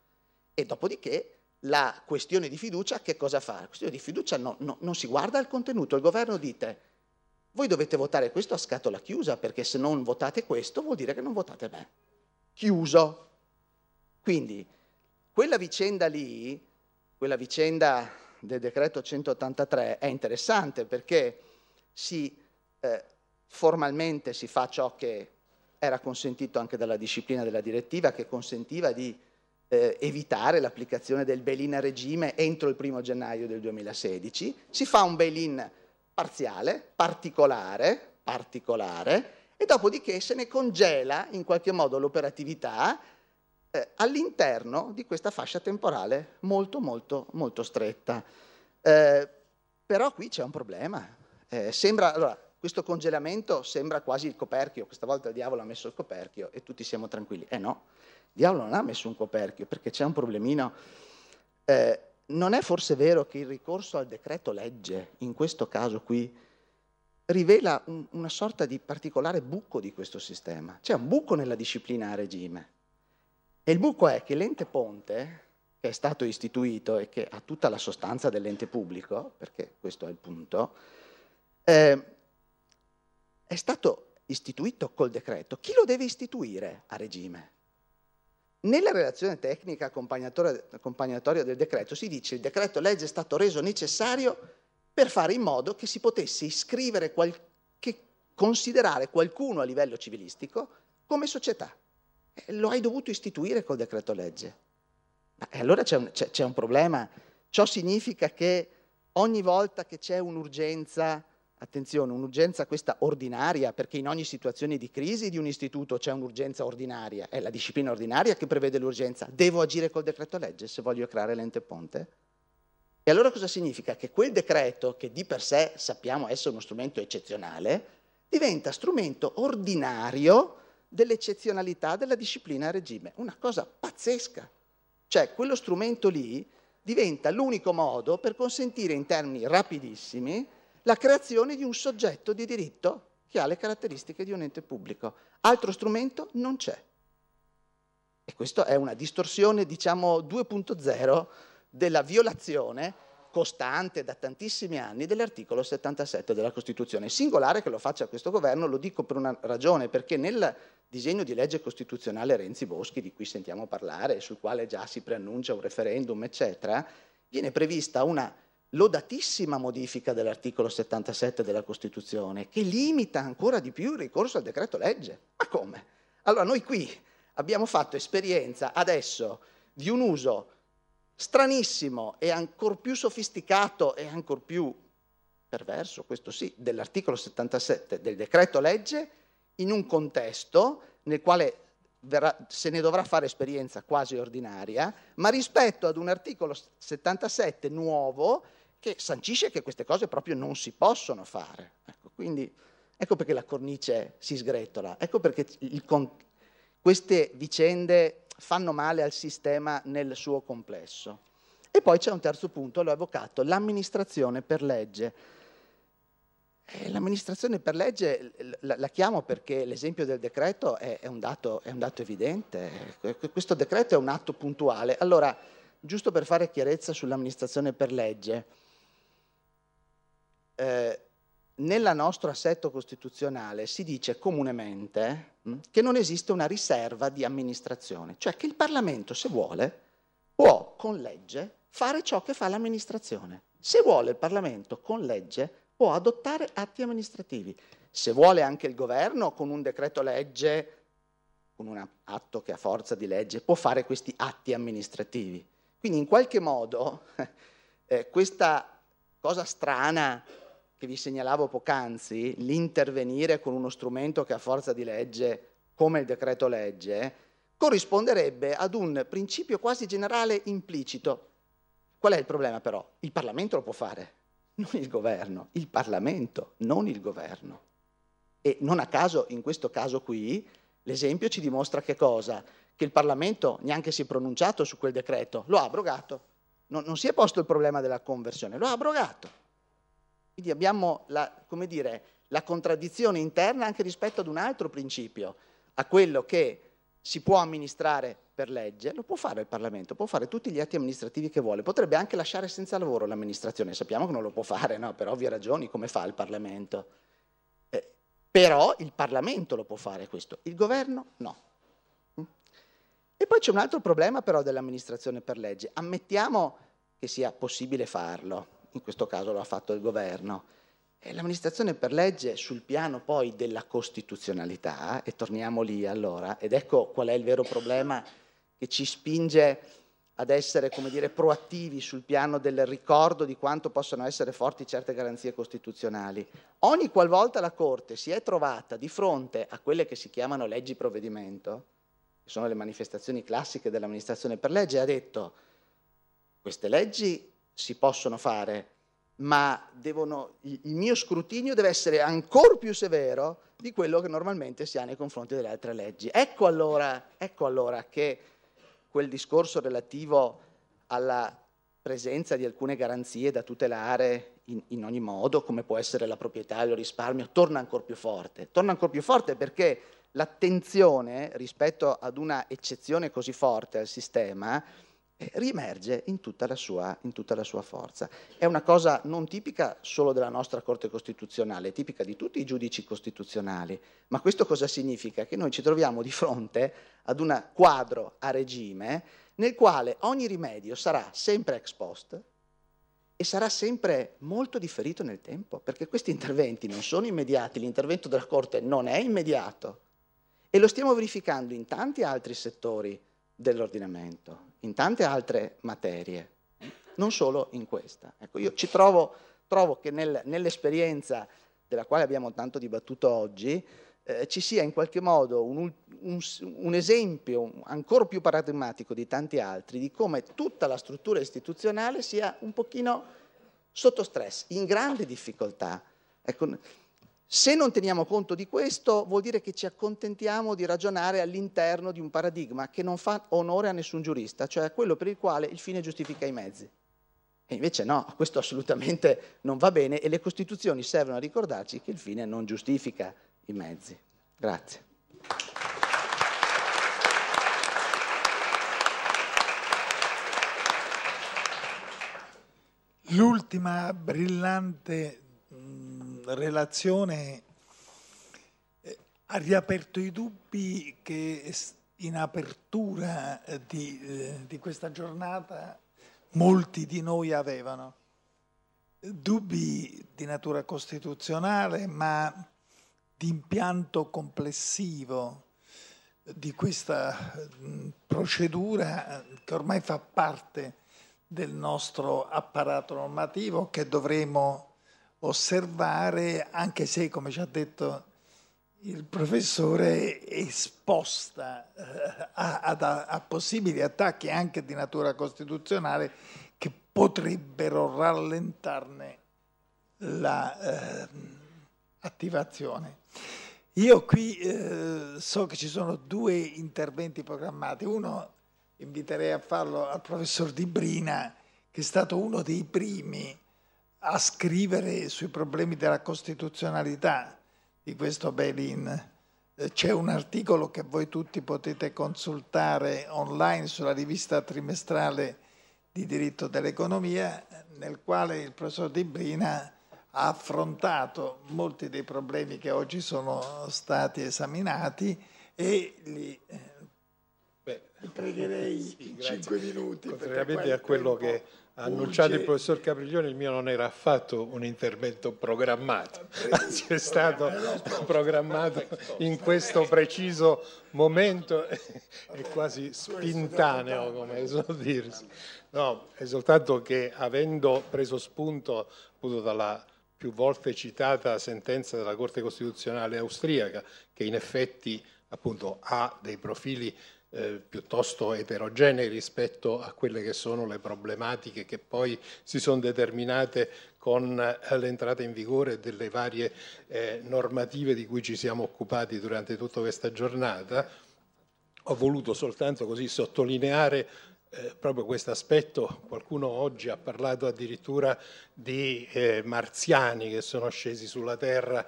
E dopodiché la questione di fiducia che cosa fa? La questione di fiducia no, no, non si guarda al contenuto, il governo dite voi dovete votare questo a scatola chiusa perché se non votate questo vuol dire che non votate me. Chiuso. Quindi quella vicenda lì, quella vicenda del decreto 183 è interessante perché si, eh, formalmente si fa ciò che era consentito anche dalla disciplina della direttiva che consentiva di eh, evitare l'applicazione del bail-in a regime entro il primo gennaio del 2016, si fa un bail-in parziale, particolare, particolare, e dopodiché se ne congela in qualche modo l'operatività eh, all'interno di questa fascia temporale molto molto molto stretta. Eh, però qui c'è un problema. Eh, sembra, allora, questo congelamento sembra quasi il coperchio, questa volta il diavolo ha messo il coperchio e tutti siamo tranquilli. Eh no, il diavolo non ha messo un coperchio perché c'è un problemino. Eh, non è forse vero che il ricorso al decreto legge, in questo caso qui, rivela un, una sorta di particolare buco di questo sistema? C'è un buco nella disciplina a regime. E il buco è che l'ente ponte, che è stato istituito e che ha tutta la sostanza dell'ente pubblico, perché questo è il punto, eh, è stato istituito col decreto. Chi lo deve istituire a regime? Nella relazione tecnica accompagnatoria del decreto si dice che il decreto legge è stato reso necessario per fare in modo che si potesse iscrivere, qual- che considerare qualcuno a livello civilistico come società lo hai dovuto istituire col decreto legge. Ma eh, allora c'è un, c'è, c'è un problema. Ciò significa che ogni volta che c'è un'urgenza, attenzione, un'urgenza questa ordinaria, perché in ogni situazione di crisi di un istituto c'è un'urgenza ordinaria, è la disciplina ordinaria che prevede l'urgenza, devo agire col decreto legge se voglio creare l'ente ponte? E allora cosa significa? Che quel decreto, che di per sé sappiamo essere uno strumento eccezionale, diventa strumento ordinario dell'eccezionalità della disciplina a regime. Una cosa pazzesca. Cioè, quello strumento lì diventa l'unico modo per consentire in termini rapidissimi la creazione di un soggetto di diritto che ha le caratteristiche di un ente pubblico. Altro strumento non c'è. E questa è una distorsione, diciamo, 2.0 della violazione costante da tantissimi anni dell'articolo 77 della Costituzione. È singolare che lo faccia questo governo, lo dico per una ragione, perché nel disegno di legge costituzionale Renzi-Boschi, di cui sentiamo parlare, sul quale già si preannuncia un referendum, eccetera, viene prevista una lodatissima modifica dell'articolo 77 della Costituzione, che limita ancora di più il ricorso al decreto legge. Ma come? Allora noi qui abbiamo fatto esperienza adesso di un uso stranissimo e ancor più sofisticato e ancor più perverso, questo sì, dell'articolo 77 del decreto legge in un contesto nel quale verrà, se ne dovrà fare esperienza quasi ordinaria, ma rispetto ad un articolo 77 nuovo che sancisce che queste cose proprio non si possono fare. Ecco, quindi, ecco perché la cornice si sgretola, ecco perché il, queste vicende fanno male al sistema nel suo complesso. E poi c'è un terzo punto, l'ho evocato, l'amministrazione per legge. Eh, l'amministrazione per legge la, chiamo perché l'esempio del decreto è, un dato, è un dato evidente, eh, questo decreto è un atto puntuale. Allora, giusto per fare chiarezza sull'amministrazione per legge, eh, nel nostro assetto costituzionale si dice comunemente mm, che non esiste una riserva di amministrazione, cioè che il Parlamento, se vuole, può con legge fare ciò che fa l'amministrazione. Se vuole il Parlamento con legge può adottare atti amministrativi. Se vuole anche il governo con un decreto legge, con un atto che ha forza di legge può fare questi atti amministrativi. Quindi in qualche modo eh, questa cosa strana che vi segnalavo poc'anzi, l'intervenire con uno strumento che ha forza di legge, come il decreto legge, corrisponderebbe ad un principio quasi generale implicito. Qual è il problema però? Il Parlamento lo può fare, non il governo, il Parlamento, non il governo. E non a caso, in questo caso qui, l'esempio ci dimostra che cosa? Che il Parlamento neanche si è pronunciato su quel decreto, lo ha abrogato. Non, non si è posto il problema della conversione, lo ha abrogato. Quindi abbiamo la, dire, la contraddizione interna anche rispetto ad un altro principio, a quello che si può amministrare per legge, lo può fare il Parlamento, può fare tutti gli atti amministrativi che vuole, potrebbe anche lasciare senza lavoro l'amministrazione, sappiamo che non lo può fare, no? per ovvie ragioni, come fa il Parlamento. Eh, però il Parlamento lo può fare questo, il governo no. Mm? E poi c'è un altro problema però dell'amministrazione per legge, ammettiamo che sia possibile farlo, in questo caso lo ha fatto il governo. E l'amministrazione per legge sul piano poi della costituzionalità, e torniamo lì allora, ed ecco qual è il vero problema che ci spinge ad essere come dire, proattivi sul piano del ricordo di quanto possano essere forti certe garanzie costituzionali. Ogni qualvolta la Corte si è trovata di fronte a quelle che si chiamano leggi provvedimento, che sono le manifestazioni classiche dell'amministrazione per legge, ha detto queste leggi si possono fare, ma devono, il mio scrutinio deve essere ancora più severo di quello che normalmente si ha nei confronti delle altre leggi. Ecco allora, ecco allora che quel discorso relativo alla presenza di alcune garanzie da tutelare in, in, ogni modo, come può essere la proprietà o il risparmio, torna ancora più forte. Torna ancora più forte perché l'attenzione rispetto ad una eccezione così forte al sistema riemerge in tutta, sua, in tutta, la sua, forza. È una cosa non tipica solo della nostra Corte Costituzionale, è tipica di tutti i giudici costituzionali, ma questo cosa significa? Che noi ci troviamo di fronte ad un quadro a regime nel quale ogni rimedio sarà sempre ex post e sarà sempre molto differito nel tempo, perché questi interventi non sono immediati, l'intervento della Corte non è immediato e lo stiamo verificando in tanti altri settori dell'ordinamento in tante altre materie, non solo in questa. Ecco, io ci trovo, trovo che nel, nell'esperienza della quale abbiamo tanto dibattuto oggi, eh, ci sia in qualche modo un, un, un esempio ancora più paradigmatico di tanti altri di come tutta la struttura istituzionale sia un pochino sotto stress, in grande difficoltà. Ecco, se non teniamo conto di questo, vuol dire che ci accontentiamo di ragionare all'interno di un paradigma che non fa onore a nessun giurista, cioè a quello per il quale il fine giustifica i mezzi. E invece no, questo assolutamente non va bene e le Costituzioni servono a ricordarci che il fine non giustifica i mezzi. Grazie. L'ultima brillante Mm, relazione eh, ha riaperto i dubbi che in apertura eh, di, eh, di questa giornata molti di noi avevano. Dubbi di natura costituzionale, ma di impianto complessivo di questa mm, procedura che ormai fa parte del nostro apparato normativo che dovremo osservare, anche se, come ci ha detto il professore, è esposta eh, a, a, a possibili attacchi anche di natura costituzionale che potrebbero rallentarne l'attivazione. La, eh, io qui eh, so che ci sono due interventi programmati. Uno inviterei a farlo al professor Di Brina, che è stato uno dei primi a scrivere sui problemi della costituzionalità di questo bail-in. Eh, c'è un articolo che voi tutti potete consultare online sulla rivista trimestrale di diritto dell'economia, nel quale il professor Di Brina ha affrontato molti dei problemi che oggi sono stati esaminati e li eh, Beh, pregherei sì, cinque minuti. Contrariamente a quello tempo. che ha annunciato il professor Capriglione, il mio non era affatto un intervento programmato, anzi è stato eh, programmato in questo preciso momento, e quasi spintaneo come dirsi. No, è soltanto che avendo preso spunto appunto dalla più volte citata sentenza della Corte Costituzionale austriaca, che in effetti appunto, ha dei profili eh, piuttosto eterogenei rispetto a quelle che sono le problematiche che poi si sono determinate con eh, l'entrata in vigore delle varie eh, normative di cui ci siamo occupati durante tutta questa giornata. Ho voluto soltanto così sottolineare eh, proprio questo aspetto, qualcuno oggi ha parlato addirittura di eh, marziani che sono scesi sulla Terra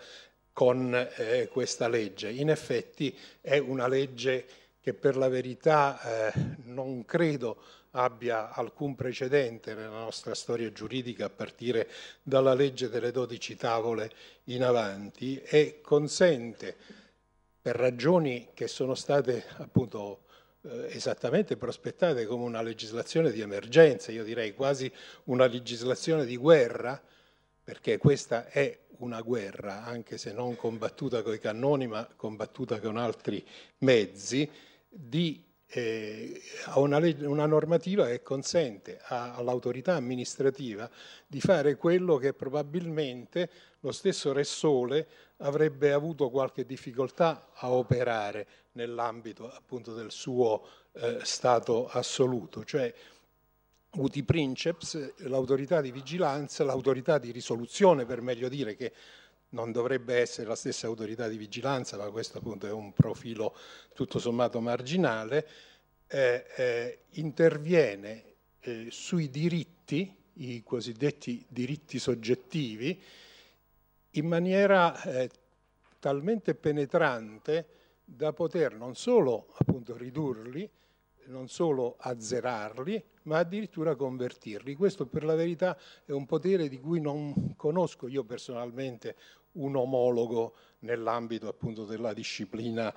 con eh, questa legge. In effetti è una legge che per la verità eh, non credo abbia alcun precedente nella nostra storia giuridica a partire dalla legge delle 12 tavole in avanti e consente, per ragioni che sono state appunto eh, esattamente prospettate come una legislazione di emergenza, io direi quasi una legislazione di guerra, perché questa è una guerra, anche se non combattuta con i cannoni, ma combattuta con altri mezzi, di eh, una, legge, una, normativa che consente a, all'autorità amministrativa di fare quello che probabilmente lo stesso Re Sole avrebbe avuto qualche difficoltà a operare nell'ambito appunto del suo eh, stato assoluto, cioè uti princeps, l'autorità di vigilanza, l'autorità di risoluzione per meglio dire che non dovrebbe essere la stessa autorità di vigilanza, ma questo appunto è un profilo tutto sommato marginale, eh, eh, interviene eh, sui diritti, i cosiddetti diritti soggettivi, in maniera eh, talmente penetrante da poter non solo appunto ridurli, non solo azzerarli, ma addirittura convertirli. Questo per la verità è un potere di cui non conosco io personalmente un omologo nell'ambito appunto della disciplina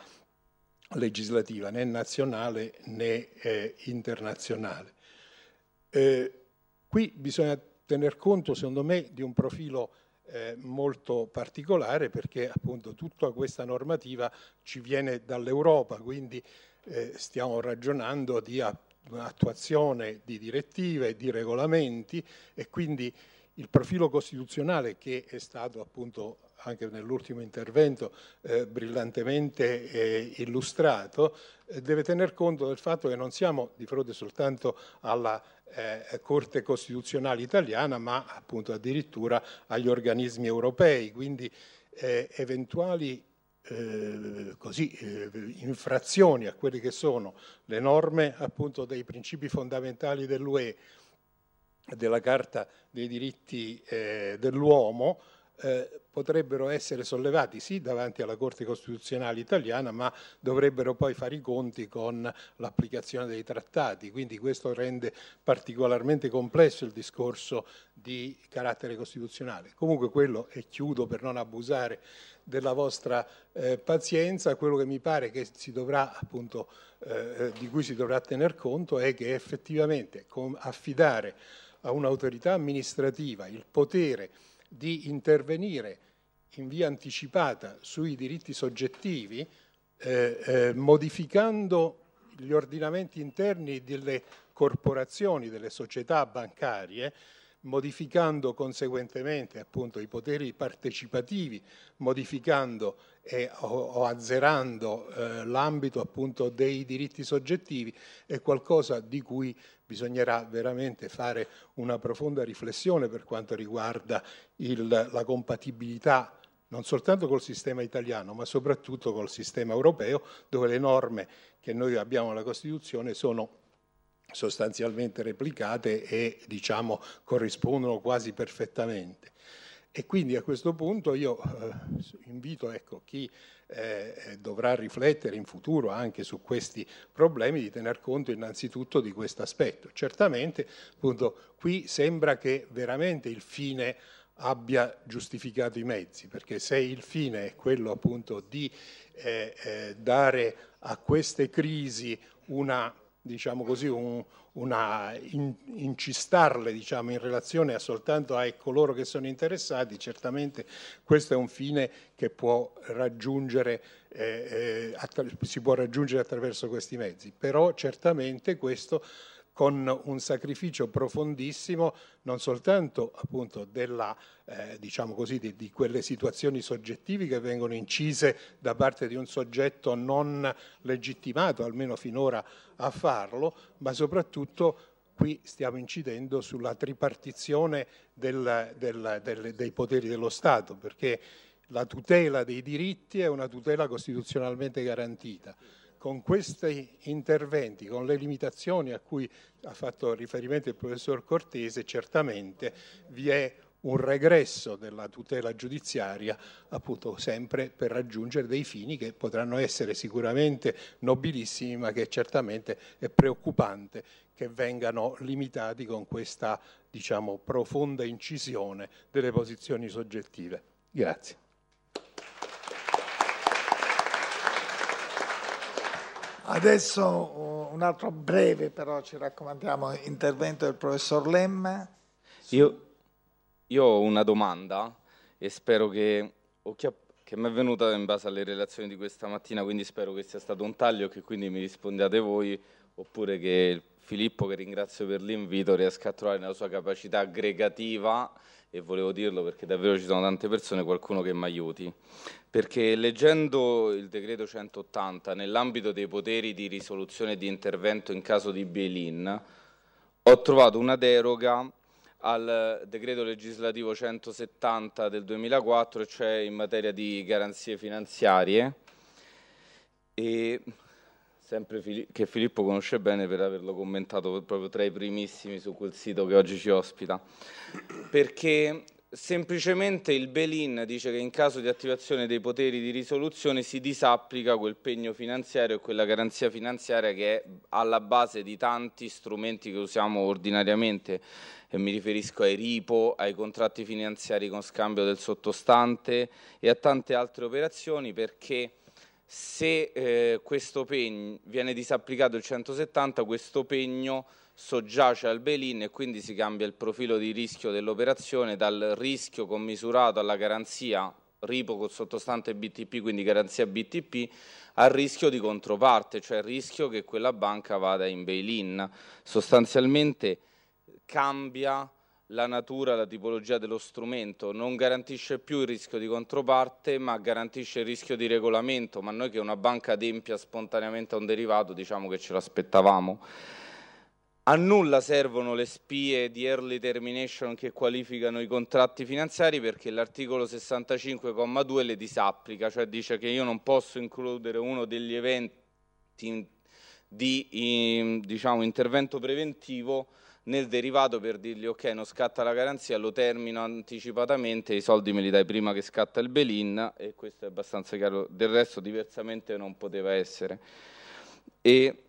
legislativa, né nazionale né eh, internazionale. Eh, qui bisogna tener conto, secondo me, di un profilo eh, molto particolare perché appunto tutta questa normativa ci viene dall'Europa, quindi eh, stiamo ragionando di attuazione di direttive, di regolamenti e quindi il profilo costituzionale che è stato appunto anche nell'ultimo intervento eh, brillantemente eh, illustrato, eh, deve tener conto del fatto che non siamo di fronte soltanto alla eh, Corte Costituzionale italiana, ma appunto addirittura agli organismi europei, quindi eh, eventuali eh, così, eh, infrazioni a quelle che sono le norme appunto dei principi fondamentali dell'UE della Carta dei diritti eh, dell'uomo eh, potrebbero essere sollevati sì davanti alla Corte Costituzionale italiana, ma dovrebbero poi fare i conti con l'applicazione dei trattati, quindi questo rende particolarmente complesso il discorso di carattere costituzionale. Comunque quello, e chiudo per non abusare della vostra eh, pazienza, quello che mi pare che si dovrà appunto, eh, di cui si dovrà tener conto è che effettivamente affidare a un'autorità amministrativa il potere di intervenire in via anticipata sui diritti soggettivi, eh, eh, modificando gli ordinamenti interni delle corporazioni, delle società bancarie, modificando conseguentemente appunto, i poteri partecipativi, modificando e, o, o azzerando eh, l'ambito appunto dei diritti soggettivi è qualcosa di cui bisognerà veramente fare una profonda riflessione per quanto riguarda il, la compatibilità non soltanto col sistema italiano, ma soprattutto col sistema europeo, dove le norme che noi abbiamo nella Costituzione sono sostanzialmente replicate e diciamo corrispondono quasi perfettamente. E quindi a questo punto io eh, invito ecco, chi eh, eh, dovrà riflettere in futuro anche su questi problemi di tener conto innanzitutto di questo aspetto. Certamente appunto, qui sembra che veramente il fine abbia giustificato i mezzi, perché se il fine è quello appunto di eh, eh dare a queste crisi una diciamo così, un, una, in, incistarle diciamo, in relazione a soltanto ai coloro ecco, che sono interessati, certamente questo è un fine che può eh, eh si può raggiungere attraverso questi mezzi, però certamente questo con un sacrificio profondissimo non soltanto appunto della, eh, diciamo così, di, di, quelle situazioni soggettive che vengono incise da parte di un soggetto non legittimato, almeno finora, a farlo, ma soprattutto qui stiamo incidendo sulla tripartizione del, del, del, dei poteri dello Stato, perché la tutela dei diritti è una tutela costituzionalmente garantita con questi interventi, con le limitazioni a cui ha fatto riferimento il professor Cortese, certamente vi è un regresso della tutela giudiziaria appunto sempre per raggiungere dei fini che potranno essere sicuramente nobilissimi ma che certamente è preoccupante che vengano limitati con questa diciamo profonda incisione delle posizioni soggettive. Grazie. Adesso uh, un altro breve, però ci raccomandiamo, intervento del professor Lemma. Io, io ho una domanda e spero che, che mi è venuta in base alle relazioni di questa mattina, quindi spero che sia stato un taglio, che quindi mi rispondiate voi, oppure che Filippo, che ringrazio per l'invito, riesca a trovare nella sua capacità aggregativa e volevo dirlo perché davvero ci sono tante persone, qualcuno che mi aiuti. Perché leggendo il decreto 180 nell'ambito dei poteri di risoluzione e di intervento in caso di bail-in, ho trovato una deroga al decreto legislativo 170 del 2004, cioè in materia di garanzie finanziarie. E sempre Fili che Filippo conosce bene per averlo commentato proprio tra i primissimi su quel sito che oggi ci ospita, perché semplicemente il Belin dice che in caso di attivazione dei poteri di risoluzione si disapplica quel pegno finanziario e quella garanzia finanziaria che è alla base di tanti strumenti che usiamo ordinariamente e mi riferisco ai RIPO, ai contratti finanziari con scambio del sottostante e a tante altre operazioni perché se eh, questo pegno viene disapplicato il 170, questo pegno soggiace al bail-in e quindi si cambia il profilo di rischio dell'operazione dal rischio commisurato alla garanzia RIPO con sottostante BTP, quindi garanzia BTP, al rischio di controparte, cioè il rischio che quella banca vada in bail-in. Sostanzialmente cambia la natura, la tipologia dello strumento, non garantisce più il rischio di controparte ma garantisce il rischio di regolamento, ma noi che una banca adempia spontaneamente a un derivato diciamo che ce l'aspettavamo. A nulla servono le spie di early termination che qualificano i contratti finanziari perché l'articolo 65,2 le disapplica, cioè dice che io non posso includere uno degli eventi di diciamo, intervento preventivo nel derivato per dirgli ok non scatta la garanzia, lo termino anticipatamente, i soldi me li dai prima che scatta il Belin e questo è abbastanza chiaro, del resto diversamente non poteva essere. E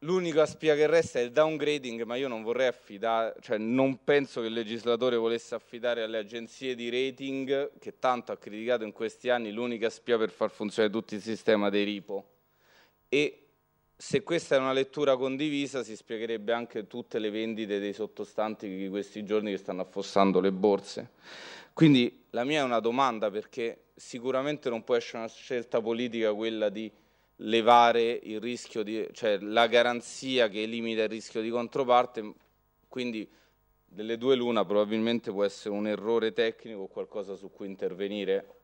l'unica spia che resta è il downgrading, ma io non vorrei affidare, cioè non penso che il legislatore volesse affidare alle agenzie di rating, che tanto ha criticato in questi anni, l'unica spia per far funzionare tutto il sistema dei RIPO. E se questa è una lettura condivisa si spiegherebbe anche tutte le vendite dei sottostanti di questi giorni che stanno affossando le borse. Quindi la mia è una domanda perché sicuramente non può essere una scelta politica quella di levare il rischio, di, cioè la garanzia che elimina il rischio di controparte, quindi delle due l'una probabilmente può essere un errore tecnico o qualcosa su cui intervenire.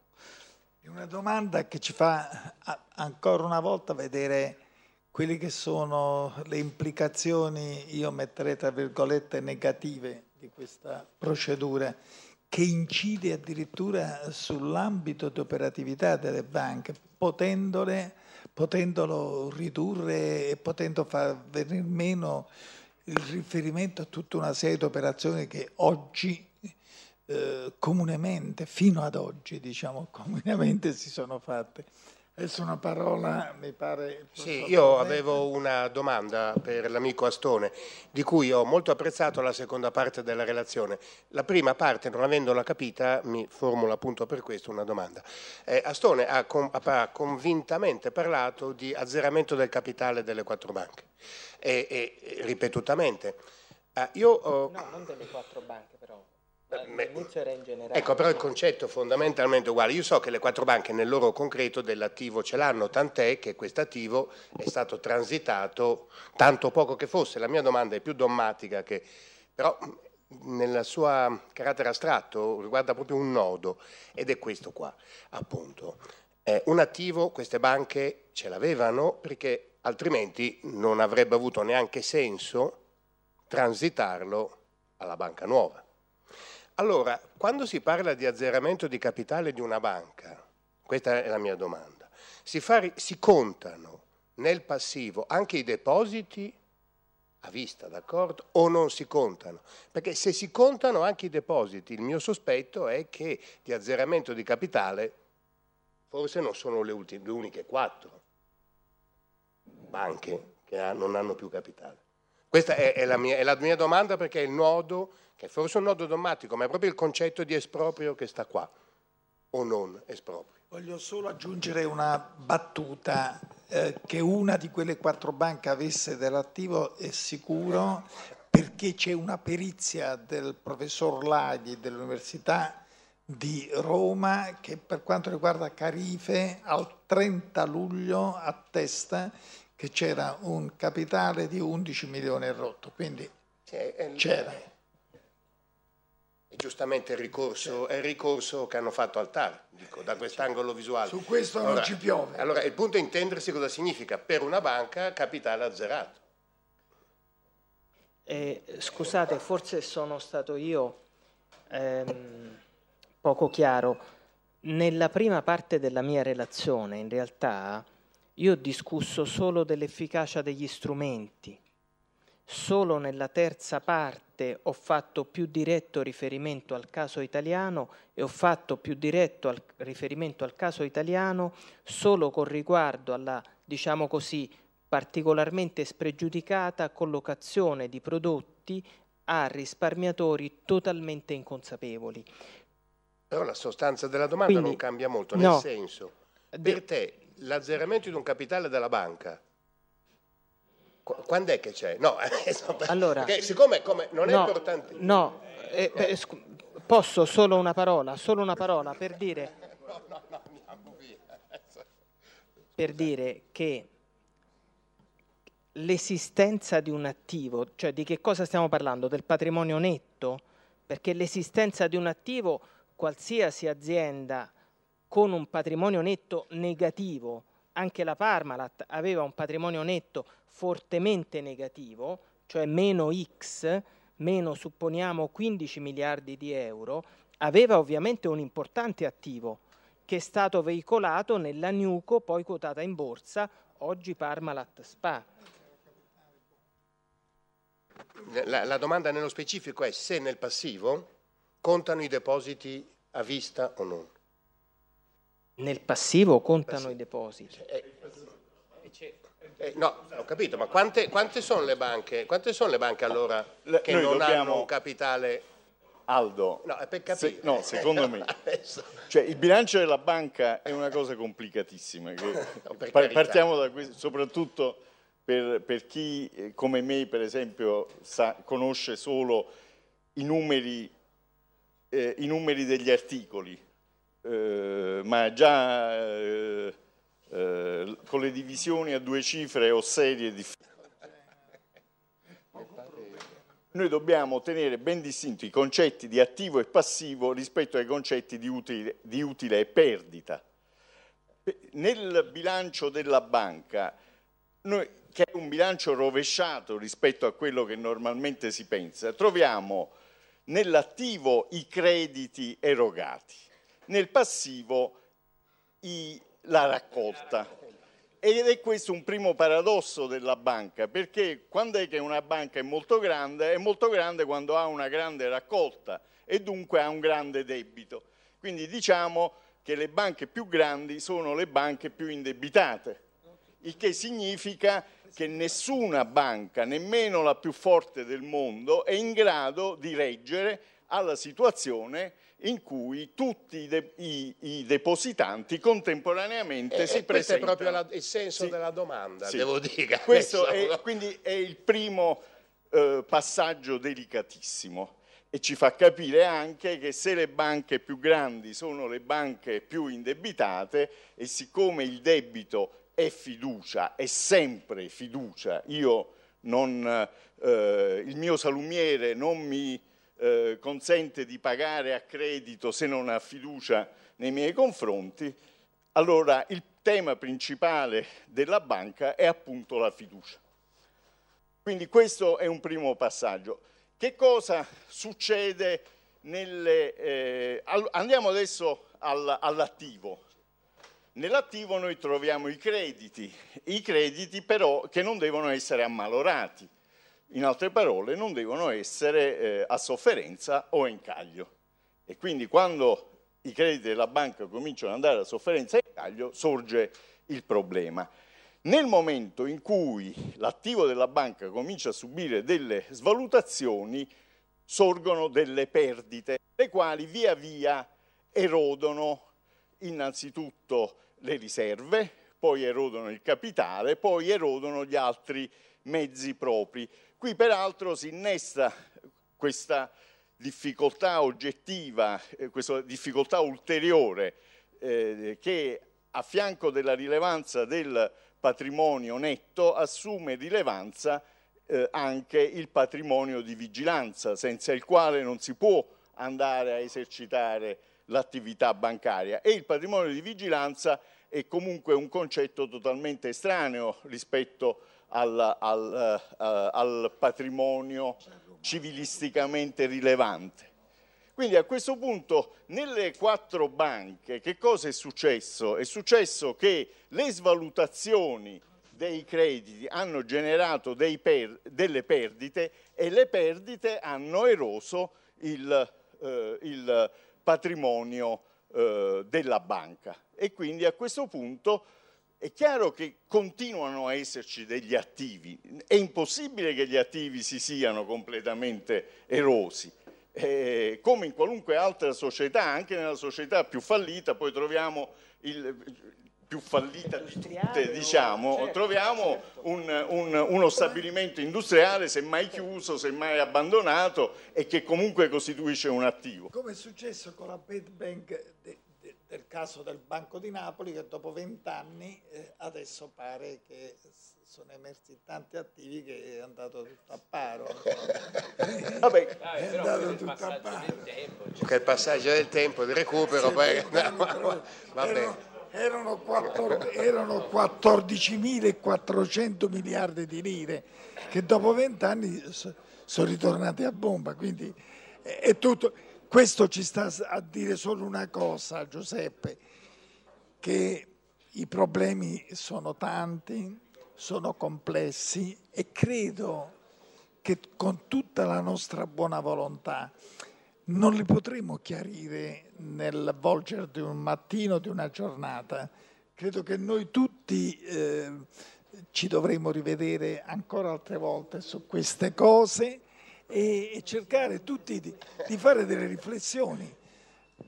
È una domanda che ci fa ancora una volta vedere quelle che sono le implicazioni, io metterei tra virgolette, negative di questa procedura, che incide addirittura sull'ambito di operatività delle banche, potendole, potendolo ridurre e potendo far venire meno il riferimento a tutta una serie di operazioni che oggi eh, comunemente, fino ad oggi diciamo comunemente si sono fatte. Adesso una parola, mi pare... Sì, io avevo una domanda per l'amico Astone, di cui ho molto apprezzato la seconda parte della relazione. La prima parte, non avendola capita, mi formula appunto per questo una domanda. Eh, Astone ha, ha, convintamente parlato di azzeramento del capitale delle quattro banche, e, e ripetutamente. Eh, io, oh, no, non delle quattro banche eh, eh, ecco, però il concetto è fondamentalmente uguale. Io so che le quattro banche nel loro concreto dell'attivo ce l'hanno, tant'è che quest'attivo è stato transitato tanto poco che fosse. La mia domanda è più dogmatica che... Però nel suo carattere astratto riguarda proprio un nodo ed è questo qua, appunto. Eh, un attivo queste banche ce l'avevano perché altrimenti non avrebbe avuto neanche senso transitarlo alla banca nuova. Allora, quando si parla di azzeramento di capitale di una banca, questa è la mia domanda, si, fa, si contano nel passivo anche i depositi a vista, d'accordo? O non si contano? Perché se si contano anche i depositi, il mio sospetto è che di azzeramento di capitale forse non sono le, ultime, le uniche quattro banche che ha, non hanno più capitale. Questa è, è, la mia, è la mia domanda perché è il nodo che è forse un nodo dogmatico, ma è proprio il concetto di esproprio che sta qua, o non esproprio. Voglio solo aggiungere una battuta, eh, che una di quelle quattro banche avesse dell'attivo è sicuro perché c'è una perizia del professor Laghi dell'Università di Roma che per quanto riguarda Carife al 30 luglio attesta che c'era un capitale di 11 milioni e rotto, quindi eh, c'era. E giustamente il ricorso, è il ricorso che hanno fatto al TAR, dico, da quest'angolo visuale. Su questo allora, non ci piove. Allora, il punto è intendersi cosa significa per una banca capitale azzerato. Eh, scusate, forse sono stato io ehm, poco chiaro. Nella prima parte della mia relazione, in realtà, io ho discusso solo dell'efficacia degli strumenti. Solo nella terza parte parte ho fatto più diretto riferimento al caso italiano e ho fatto più diretto al riferimento al caso italiano solo con riguardo alla, diciamo così, particolarmente spregiudicata collocazione di prodotti a risparmiatori totalmente inconsapevoli. Però la sostanza della domanda Quindi, non cambia molto, nel no, senso, per te l'azzeramento di un capitale dalla banca quando è che c'è? No, eh, allora, perché, siccome come, non no, è importante. No, eh, eh, eh. posso solo una parola, solo una parola per dire, no, no, no, andiamo via. per dire che l'esistenza di un attivo, cioè di che cosa stiamo parlando? Del patrimonio netto? Perché l'esistenza di un attivo, qualsiasi azienda con un patrimonio netto negativo, anche la Parmalat aveva un patrimonio netto fortemente negativo, cioè meno X, meno supponiamo 15 miliardi di euro, aveva ovviamente un importante attivo che è stato veicolato nella Nuco poi quotata in borsa, oggi Parmalat Spa. La, la domanda nello specifico è se nel passivo contano i depositi a vista o non. Nel passivo contano i depositi. Eh, eh, eh, no, ho capito, ma quante, quante sono le banche? Quante sono le banche allora ah, che Noi non dobbiamo... hanno un capitale? Aldo, no, è per capire. Se, no, secondo me, cioè, il bilancio della banca è una cosa complicatissima. No, partiamo da questo, soprattutto per, per, chi eh, come me, per esempio, sa, conosce solo i numeri, eh, i numeri degli articoli eh, ma già eh, eh, con le divisioni a due cifre o serie differenti. Noi dobbiamo tenere ben distinti i concetti di attivo e passivo rispetto ai concetti di utile, di utile e perdita. Nel bilancio della banca, noi, che è un bilancio rovesciato rispetto a quello che normalmente si pensa, troviamo nell'attivo i crediti erogati nel passivo i, la raccolta. Ed è questo un primo paradosso della banca, perché quando è che una banca è molto grande? È molto grande quando ha una grande raccolta e dunque ha un grande debito. Quindi diciamo che le banche più grandi sono le banche più indebitate, il che significa che nessuna banca, nemmeno la più forte del mondo, è in grado di reggere alla situazione in cui tutti de i, i, depositanti contemporaneamente e, eh, si e eh, presentano. Questo è proprio la, il senso sì, della domanda, sì. devo dire. Questo è, quindi è il primo eh, passaggio delicatissimo e ci fa capire anche che se le banche più grandi sono le banche più indebitate e siccome il debito è fiducia, è sempre fiducia, io non, eh, il mio salumiere non mi eh, consente di pagare a credito se non ha fiducia nei miei confronti, allora il tema principale della banca è appunto la fiducia. Quindi questo è un primo passaggio. Che cosa succede nelle... Eh, andiamo adesso al, all'attivo. Nell'attivo noi troviamo i crediti, i crediti però che non devono essere ammalorati in altre parole non devono essere eh, a sofferenza o a incaglio. E quindi quando i crediti della banca cominciano ad andare a sofferenza e incaglio sorge il problema. Nel momento in cui l'attivo della banca comincia a subire delle svalutazioni, sorgono delle perdite, le quali via via erodono innanzitutto le riserve, poi erodono il capitale, poi erodono gli altri mezzi propri. Qui peraltro si innesta questa difficoltà oggettiva, eh, questa difficoltà ulteriore eh, che a fianco della rilevanza del patrimonio netto assume rilevanza eh, anche il patrimonio di vigilanza, senza il quale non si può andare a esercitare l'attività bancaria e il patrimonio di vigilanza è comunque un concetto totalmente estraneo rispetto a al, al, uh, al patrimonio civilisticamente rilevante. Quindi a questo punto nelle quattro banche che cosa è successo? È successo che le svalutazioni dei crediti hanno generato per, delle perdite e le perdite hanno eroso il, eh, il patrimonio eh, della banca. E quindi a questo punto è chiaro che continuano a esserci degli attivi, è impossibile che gli attivi si siano completamente erosi. Eh, come in qualunque altra società, anche nella società più fallita, poi troviamo il più fallita di tutte, oh, diciamo, certo, troviamo certo. Un, un, uno stabilimento industriale semmai certo. chiuso, semmai abbandonato e che comunque costituisce un attivo. Come è successo con la Bad Bank del caso del Banco di Napoli che dopo vent'anni eh, adesso pare che sono emersi tanti attivi che è andato tutto a paro. Vabbè, è andato tutto a paro. Tempo, il cioè. passaggio del tempo, di recupero, sì, poi... No, ma, va bene. Erano, 14, erano 14.400 miliardi di lire che dopo vent'anni sono ritornate a bomba, quindi è tutto questo ci sta a dire solo una cosa, Giuseppe, che i problemi sono tanti, sono complessi e credo che con tutta la nostra buona volontà non li potremo chiarire nel volgere di un mattino, di una giornata. Credo che noi tutti eh, ci dovremo rivedere ancora altre volte su queste cose e, e cercare tutti di, di fare delle riflessioni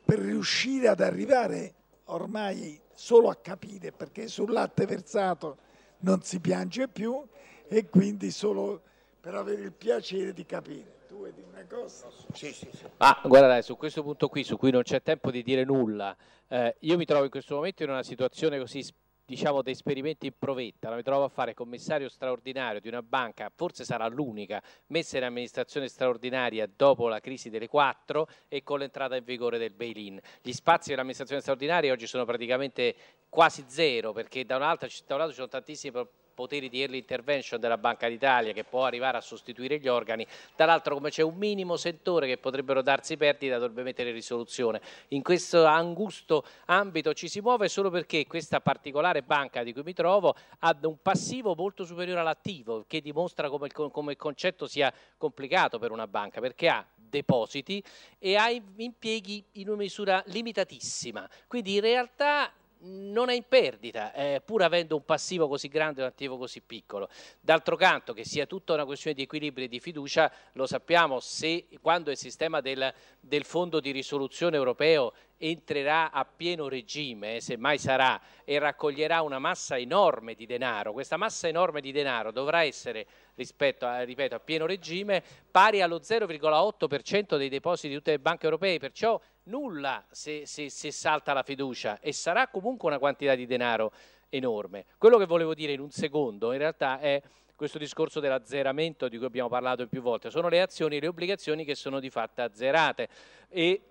per riuscire ad arrivare ormai solo a capire perché sul latte versato non si piange più e quindi solo per avere il piacere di capire. Tu di una cosa? Sì, sì, sì. Ah, guarda, su questo punto qui, su cui non c'è tempo di dire nulla, eh, io mi trovo in questo momento in una situazione così diciamo, dei esperimenti in provetta, la mi trovo a fare commissario straordinario di una banca, forse sarà l'unica, messa in amministrazione straordinaria dopo la crisi delle quattro e con l'entrata in vigore del bail-in. Gli spazi dell'amministrazione straordinaria oggi sono praticamente quasi zero, perché da un lato, da un lato ci sono tantissimi poteri di early intervention della Banca d'Italia che può arrivare a sostituire gli organi, dall'altro come c'è un minimo settore che potrebbero darsi perdita dovrebbe mettere risoluzione. In questo angusto ambito ci si muove solo perché questa particolare banca di cui mi trovo ha un passivo molto superiore all'attivo che dimostra come il, come il concetto sia complicato per una banca perché ha depositi e ha impieghi in una misura limitatissima. Quindi in realtà non è in perdita, eh, pur avendo un passivo così grande e un attivo così piccolo. D'altro canto, che sia tutta una questione di equilibrio e di fiducia, lo sappiamo se, quando il sistema del, del fondo di risoluzione europeo entrerà a pieno regime, eh, se mai sarà, e raccoglierà una massa enorme di denaro. Questa massa enorme di denaro dovrà essere, rispetto a, ripeto, a pieno regime, pari allo 0,8% dei depositi di tutte le banche europee, perciò nulla se, se, se salta la fiducia e sarà comunque una quantità di denaro enorme. Quello che volevo dire in un secondo in realtà è questo discorso dell'azzeramento di cui abbiamo parlato più volte, sono le azioni e le obbligazioni che sono di fatto azzerate e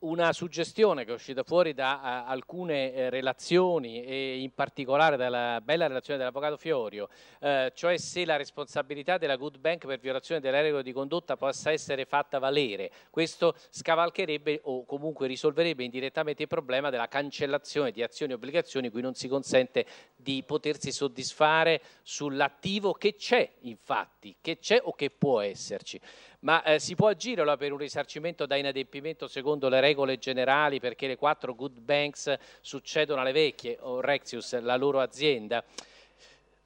una suggestione che è uscita fuori da uh, alcune eh, relazioni e in particolare dalla bella relazione dell'avvocato Fiorio, eh, cioè se la responsabilità della Good Bank per violazione delle regole di condotta possa essere fatta valere. Questo scavalcherebbe o comunque risolverebbe indirettamente il problema della cancellazione di azioni e obbligazioni cui non si consente di potersi soddisfare sull'attivo che c'è infatti, che c'è o che può esserci ma eh, si può agire per un risarcimento da inadempimento secondo le regole generali perché le quattro good banks succedono alle vecchie, o Rexius, la loro azienda?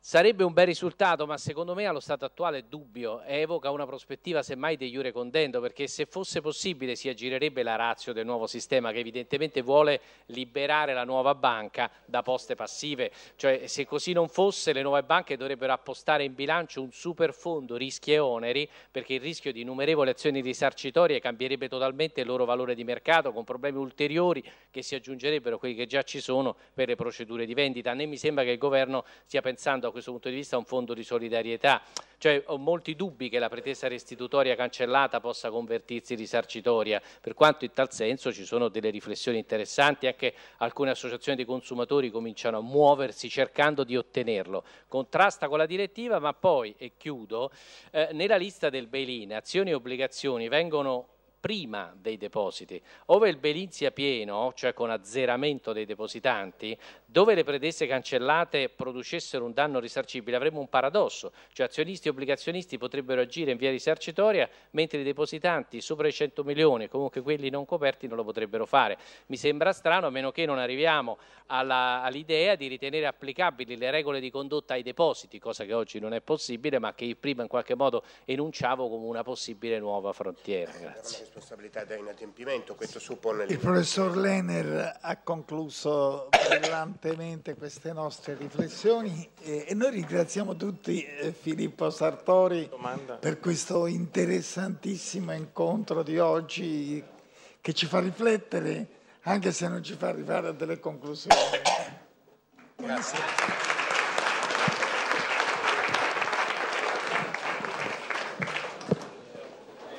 Sarebbe un bel risultato, ma secondo me allo stato attuale è dubbio e evoca una prospettiva semmai di Iure Condendo, perché se fosse possibile si aggirerebbe la razio del nuovo sistema che evidentemente vuole liberare la nuova banca da poste passive, cioè se così non fosse le nuove banche dovrebbero appostare in bilancio un superfondo rischi e oneri, perché il rischio di innumerevoli azioni risarcitorie cambierebbe totalmente il loro valore di mercato con problemi ulteriori che si aggiungerebbero a quelli che già ci sono per le procedure di vendita. A me mi sembra che il governo stia pensando a da questo punto di vista un fondo di solidarietà, cioè ho molti dubbi che la pretesa restitutoria cancellata possa convertirsi risarcitoria, per quanto in tal senso ci sono delle riflessioni interessanti, anche alcune associazioni di consumatori cominciano a muoversi cercando di ottenerlo, contrasta con la direttiva ma poi, e chiudo, eh, nella lista del bail-in azioni e obbligazioni vengono prima dei depositi. Ove il bene sia pieno, cioè con azzeramento dei depositanti, dove le predesse cancellate producessero un danno risarcibile avremmo un paradosso, cioè azionisti e obbligazionisti potrebbero agire in via risarcitoria mentre i depositanti sopra i 100 milioni, comunque quelli non coperti, non lo potrebbero fare. Mi sembra strano, a meno che non arriviamo all'idea di ritenere applicabili le regole di condotta ai depositi, cosa che oggi non è possibile ma che prima in qualche modo enunciavo come una possibile nuova frontiera. Grazie responsabilità da inadempimento, questo suppone... Il professor Lenner ha concluso brillantemente queste nostre riflessioni e noi ringraziamo tutti eh, Filippo Sartori Domanda. per questo interessantissimo incontro di oggi che ci fa riflettere anche se non ci fa arrivare a delle conclusioni. Grazie.